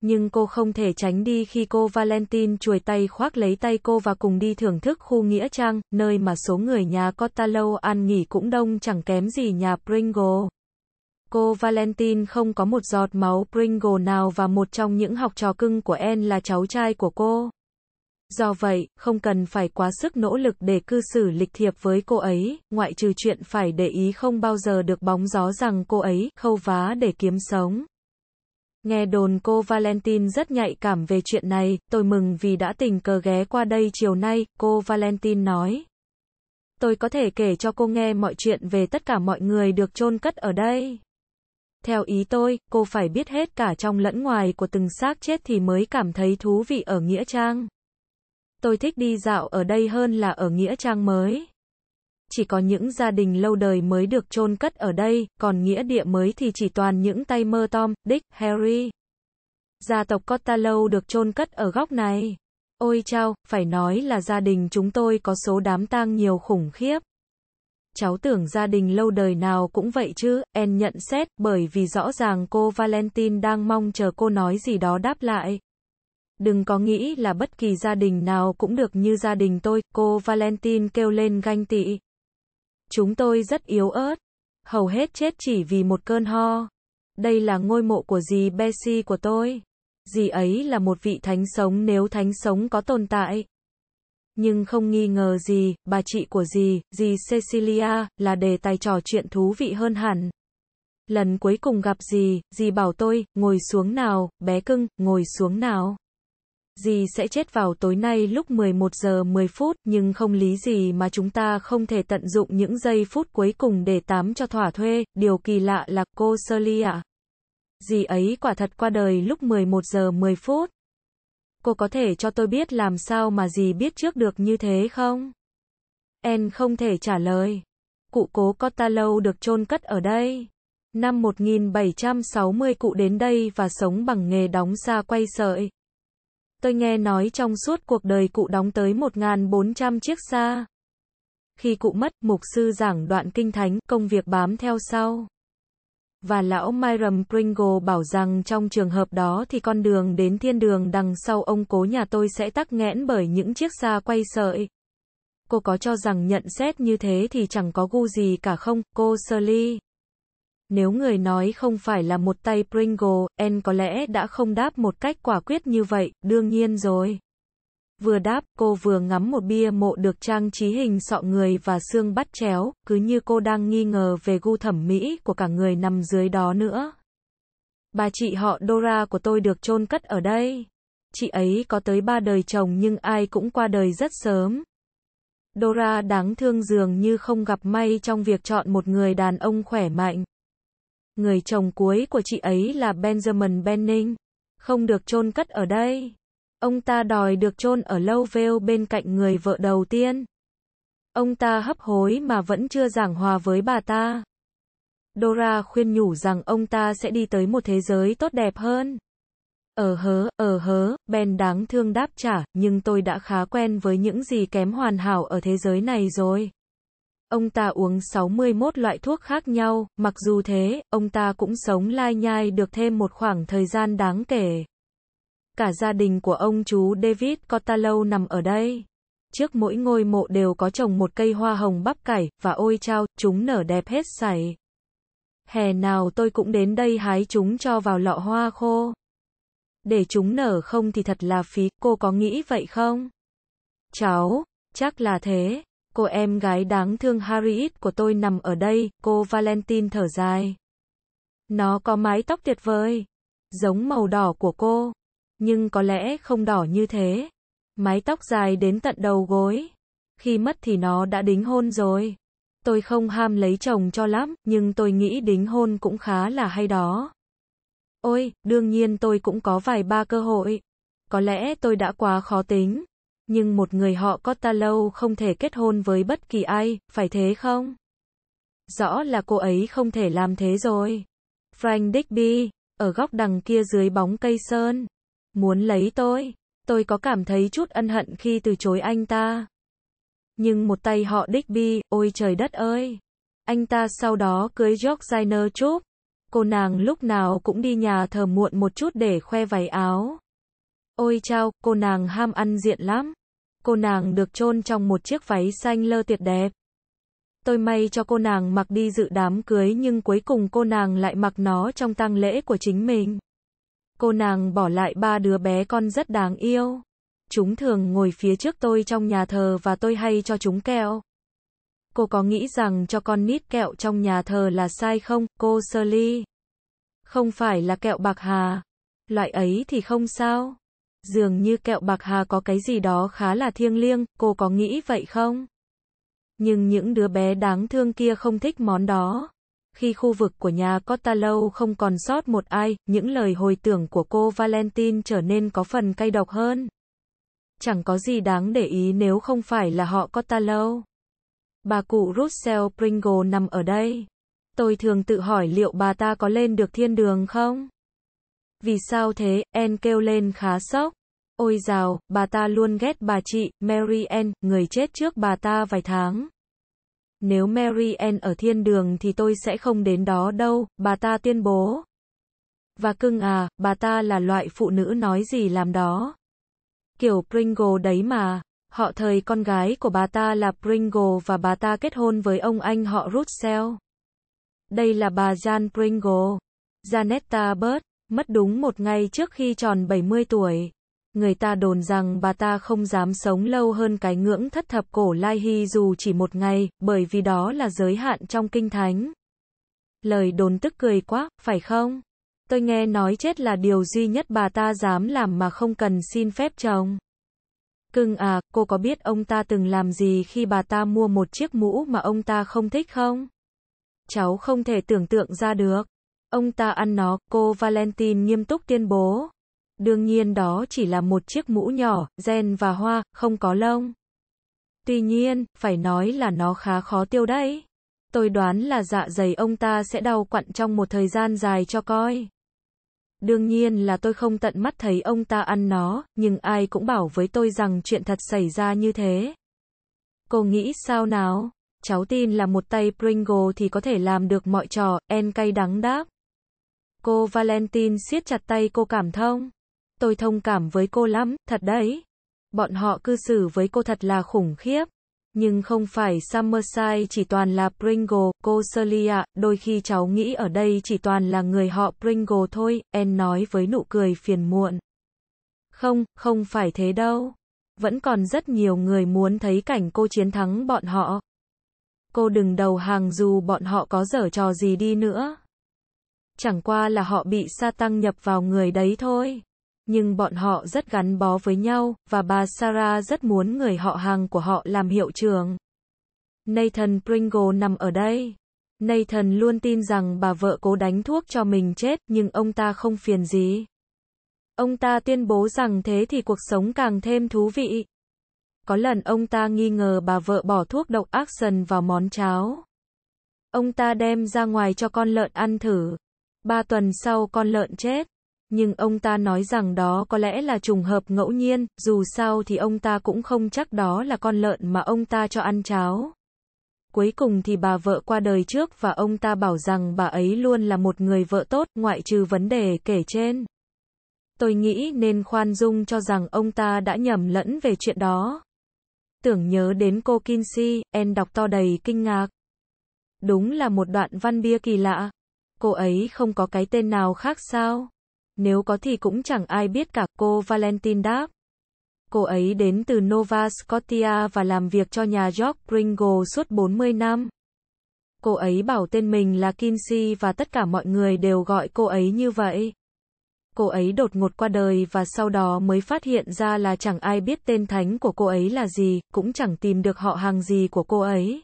Speaker 1: nhưng cô không thể tránh đi khi cô Valentine chuồi tay khoác lấy tay cô và cùng đi thưởng thức khu Nghĩa Trang, nơi mà số người nhà Cottalo ăn nghỉ cũng đông chẳng kém gì nhà Pringle. Cô Valentine không có một giọt máu Pringle nào và một trong những học trò cưng của En là cháu trai của cô. Do vậy, không cần phải quá sức nỗ lực để cư xử lịch thiệp với cô ấy, ngoại trừ chuyện phải để ý không bao giờ được bóng gió rằng cô ấy khâu vá để kiếm sống. Nghe đồn cô Valentine rất nhạy cảm về chuyện này, tôi mừng vì đã tình cờ ghé qua đây chiều nay, cô Valentine nói. Tôi có thể kể cho cô nghe mọi chuyện về tất cả mọi người được chôn cất ở đây. Theo ý tôi, cô phải biết hết cả trong lẫn ngoài của từng xác chết thì mới cảm thấy thú vị ở Nghĩa Trang. Tôi thích đi dạo ở đây hơn là ở Nghĩa Trang mới chỉ có những gia đình lâu đời mới được chôn cất ở đây, còn nghĩa địa mới thì chỉ toàn những tay mơ Tom, Dick, Harry. Gia tộc Costello được chôn cất ở góc này. Ôi chao, phải nói là gia đình chúng tôi có số đám tang nhiều khủng khiếp. Cháu tưởng gia đình lâu đời nào cũng vậy chứ, En nhận xét, bởi vì rõ ràng cô Valentine đang mong chờ cô nói gì đó đáp lại. Đừng có nghĩ là bất kỳ gia đình nào cũng được như gia đình tôi, cô Valentine kêu lên ganh tị. Chúng tôi rất yếu ớt. Hầu hết chết chỉ vì một cơn ho. Đây là ngôi mộ của dì Bessie của tôi. Dì ấy là một vị thánh sống nếu thánh sống có tồn tại. Nhưng không nghi ngờ gì, bà chị của dì, dì Cecilia, là đề tài trò chuyện thú vị hơn hẳn. Lần cuối cùng gặp dì, dì bảo tôi, ngồi xuống nào, bé cưng, ngồi xuống nào. Dì sẽ chết vào tối nay lúc 11 giờ 10 phút, nhưng không lý gì mà chúng ta không thể tận dụng những giây phút cuối cùng để tám cho thỏa thuê, điều kỳ lạ là cô Shirley ạ. Dì ấy quả thật qua đời lúc 11 giờ 10 phút. Cô có thể cho tôi biết làm sao mà dì biết trước được như thế không? En không thể trả lời. Cụ cố Cottalow được chôn cất ở đây. Năm 1760 cụ đến đây và sống bằng nghề đóng xa quay sợi. Tôi nghe nói trong suốt cuộc đời cụ đóng tới 1.400 chiếc xa. Khi cụ mất, mục sư giảng đoạn kinh thánh, công việc bám theo sau. Và lão Myram Pringle bảo rằng trong trường hợp đó thì con đường đến thiên đường đằng sau ông cố nhà tôi sẽ tắc nghẽn bởi những chiếc xa quay sợi. Cô có cho rằng nhận xét như thế thì chẳng có gu gì cả không, cô Shirley? Nếu người nói không phải là một tay Pringle, En có lẽ đã không đáp một cách quả quyết như vậy, đương nhiên rồi. Vừa đáp, cô vừa ngắm một bia mộ được trang trí hình sọ người và xương bắt chéo, cứ như cô đang nghi ngờ về gu thẩm mỹ của cả người nằm dưới đó nữa. Bà chị họ Dora của tôi được chôn cất ở đây. Chị ấy có tới ba đời chồng nhưng ai cũng qua đời rất sớm. Dora đáng thương dường như không gặp may trong việc chọn một người đàn ông khỏe mạnh. Người chồng cuối của chị ấy là Benjamin Benning, không được chôn cất ở đây. Ông ta đòi được chôn ở lâu vêu bên cạnh người vợ đầu tiên. Ông ta hấp hối mà vẫn chưa giảng hòa với bà ta. Dora khuyên nhủ rằng ông ta sẽ đi tới một thế giới tốt đẹp hơn. Ở ờ hớ, ở ờ hớ, Ben đáng thương đáp trả, nhưng tôi đã khá quen với những gì kém hoàn hảo ở thế giới này rồi. Ông ta uống 61 loại thuốc khác nhau, mặc dù thế, ông ta cũng sống lai nhai được thêm một khoảng thời gian đáng kể. Cả gia đình của ông chú David Cotallow nằm ở đây. Trước mỗi ngôi mộ đều có trồng một cây hoa hồng bắp cải, và ôi chao, chúng nở đẹp hết sảy. Hè nào tôi cũng đến đây hái chúng cho vào lọ hoa khô. Để chúng nở không thì thật là phí, cô có nghĩ vậy không? Cháu, chắc là thế. Cô em gái đáng thương Harriet của tôi nằm ở đây, cô Valentine thở dài. Nó có mái tóc tuyệt vời, giống màu đỏ của cô, nhưng có lẽ không đỏ như thế. Mái tóc dài đến tận đầu gối. Khi mất thì nó đã đính hôn rồi. Tôi không ham lấy chồng cho lắm, nhưng tôi nghĩ đính hôn cũng khá là hay đó. Ôi, đương nhiên tôi cũng có vài ba cơ hội. Có lẽ tôi đã quá khó tính nhưng một người họ có ta lâu không thể kết hôn với bất kỳ ai, phải thế không? Rõ là cô ấy không thể làm thế rồi. Frank dickby ở góc đằng kia dưới bóng cây sơn. Muốn lấy tôi, tôi có cảm thấy chút ân hận khi từ chối anh ta. Nhưng một tay họ dickby ôi trời đất ơi. Anh ta sau đó cưới Georgina Troop. Cô nàng lúc nào cũng đi nhà thờ muộn một chút để khoe váy áo. Ôi chao, cô nàng ham ăn diện lắm. Cô nàng được chôn trong một chiếc váy xanh lơ tuyệt đẹp. Tôi may cho cô nàng mặc đi dự đám cưới nhưng cuối cùng cô nàng lại mặc nó trong tang lễ của chính mình. Cô nàng bỏ lại ba đứa bé con rất đáng yêu. Chúng thường ngồi phía trước tôi trong nhà thờ và tôi hay cho chúng kẹo. Cô có nghĩ rằng cho con nít kẹo trong nhà thờ là sai không, cô Shirley? Không phải là kẹo bạc hà. Loại ấy thì không sao. Dường như kẹo bạc hà có cái gì đó khá là thiêng liêng, cô có nghĩ vậy không? Nhưng những đứa bé đáng thương kia không thích món đó. Khi khu vực của nhà Cottalow không còn sót một ai, những lời hồi tưởng của cô Valentine trở nên có phần cay độc hơn. Chẳng có gì đáng để ý nếu không phải là họ Cottalow. Bà cụ Russell Pringle nằm ở đây. Tôi thường tự hỏi liệu bà ta có lên được thiên đường không? Vì sao thế, En kêu lên khá sốc. Ôi rào bà ta luôn ghét bà chị, Mary Ann, người chết trước bà ta vài tháng. Nếu Mary Ann ở thiên đường thì tôi sẽ không đến đó đâu, bà ta tuyên bố. Và cưng à, bà ta là loại phụ nữ nói gì làm đó. Kiểu Pringle đấy mà. Họ thời con gái của bà ta là Pringle và bà ta kết hôn với ông anh họ Russell. Đây là bà Jan Pringle. Janetta Bird, Mất đúng một ngày trước khi tròn 70 tuổi, người ta đồn rằng bà ta không dám sống lâu hơn cái ngưỡng thất thập cổ Lai Hy dù chỉ một ngày, bởi vì đó là giới hạn trong kinh thánh. Lời đồn tức cười quá, phải không? Tôi nghe nói chết là điều duy nhất bà ta dám làm mà không cần xin phép chồng. Cưng à, cô có biết ông ta từng làm gì khi bà ta mua một chiếc mũ mà ông ta không thích không? Cháu không thể tưởng tượng ra được. Ông ta ăn nó, cô Valentine nghiêm túc tuyên bố. Đương nhiên đó chỉ là một chiếc mũ nhỏ, gen và hoa, không có lông. Tuy nhiên, phải nói là nó khá khó tiêu đấy. Tôi đoán là dạ dày ông ta sẽ đau quặn trong một thời gian dài cho coi. Đương nhiên là tôi không tận mắt thấy ông ta ăn nó, nhưng ai cũng bảo với tôi rằng chuyện thật xảy ra như thế. Cô nghĩ sao nào? Cháu tin là một tay Pringle thì có thể làm được mọi trò, En cay đắng đáp. Cô Valentine siết chặt tay cô cảm thông. Tôi thông cảm với cô lắm, thật đấy. Bọn họ cư xử với cô thật là khủng khiếp. Nhưng không phải Summerside chỉ toàn là Pringle, cô Celia. đôi khi cháu nghĩ ở đây chỉ toàn là người họ Pringle thôi, En nói với nụ cười phiền muộn. Không, không phải thế đâu. Vẫn còn rất nhiều người muốn thấy cảnh cô chiến thắng bọn họ. Cô đừng đầu hàng dù bọn họ có dở trò gì đi nữa chẳng qua là họ bị sa tăng nhập vào người đấy thôi. Nhưng bọn họ rất gắn bó với nhau, và bà Sarah rất muốn người họ hàng của họ làm hiệu trưởng. Nathan Pringle nằm ở đây. Nathan luôn tin rằng bà vợ cố đánh thuốc cho mình chết, nhưng ông ta không phiền gì. Ông ta tuyên bố rằng thế thì cuộc sống càng thêm thú vị. Có lần ông ta nghi ngờ bà vợ bỏ thuốc độc action vào món cháo. Ông ta đem ra ngoài cho con lợn ăn thử. Ba tuần sau con lợn chết. Nhưng ông ta nói rằng đó có lẽ là trùng hợp ngẫu nhiên, dù sao thì ông ta cũng không chắc đó là con lợn mà ông ta cho ăn cháo. Cuối cùng thì bà vợ qua đời trước và ông ta bảo rằng bà ấy luôn là một người vợ tốt, ngoại trừ vấn đề kể trên. Tôi nghĩ nên khoan dung cho rằng ông ta đã nhầm lẫn về chuyện đó. Tưởng nhớ đến cô Kinsey, En đọc to đầy kinh ngạc. Đúng là một đoạn văn bia kỳ lạ cô ấy không có cái tên nào khác sao? Nếu có thì cũng chẳng ai biết cả, cô Valentine đáp. Cô ấy đến từ Nova Scotia và làm việc cho nhà york Gringo suốt 40 năm. Cô ấy bảo tên mình là Kinsey và tất cả mọi người đều gọi cô ấy như vậy. Cô ấy đột ngột qua đời và sau đó mới phát hiện ra là chẳng ai biết tên thánh của cô ấy là gì, cũng chẳng tìm được họ hàng gì của cô ấy.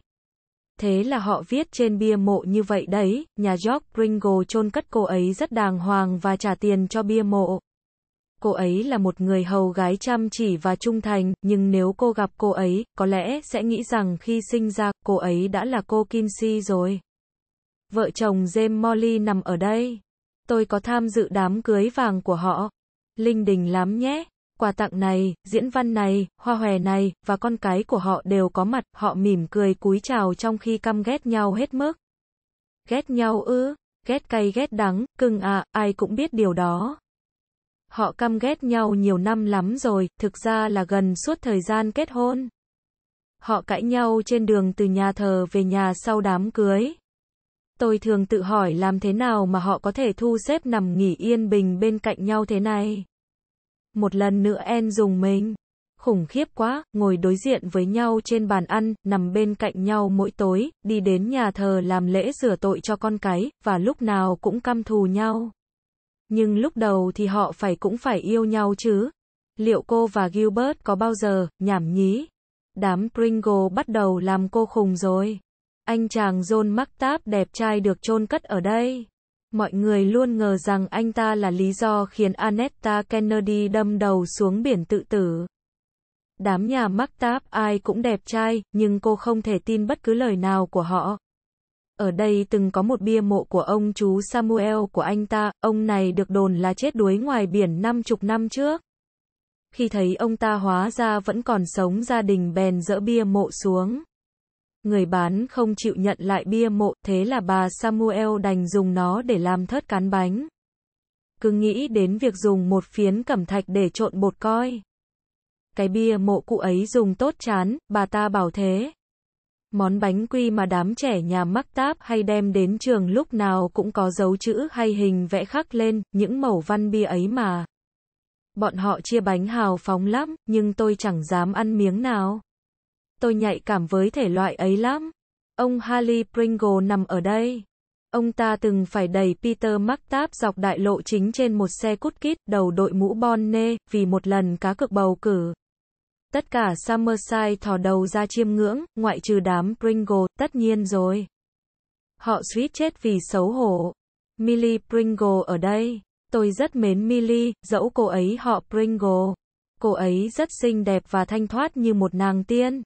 Speaker 1: Thế là họ viết trên bia mộ như vậy đấy, nhà York Gringo chôn cất cô ấy rất đàng hoàng và trả tiền cho bia mộ. Cô ấy là một người hầu gái chăm chỉ và trung thành, nhưng nếu cô gặp cô ấy, có lẽ sẽ nghĩ rằng khi sinh ra, cô ấy đã là cô Kinsey rồi. Vợ chồng James Molly nằm ở đây. Tôi có tham dự đám cưới vàng của họ. Linh đình lắm nhé. Quà tặng này, diễn văn này, hoa hòe này, và con cái của họ đều có mặt, họ mỉm cười cúi chào trong khi căm ghét nhau hết mức. Ghét nhau ư, ghét cay ghét đắng, cưng à, ai cũng biết điều đó. Họ căm ghét nhau nhiều năm lắm rồi, thực ra là gần suốt thời gian kết hôn. Họ cãi nhau trên đường từ nhà thờ về nhà sau đám cưới. Tôi thường tự hỏi làm thế nào mà họ có thể thu xếp nằm nghỉ yên bình bên cạnh nhau thế này. Một lần nữa En dùng mình. Khủng khiếp quá, ngồi đối diện với nhau trên bàn ăn, nằm bên cạnh nhau mỗi tối, đi đến nhà thờ làm lễ rửa tội cho con cái, và lúc nào cũng căm thù nhau. Nhưng lúc đầu thì họ phải cũng phải yêu nhau chứ. Liệu cô và Gilbert có bao giờ, nhảm nhí? Đám Pringle bắt đầu làm cô khùng rồi. Anh chàng John McTabb đẹp trai được chôn cất ở đây. Mọi người luôn ngờ rằng anh ta là lý do khiến Anetta Kennedy đâm đầu xuống biển tự tử. Đám nhà MacTab ai cũng đẹp trai, nhưng cô không thể tin bất cứ lời nào của họ. Ở đây từng có một bia mộ của ông chú Samuel của anh ta, ông này được đồn là chết đuối ngoài biển năm chục năm trước. Khi thấy ông ta hóa ra vẫn còn sống gia đình bèn dỡ bia mộ xuống người bán không chịu nhận lại bia mộ, thế là bà Samuel đành dùng nó để làm thớt cán bánh. Cứ nghĩ đến việc dùng một phiến cẩm thạch để trộn bột coi. Cái bia mộ cụ ấy dùng tốt chán, bà ta bảo thế. Món bánh quy mà đám trẻ nhà mắc táp hay đem đến trường lúc nào cũng có dấu chữ hay hình vẽ khắc lên, những mẩu văn bia ấy mà. Bọn họ chia bánh hào phóng lắm, nhưng tôi chẳng dám ăn miếng nào tôi nhạy cảm với thể loại ấy lắm. Ông Harley Pringle nằm ở đây. Ông ta từng phải đẩy Peter McTapp dọc đại lộ chính trên một xe cút kít, đầu đội mũ bonnet, vì một lần cá cược bầu cử. Tất cả Summerside thò đầu ra chiêm ngưỡng, ngoại trừ đám Pringle, tất nhiên rồi. Họ suýt chết vì xấu hổ. Millie Pringle ở đây. Tôi rất mến Millie, dẫu cô ấy họ Pringle. Cô ấy rất xinh đẹp và thanh thoát như một nàng tiên.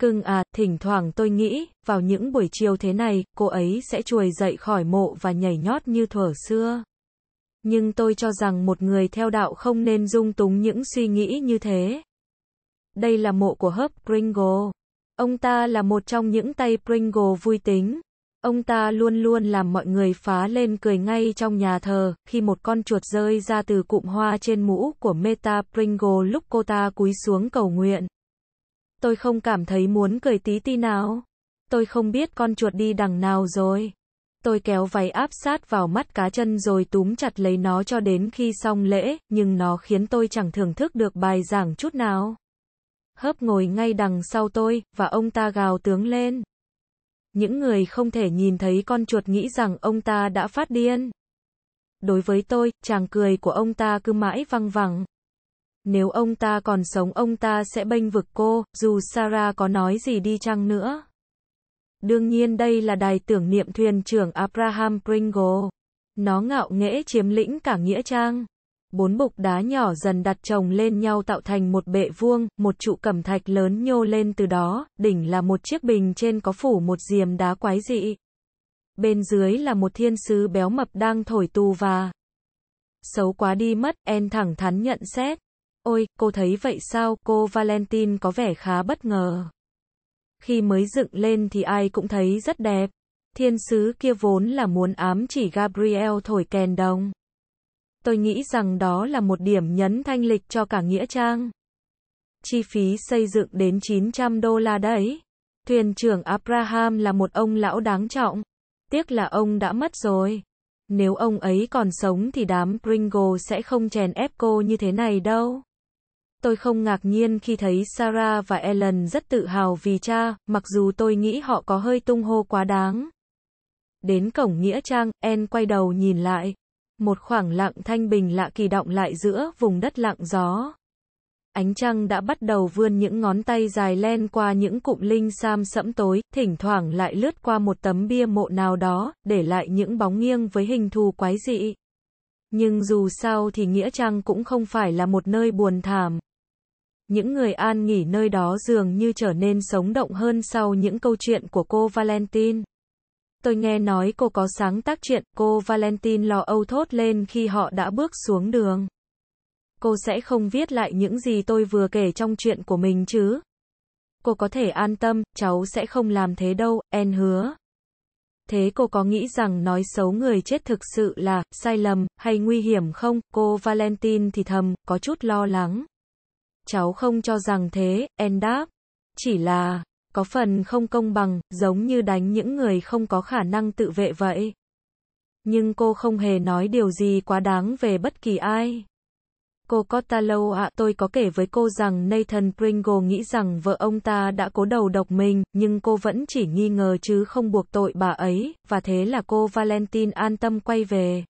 Speaker 1: Cưng à, thỉnh thoảng tôi nghĩ, vào những buổi chiều thế này, cô ấy sẽ chuồi dậy khỏi mộ và nhảy nhót như thuở xưa. Nhưng tôi cho rằng một người theo đạo không nên dung túng những suy nghĩ như thế. Đây là mộ của Herb Pringle. Ông ta là một trong những tay Pringle vui tính. Ông ta luôn luôn làm mọi người phá lên cười ngay trong nhà thờ, khi một con chuột rơi ra từ cụm hoa trên mũ của Meta Pringle lúc cô ta cúi xuống cầu nguyện. Tôi không cảm thấy muốn cười tí ti nào. Tôi không biết con chuột đi đằng nào rồi. Tôi kéo váy áp sát vào mắt cá chân rồi túm chặt lấy nó cho đến khi xong lễ, nhưng nó khiến tôi chẳng thưởng thức được bài giảng chút nào. Hớp ngồi ngay đằng sau tôi, và ông ta gào tướng lên. Những người không thể nhìn thấy con chuột nghĩ rằng ông ta đã phát điên. Đối với tôi, chàng cười của ông ta cứ mãi văng vẳng nếu ông ta còn sống ông ta sẽ bênh vực cô, dù Sarah có nói gì đi chăng nữa. Đương nhiên đây là đài tưởng niệm thuyền trưởng Abraham Pringle. Nó ngạo nghễ chiếm lĩnh cả nghĩa trang. Bốn bục đá nhỏ dần đặt chồng lên nhau tạo thành một bệ vuông, một trụ cẩm thạch lớn nhô lên từ đó, đỉnh là một chiếc bình trên có phủ một diềm đá quái dị. Bên dưới là một thiên sứ béo mập đang thổi tù và xấu quá đi mất, En thẳng thắn nhận xét. Ôi, cô thấy vậy sao? Cô Valentine có vẻ khá bất ngờ. Khi mới dựng lên thì ai cũng thấy rất đẹp. Thiên sứ kia vốn là muốn ám chỉ Gabriel thổi kèn đồng. Tôi nghĩ rằng đó là một điểm nhấn thanh lịch cho cả Nghĩa Trang. Chi phí xây dựng đến 900 đô la đấy. Thuyền trưởng Abraham là một ông lão đáng trọng. Tiếc là ông đã mất rồi. Nếu ông ấy còn sống thì đám Pringle sẽ không chèn ép cô như thế này đâu tôi không ngạc nhiên khi thấy Sarah và Ellen rất tự hào vì cha, mặc dù tôi nghĩ họ có hơi tung hô quá đáng. Đến cổng Nghĩa Trang, En quay đầu nhìn lại. Một khoảng lặng thanh bình lạ kỳ động lại giữa vùng đất lặng gió. Ánh trăng đã bắt đầu vươn những ngón tay dài len qua những cụm linh sam sẫm tối, thỉnh thoảng lại lướt qua một tấm bia mộ nào đó, để lại những bóng nghiêng với hình thù quái dị. Nhưng dù sao thì Nghĩa Trang cũng không phải là một nơi buồn thảm. Những người an nghỉ nơi đó dường như trở nên sống động hơn sau những câu chuyện của cô Valentine. Tôi nghe nói cô có sáng tác chuyện, cô Valentine lo âu thốt lên khi họ đã bước xuống đường. Cô sẽ không viết lại những gì tôi vừa kể trong chuyện của mình chứ? Cô có thể an tâm, cháu sẽ không làm thế đâu, En hứa. Thế cô có nghĩ rằng nói xấu người chết thực sự là sai lầm hay nguy hiểm không? Cô Valentine thì thầm, có chút lo lắng. Cháu không cho rằng thế, En đáp. Chỉ là, có phần không công bằng, giống như đánh những người không có khả năng tự vệ vậy. Nhưng cô không hề nói điều gì quá đáng về bất kỳ ai. Cô Cottalow ạ, à, tôi có kể với cô rằng Nathan Pringle nghĩ rằng vợ ông ta đã cố đầu độc mình, nhưng cô vẫn chỉ nghi ngờ chứ không buộc tội bà ấy, và thế là cô Valentine an tâm quay về.